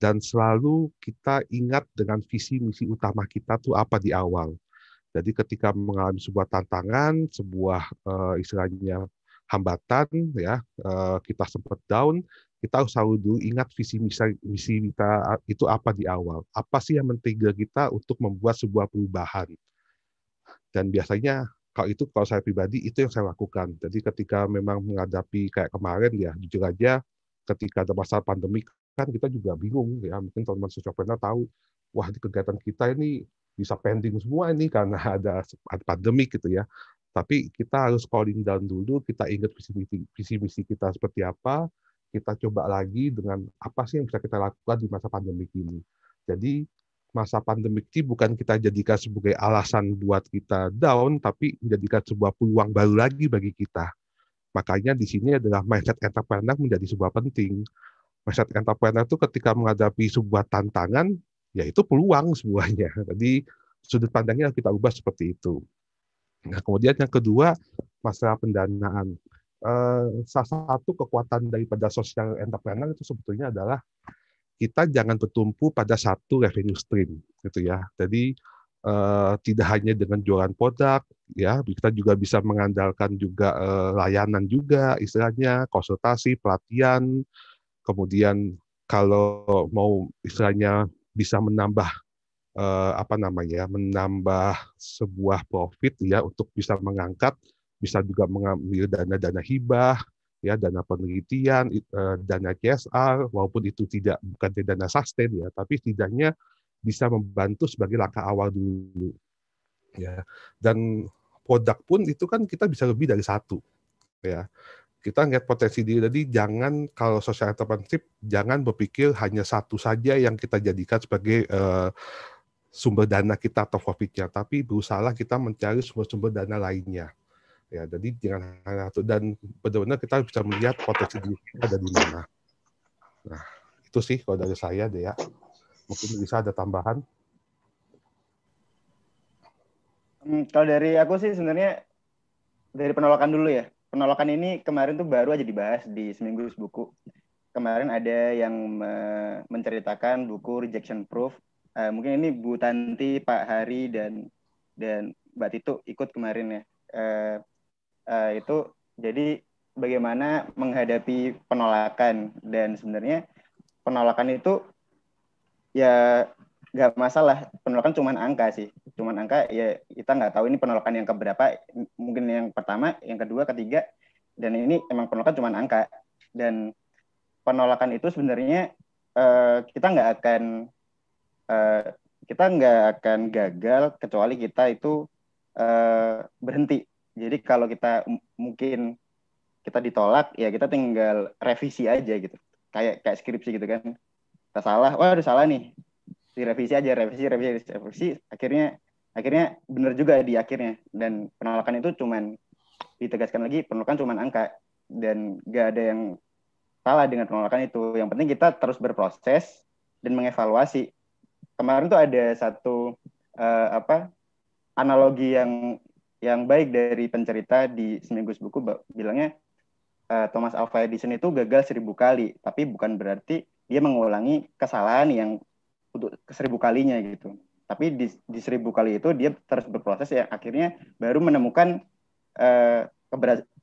dan selalu kita ingat dengan visi misi utama kita tuh apa di awal. Jadi ketika mengalami sebuah tantangan, sebuah uh, istilahnya hambatan ya, uh, kita sempat down, kita harus selalu dulu ingat visi misi, misi kita eh, itu apa di awal. Apa sih yang mentega kita untuk membuat sebuah perubahan? Dan biasanya kalau itu kalau saya pribadi itu yang saya lakukan. Jadi ketika memang menghadapi kayak kemarin ya jujur aja ketika ada masa pandemik kan kita juga bingung ya mungkin teman-teman sociopreneur tahu wah di kegiatan kita ini bisa pending semua ini karena ada pandemi gitu ya tapi kita harus calling down dulu kita ingat visi misi, visi misi kita seperti apa kita coba lagi dengan apa sih yang bisa kita lakukan di masa pandemi ini jadi masa pandemi ini bukan kita jadikan sebagai alasan buat kita down tapi menjadikan sebuah peluang baru lagi bagi kita makanya di sini adalah mindset entrepreneur menjadi sebuah penting mindset entrepreneur itu ketika menghadapi sebuah tantangan, yaitu peluang semuanya. Jadi sudut pandangnya kita ubah seperti itu. Nah, kemudian yang kedua, masalah pendanaan. Eh, salah satu kekuatan daripada sosial entrepreneur itu sebetulnya adalah kita jangan bertumpu pada satu revenue stream, gitu ya. Jadi eh, tidak hanya dengan jualan produk, ya, kita juga bisa mengandalkan juga eh, layanan juga, istilahnya konsultasi, pelatihan, Kemudian kalau mau istilahnya bisa menambah eh, apa namanya ya, menambah sebuah profit ya untuk bisa mengangkat bisa juga mengambil dana-dana hibah ya dana penelitian eh, dana CSR walaupun itu tidak bukan dana sustain ya tapi setidaknya bisa membantu sebagai langkah awal dulu ya dan produk pun itu kan kita bisa lebih dari satu ya kita ngeliat potensi diri tadi jangan kalau social entrepreneurship jangan berpikir hanya satu saja yang kita jadikan sebagai uh, sumber dana kita atau profitnya tapi berusaha kita mencari sumber-sumber dana lainnya ya jadi jangan hanya satu dan benar-benar kita bisa melihat potensi diri kita ada di mana nah itu sih kalau dari saya deh ya mungkin bisa ada tambahan hmm, kalau dari aku sih sebenarnya dari penolakan dulu ya penolakan ini kemarin tuh baru aja dibahas di seminggu buku. Kemarin ada yang me- menceritakan buku Rejection Proof. Uh, mungkin ini Bu Tanti, Pak Hari dan dan Mbak Tito ikut kemarin ya. Uh, uh, itu jadi bagaimana menghadapi penolakan dan sebenarnya penolakan itu ya nggak masalah penolakan cuma angka sih cuman angka ya kita nggak tahu ini penolakan yang keberapa mungkin yang pertama yang kedua ketiga dan ini emang penolakan cuman angka dan penolakan itu sebenarnya uh, kita nggak akan uh, kita nggak akan gagal kecuali kita itu uh, berhenti jadi kalau kita mungkin kita ditolak ya kita tinggal revisi aja gitu kayak kayak skripsi gitu kan kita salah wah udah salah nih direvisi aja revisi revisi revisi akhirnya akhirnya benar juga di akhirnya dan penolakan itu cuman ditegaskan lagi penolakan cuman angka dan gak ada yang salah dengan penolakan itu yang penting kita terus berproses dan mengevaluasi kemarin tuh ada satu uh, apa analogi yang yang baik dari pencerita di seminggu buku bilangnya eh, Thomas Alva Edison itu gagal seribu kali tapi bukan berarti dia mengulangi kesalahan yang untuk seribu kalinya gitu tapi di, di seribu kali itu dia terus berproses ya akhirnya baru menemukan eh,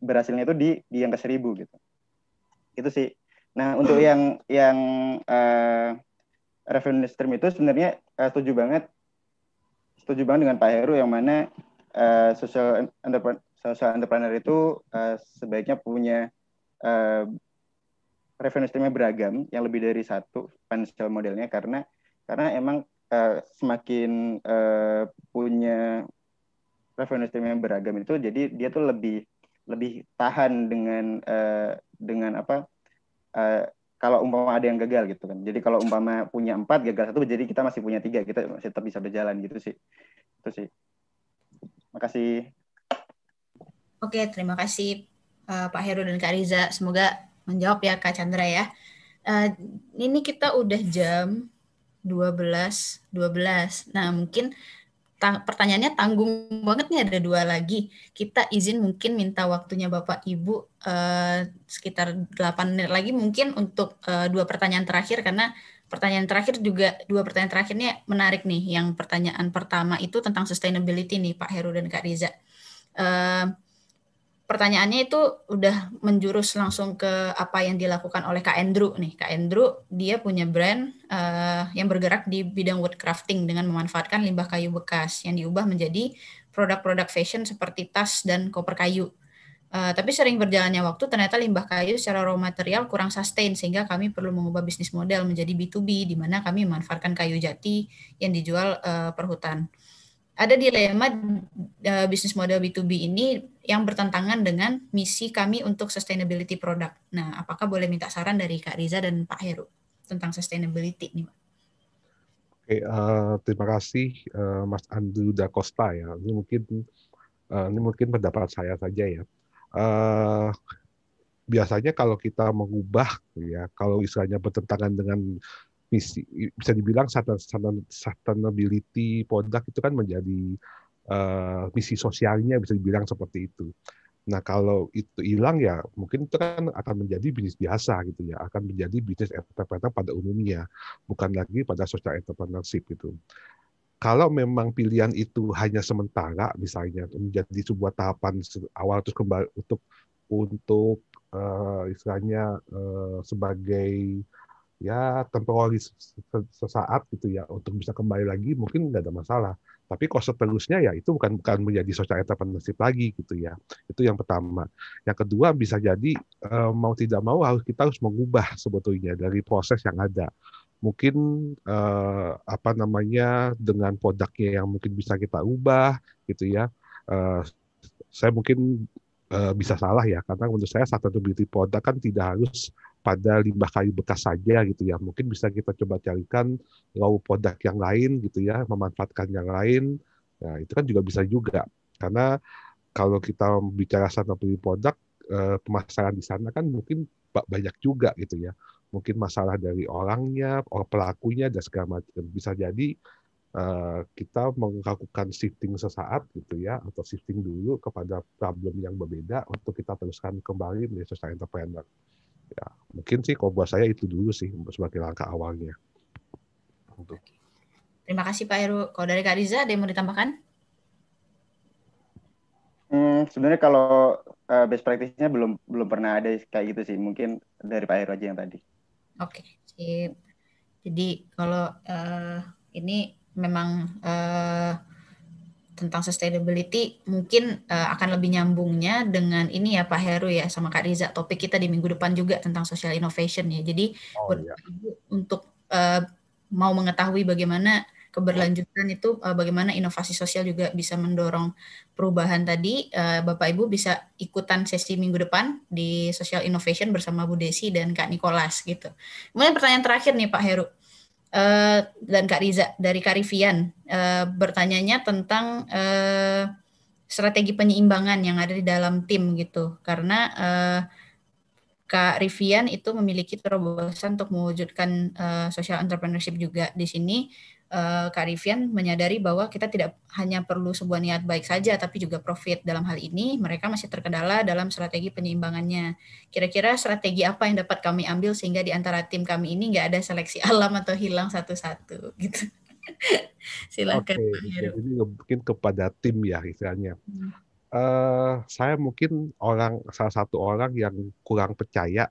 berhasilnya itu di, di yang ke seribu gitu itu sih nah untuk hmm. yang yang eh, revenue stream itu sebenarnya eh, setuju banget setuju banget dengan Pak Heru yang mana eh, social entrepreneur social entrepreneur itu eh, sebaiknya punya eh, revenue streamnya beragam yang lebih dari satu financial modelnya karena karena emang uh, semakin uh, punya revenue stream yang beragam itu jadi dia tuh lebih lebih tahan dengan uh, dengan apa uh, kalau umpama ada yang gagal gitu kan jadi kalau umpama punya empat gagal satu jadi kita masih punya tiga kita masih tetap bisa berjalan gitu sih itu sih makasih oke terima kasih uh, Pak Heru dan Kak Riza semoga menjawab ya Kak Chandra ya uh, ini kita udah jam 12, 12. Nah, mungkin ta pertanyaannya tanggung banget nih ada dua lagi. Kita izin mungkin minta waktunya Bapak Ibu uh, sekitar 8 menit lagi mungkin untuk uh, dua pertanyaan terakhir karena pertanyaan terakhir juga dua pertanyaan terakhirnya menarik nih. Yang pertanyaan pertama itu tentang sustainability nih Pak Heru dan Kak Riza. Uh, pertanyaannya itu udah menjurus langsung ke apa yang dilakukan oleh Kak Andrew nih. Kak Andrew dia punya brand uh, yang bergerak di bidang woodcrafting dengan memanfaatkan limbah kayu bekas yang diubah menjadi produk-produk fashion seperti tas dan koper kayu. Uh, tapi sering berjalannya waktu ternyata limbah kayu secara raw material kurang sustain sehingga kami perlu mengubah bisnis model menjadi B2B di mana kami memanfaatkan kayu jati yang dijual uh, eh, perhutan. hutan ada dilema uh, bisnis model B2B ini yang bertentangan dengan misi kami untuk sustainability produk. Nah, apakah boleh minta saran dari Kak Riza dan Pak Heru tentang sustainability ini, Pak? Oke, uh, terima kasih uh, Mas Andu Da Costa ya. Ini mungkin uh, ini mungkin pendapat saya saja ya. Uh, biasanya kalau kita mengubah ya, kalau istilahnya bertentangan dengan visi bisa dibilang sustainability produk itu kan menjadi uh, eh, misi sosialnya bisa dibilang seperti itu. Nah kalau itu hilang ya mungkin itu kan akan menjadi bisnis biasa gitu ya, akan menjadi bisnis entrepreneur pada umumnya, bukan lagi pada social entrepreneurship gitu. Kalau memang pilihan itu hanya sementara, misalnya menjadi sebuah tahapan awal terus kembali untuk untuk uh, istilahnya uh, sebagai ya temporary sesaat gitu ya untuk bisa kembali lagi mungkin nggak ada masalah tapi kalau terusnya ya itu bukan bukan menjadi social entrepreneurship lagi gitu ya itu yang pertama yang kedua bisa jadi eh, mau tidak mau harus kita harus mengubah sebetulnya dari proses yang ada mungkin eh, apa namanya dengan produknya yang mungkin bisa kita ubah gitu ya eh, saya mungkin bisa salah ya karena menurut saya satu beauty produk kan tidak harus pada limbah kayu bekas saja gitu ya. Mungkin bisa kita coba carikan low product yang lain gitu ya, memanfaatkan yang lain. Nah, itu kan juga bisa juga. Karena kalau kita bicara sana produk, eh, pemasaran di sana kan mungkin banyak juga gitu ya. Mungkin masalah dari orangnya, orang pelakunya, dan segala macam. Bisa jadi eh, kita melakukan shifting sesaat gitu ya, atau shifting dulu kepada problem yang berbeda untuk kita teruskan kembali menjadi social entrepreneur ya mungkin sih kalau buat saya itu dulu sih sebagai langkah awalnya untuk terima kasih Pak Heru kalau dari Kak Riza ada yang mau ditambahkan Hmm, sebenarnya kalau uh, best practice-nya belum belum pernah ada kayak gitu sih. Mungkin dari Pak Heru aja yang tadi. Oke, okay. jadi kalau uh, ini memang uh, tentang sustainability mungkin uh, akan lebih nyambungnya dengan ini ya Pak Heru ya sama Kak Riza topik kita di minggu depan juga tentang social innovation ya. Jadi oh, iya. untuk uh, mau mengetahui bagaimana keberlanjutan itu uh, bagaimana inovasi sosial juga bisa mendorong perubahan tadi uh, Bapak Ibu bisa ikutan sesi minggu depan di social innovation bersama Bu Desi dan Kak Nicholas gitu. Kemudian pertanyaan terakhir nih Pak Heru uh, dan Kak Riza dari Karifian uh, eh, bertanyanya tentang uh, strategi penyeimbangan yang ada di dalam tim gitu karena uh, Kak Rivian itu memiliki terobosan untuk mewujudkan uh, social entrepreneurship juga di sini uh, Kak Rivian menyadari bahwa kita tidak hanya perlu sebuah niat baik saja, tapi juga profit. Dalam hal ini, mereka masih terkendala dalam strategi penyeimbangannya. Kira-kira strategi apa yang dapat kami ambil sehingga di antara tim kami ini nggak ada seleksi alam atau hilang satu-satu gitu. Silakan. Okay. Jadi mungkin kepada tim ya istilahnya. Uh, hmm. eh, saya mungkin orang salah satu orang yang kurang percaya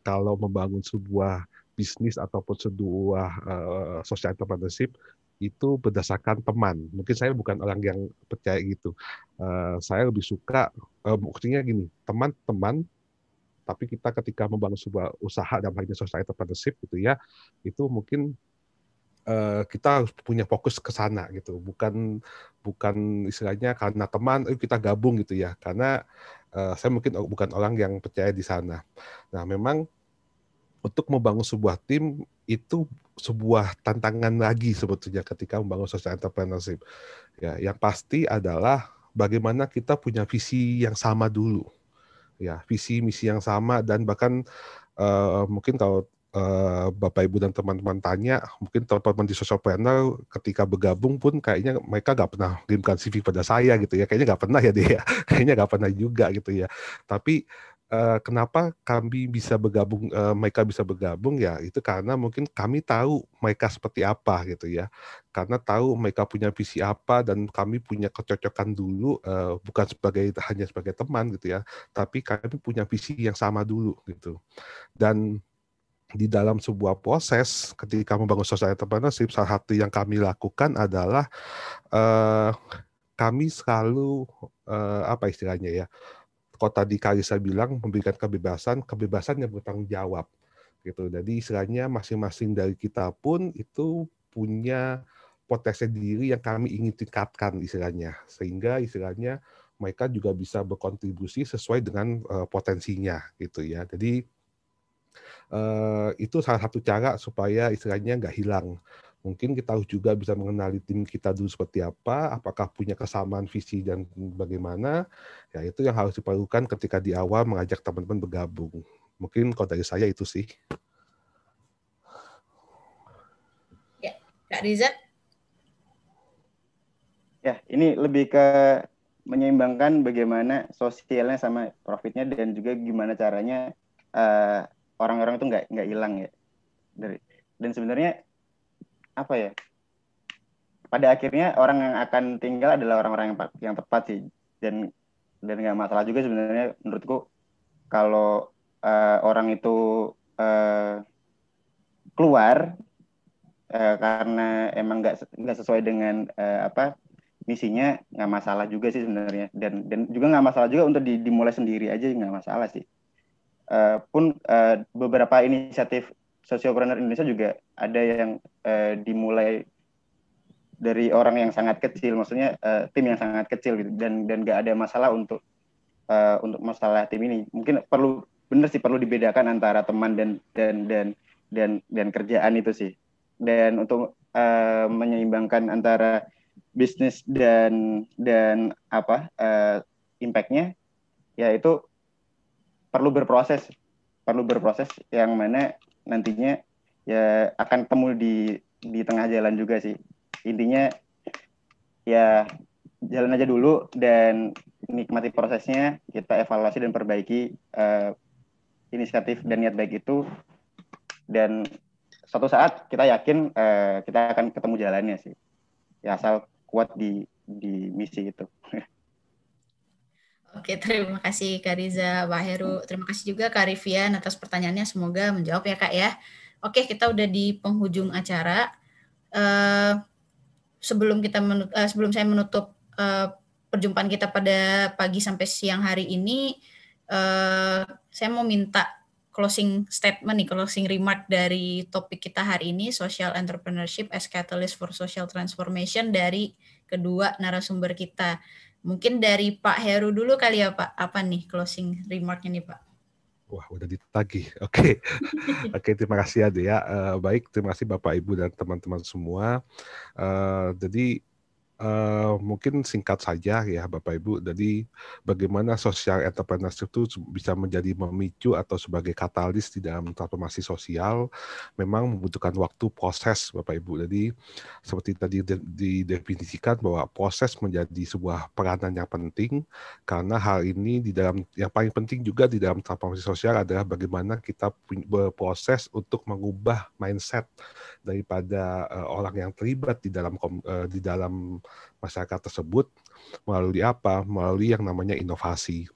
kalau membangun sebuah bisnis ataupun sebuah uh, social entrepreneurship itu berdasarkan teman. Mungkin saya bukan orang yang percaya gitu. Uh, saya lebih suka uh, gini, teman-teman tapi kita ketika membangun sebuah usaha dalam hal ini social entrepreneurship gitu ya, itu mungkin kita harus punya fokus ke sana gitu. Bukan bukan istilahnya karena teman ayo kita gabung gitu ya. Karena uh, saya mungkin bukan orang yang percaya di sana. Nah, memang untuk membangun sebuah tim itu sebuah tantangan lagi sebetulnya ketika membangun social entrepreneurship. Ya, yang pasti adalah bagaimana kita punya visi yang sama dulu. Ya, visi misi yang sama dan bahkan uh, mungkin kalau eh, Bapak Ibu dan teman-teman tanya, mungkin teman-teman di social planner ketika bergabung pun kayaknya mereka nggak pernah kirimkan CV pada saya gitu ya. Kayaknya nggak pernah ya dia. Ya. Kayaknya nggak pernah juga gitu ya. Tapi uh, kenapa kami bisa bergabung, uh, mereka bisa bergabung ya itu karena mungkin kami tahu mereka seperti apa gitu ya, karena tahu mereka punya visi apa dan kami punya kecocokan dulu uh, bukan sebagai hanya sebagai teman gitu ya, tapi kami punya visi yang sama dulu gitu dan di dalam sebuah proses ketika membangun sosial entrepreneurship salah satu yang kami lakukan adalah uh, kami selalu uh, apa istilahnya ya kalau tadi Karisa bilang memberikan kebebasan, kebebasan yang bertanggung jawab gitu. Jadi istilahnya masing-masing dari kita pun itu punya potensi diri yang kami ingin tingkatkan istilahnya sehingga istilahnya mereka juga bisa berkontribusi sesuai dengan uh, potensinya gitu ya. Jadi uh, itu salah satu cara supaya istilahnya nggak hilang mungkin kita harus juga bisa mengenali tim kita dulu seperti apa, apakah punya kesamaan visi dan bagaimana. Ya itu yang harus diperlukan ketika di awal mengajak teman-teman bergabung. Mungkin kalau dari saya itu sih. Ya, Kak Rizat. Ya, ini lebih ke menyeimbangkan bagaimana sosialnya sama profitnya dan juga gimana caranya eh, orang-orang uh, itu nggak nggak hilang ya dari dan sebenarnya apa ya pada akhirnya orang yang akan tinggal adalah orang-orang yang, yang tepat sih dan dan nggak masalah juga sebenarnya menurutku kalau uh, orang itu uh, keluar uh, karena emang nggak nggak sesuai dengan uh, apa misinya nggak masalah juga sih sebenarnya dan dan juga nggak masalah juga untuk dimulai sendiri aja nggak masalah sih uh, pun uh, beberapa inisiatif sosiopreneur Indonesia juga ada yang Eh, dimulai dari orang yang sangat kecil, maksudnya uh, tim yang sangat kecil gitu, dan dan nggak ada masalah untuk uh, untuk masalah tim ini. Mungkin perlu bener sih perlu dibedakan antara teman dan dan dan dan dan kerjaan itu sih. Dan untuk uh, menyeimbangkan antara bisnis dan dan apa uh, impactnya, ya itu perlu berproses, perlu berproses yang mana nantinya ya akan temul di di tengah jalan juga sih intinya ya jalan aja dulu dan nikmati prosesnya kita evaluasi dan perbaiki uh, inisiatif dan niat baik itu dan suatu saat kita yakin uh, kita akan ketemu jalannya sih ya asal kuat di di misi itu Oke, terima kasih Kak Riza, Pak Heru. Terima kasih juga Kak Rivian atas pertanyaannya. Semoga menjawab ya Kak ya. Oke, kita udah di penghujung acara. Uh, sebelum kita menut- uh, sebelum saya menutup uh, perjumpaan kita pada pagi sampai siang hari ini, uh, saya mau minta closing statement nih, closing remark dari topik kita hari ini, social entrepreneurship as catalyst for social transformation dari kedua narasumber kita. Mungkin dari Pak Heru dulu kali ya Pak, apa nih closing remarknya nih Pak? Wah, udah ditagih. Oke, okay. oke. Okay, terima kasih Ade ya. Uh, baik, terima kasih Bapak Ibu dan teman-teman semua. Uh, jadi uh, mungkin singkat saja ya Bapak Ibu. Jadi bagaimana sosial entrepreneurship itu bisa menjadi memicu atau sebagai katalis di dalam transformasi sosial memang membutuhkan waktu proses Bapak Ibu. Jadi seperti tadi didefinisikan bahwa proses menjadi sebuah peranan yang penting karena hal ini di dalam yang paling penting juga di dalam transformasi sosial adalah bagaimana kita berproses untuk mengubah mindset daripada uh, orang yang terlibat di dalam uh, di dalam masyarakat tersebut melalui apa? Melalui yang namanya inovasi.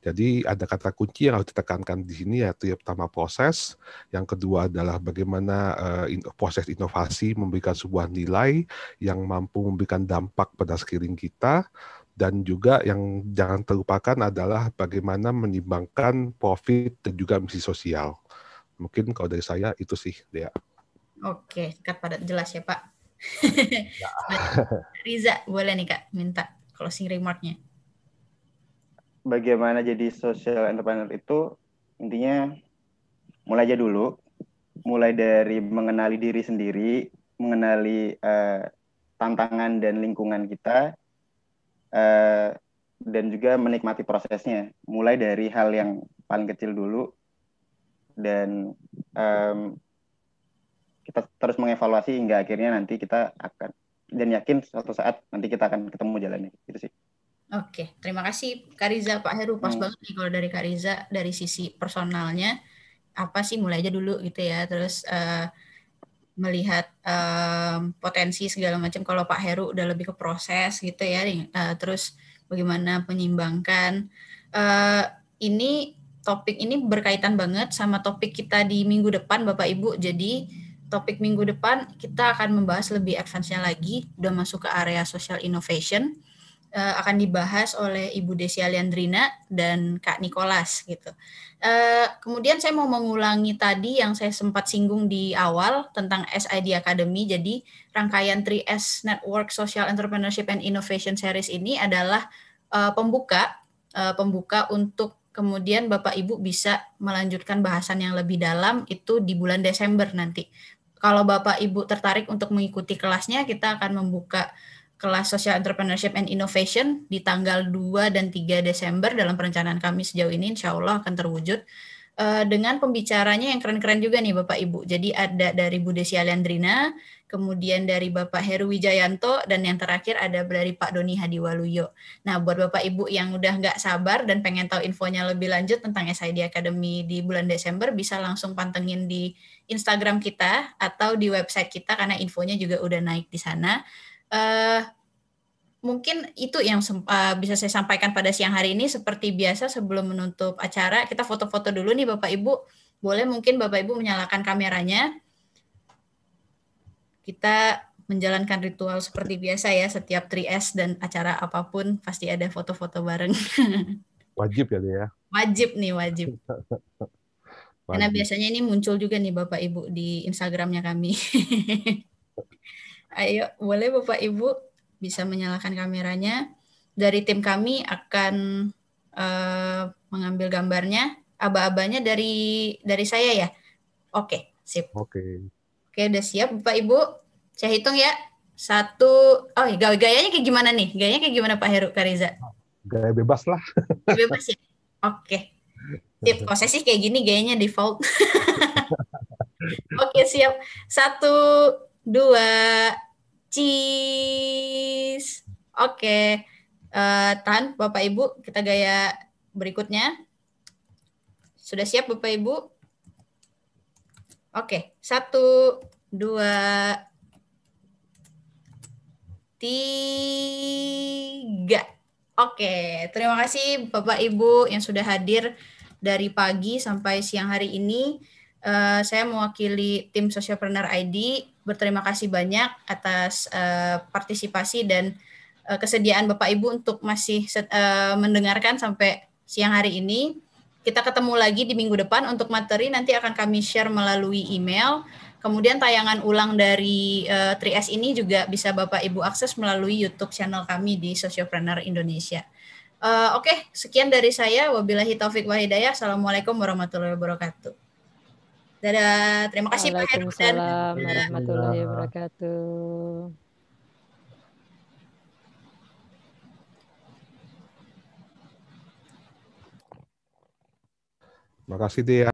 Jadi ada kata kunci yang harus ditekankan di sini yaitu yang pertama proses, yang kedua adalah bagaimana uh, proses inovasi memberikan sebuah nilai yang mampu memberikan dampak pada sekeliling kita, dan juga yang jangan terlupakan adalah bagaimana menimbangkan profit dan juga misi sosial. Mungkin kalau dari saya itu sih, Dea. Oke, singkat padat jelas ya Pak. Ya. Riza, boleh nih Kak minta closing remarknya. Bagaimana jadi social entrepreneur itu intinya mulai aja dulu, mulai dari mengenali diri sendiri, mengenali uh, tantangan dan lingkungan kita, uh, dan juga menikmati prosesnya. Mulai dari hal yang paling kecil dulu dan um, kita terus mengevaluasi hingga akhirnya nanti kita akan dan yakin suatu saat nanti kita akan ketemu jalannya gitu sih. Oke, terima kasih Kariza Pak Heru pas hmm. banget nih kalau dari Kariza dari sisi personalnya apa sih mulai aja dulu gitu ya terus uh, melihat um, potensi segala macam kalau Pak Heru udah lebih ke proses gitu ya uh, terus bagaimana menyimbangkan uh, ini topik ini berkaitan banget sama topik kita di minggu depan Bapak Ibu jadi topik minggu depan kita akan membahas lebih advance-nya lagi, udah masuk ke area social innovation. Uh, akan dibahas oleh Ibu Desi Aliandrina dan Kak Nikolas gitu. Uh, kemudian saya mau mengulangi tadi yang saya sempat singgung di awal tentang SID Academy. Jadi rangkaian 3S Network Social Entrepreneurship and Innovation Series ini adalah uh, pembuka uh, pembuka untuk kemudian Bapak Ibu bisa melanjutkan bahasan yang lebih dalam itu di bulan Desember nanti kalau Bapak Ibu tertarik untuk mengikuti kelasnya, kita akan membuka kelas Social Entrepreneurship and Innovation di tanggal 2 dan 3 Desember dalam perencanaan kami sejauh ini insya Allah akan terwujud eh, dengan pembicaranya yang keren-keren juga nih Bapak Ibu. Jadi ada dari Bu Desi Aliandrina, kemudian dari Bapak Heru Wijayanto, dan yang terakhir ada dari Pak Doni Hadiwaluyo. Nah, buat Bapak Ibu yang udah nggak sabar dan pengen tahu infonya lebih lanjut tentang SID Academy di bulan Desember, bisa langsung pantengin di Instagram kita atau di website kita karena infonya juga udah naik di sana. Uh, mungkin itu yang eh, bisa saya sampaikan pada siang hari ini. Seperti biasa sebelum menutup acara, kita foto-foto dulu nih Bapak Ibu. Boleh mungkin Bapak Ibu menyalakan kameranya kita menjalankan ritual seperti biasa ya setiap 3S dan acara apapun pasti ada foto-foto bareng. Wajib ya ya Wajib nih wajib. wajib. Karena biasanya ini muncul juga nih Bapak Ibu di Instagramnya kami. Ayo, boleh Bapak Ibu bisa menyalakan kameranya. Dari tim kami akan uh, mengambil gambarnya. Aba-abanya dari dari saya ya. Oke, okay, sip. Oke. Okay. Oke, udah siap Bapak Ibu? Saya hitung ya. Satu, oh iya, gaya gayanya kayak gimana nih? Gayanya kayak gimana Pak Heru Kariza? Gaya bebas lah. bebas ya? Oke. Tip kalau saya sih kayak gini gayanya default. Oke, siap. Satu, dua, cheese. Oke. Uh, tahan Bapak Ibu, kita gaya berikutnya. Sudah siap Bapak Ibu? Oke, satu, dua, tiga. Oke, terima kasih Bapak Ibu yang sudah hadir dari pagi sampai siang hari ini. Eh, saya mewakili tim Socialpreneur ID berterima kasih banyak atas eh, partisipasi dan eh, kesediaan Bapak Ibu untuk masih mendengarkan sampai siang hari ini. Kita ketemu lagi di minggu depan untuk materi nanti akan kami share melalui email. Kemudian tayangan ulang dari uh, eh, 3S ini juga bisa Bapak Ibu akses melalui YouTube channel kami di Sociopreneur Indonesia. Uh, Oke, okay, sekian dari saya. Wabillahi taufik wa hidayah. Assalamualaikum warahmatullahi wabarakatuh. Dadah, terima kasih Pak Heru. Waalaikumsalam warahmatullahi wabarakatuh. Makasih Tia.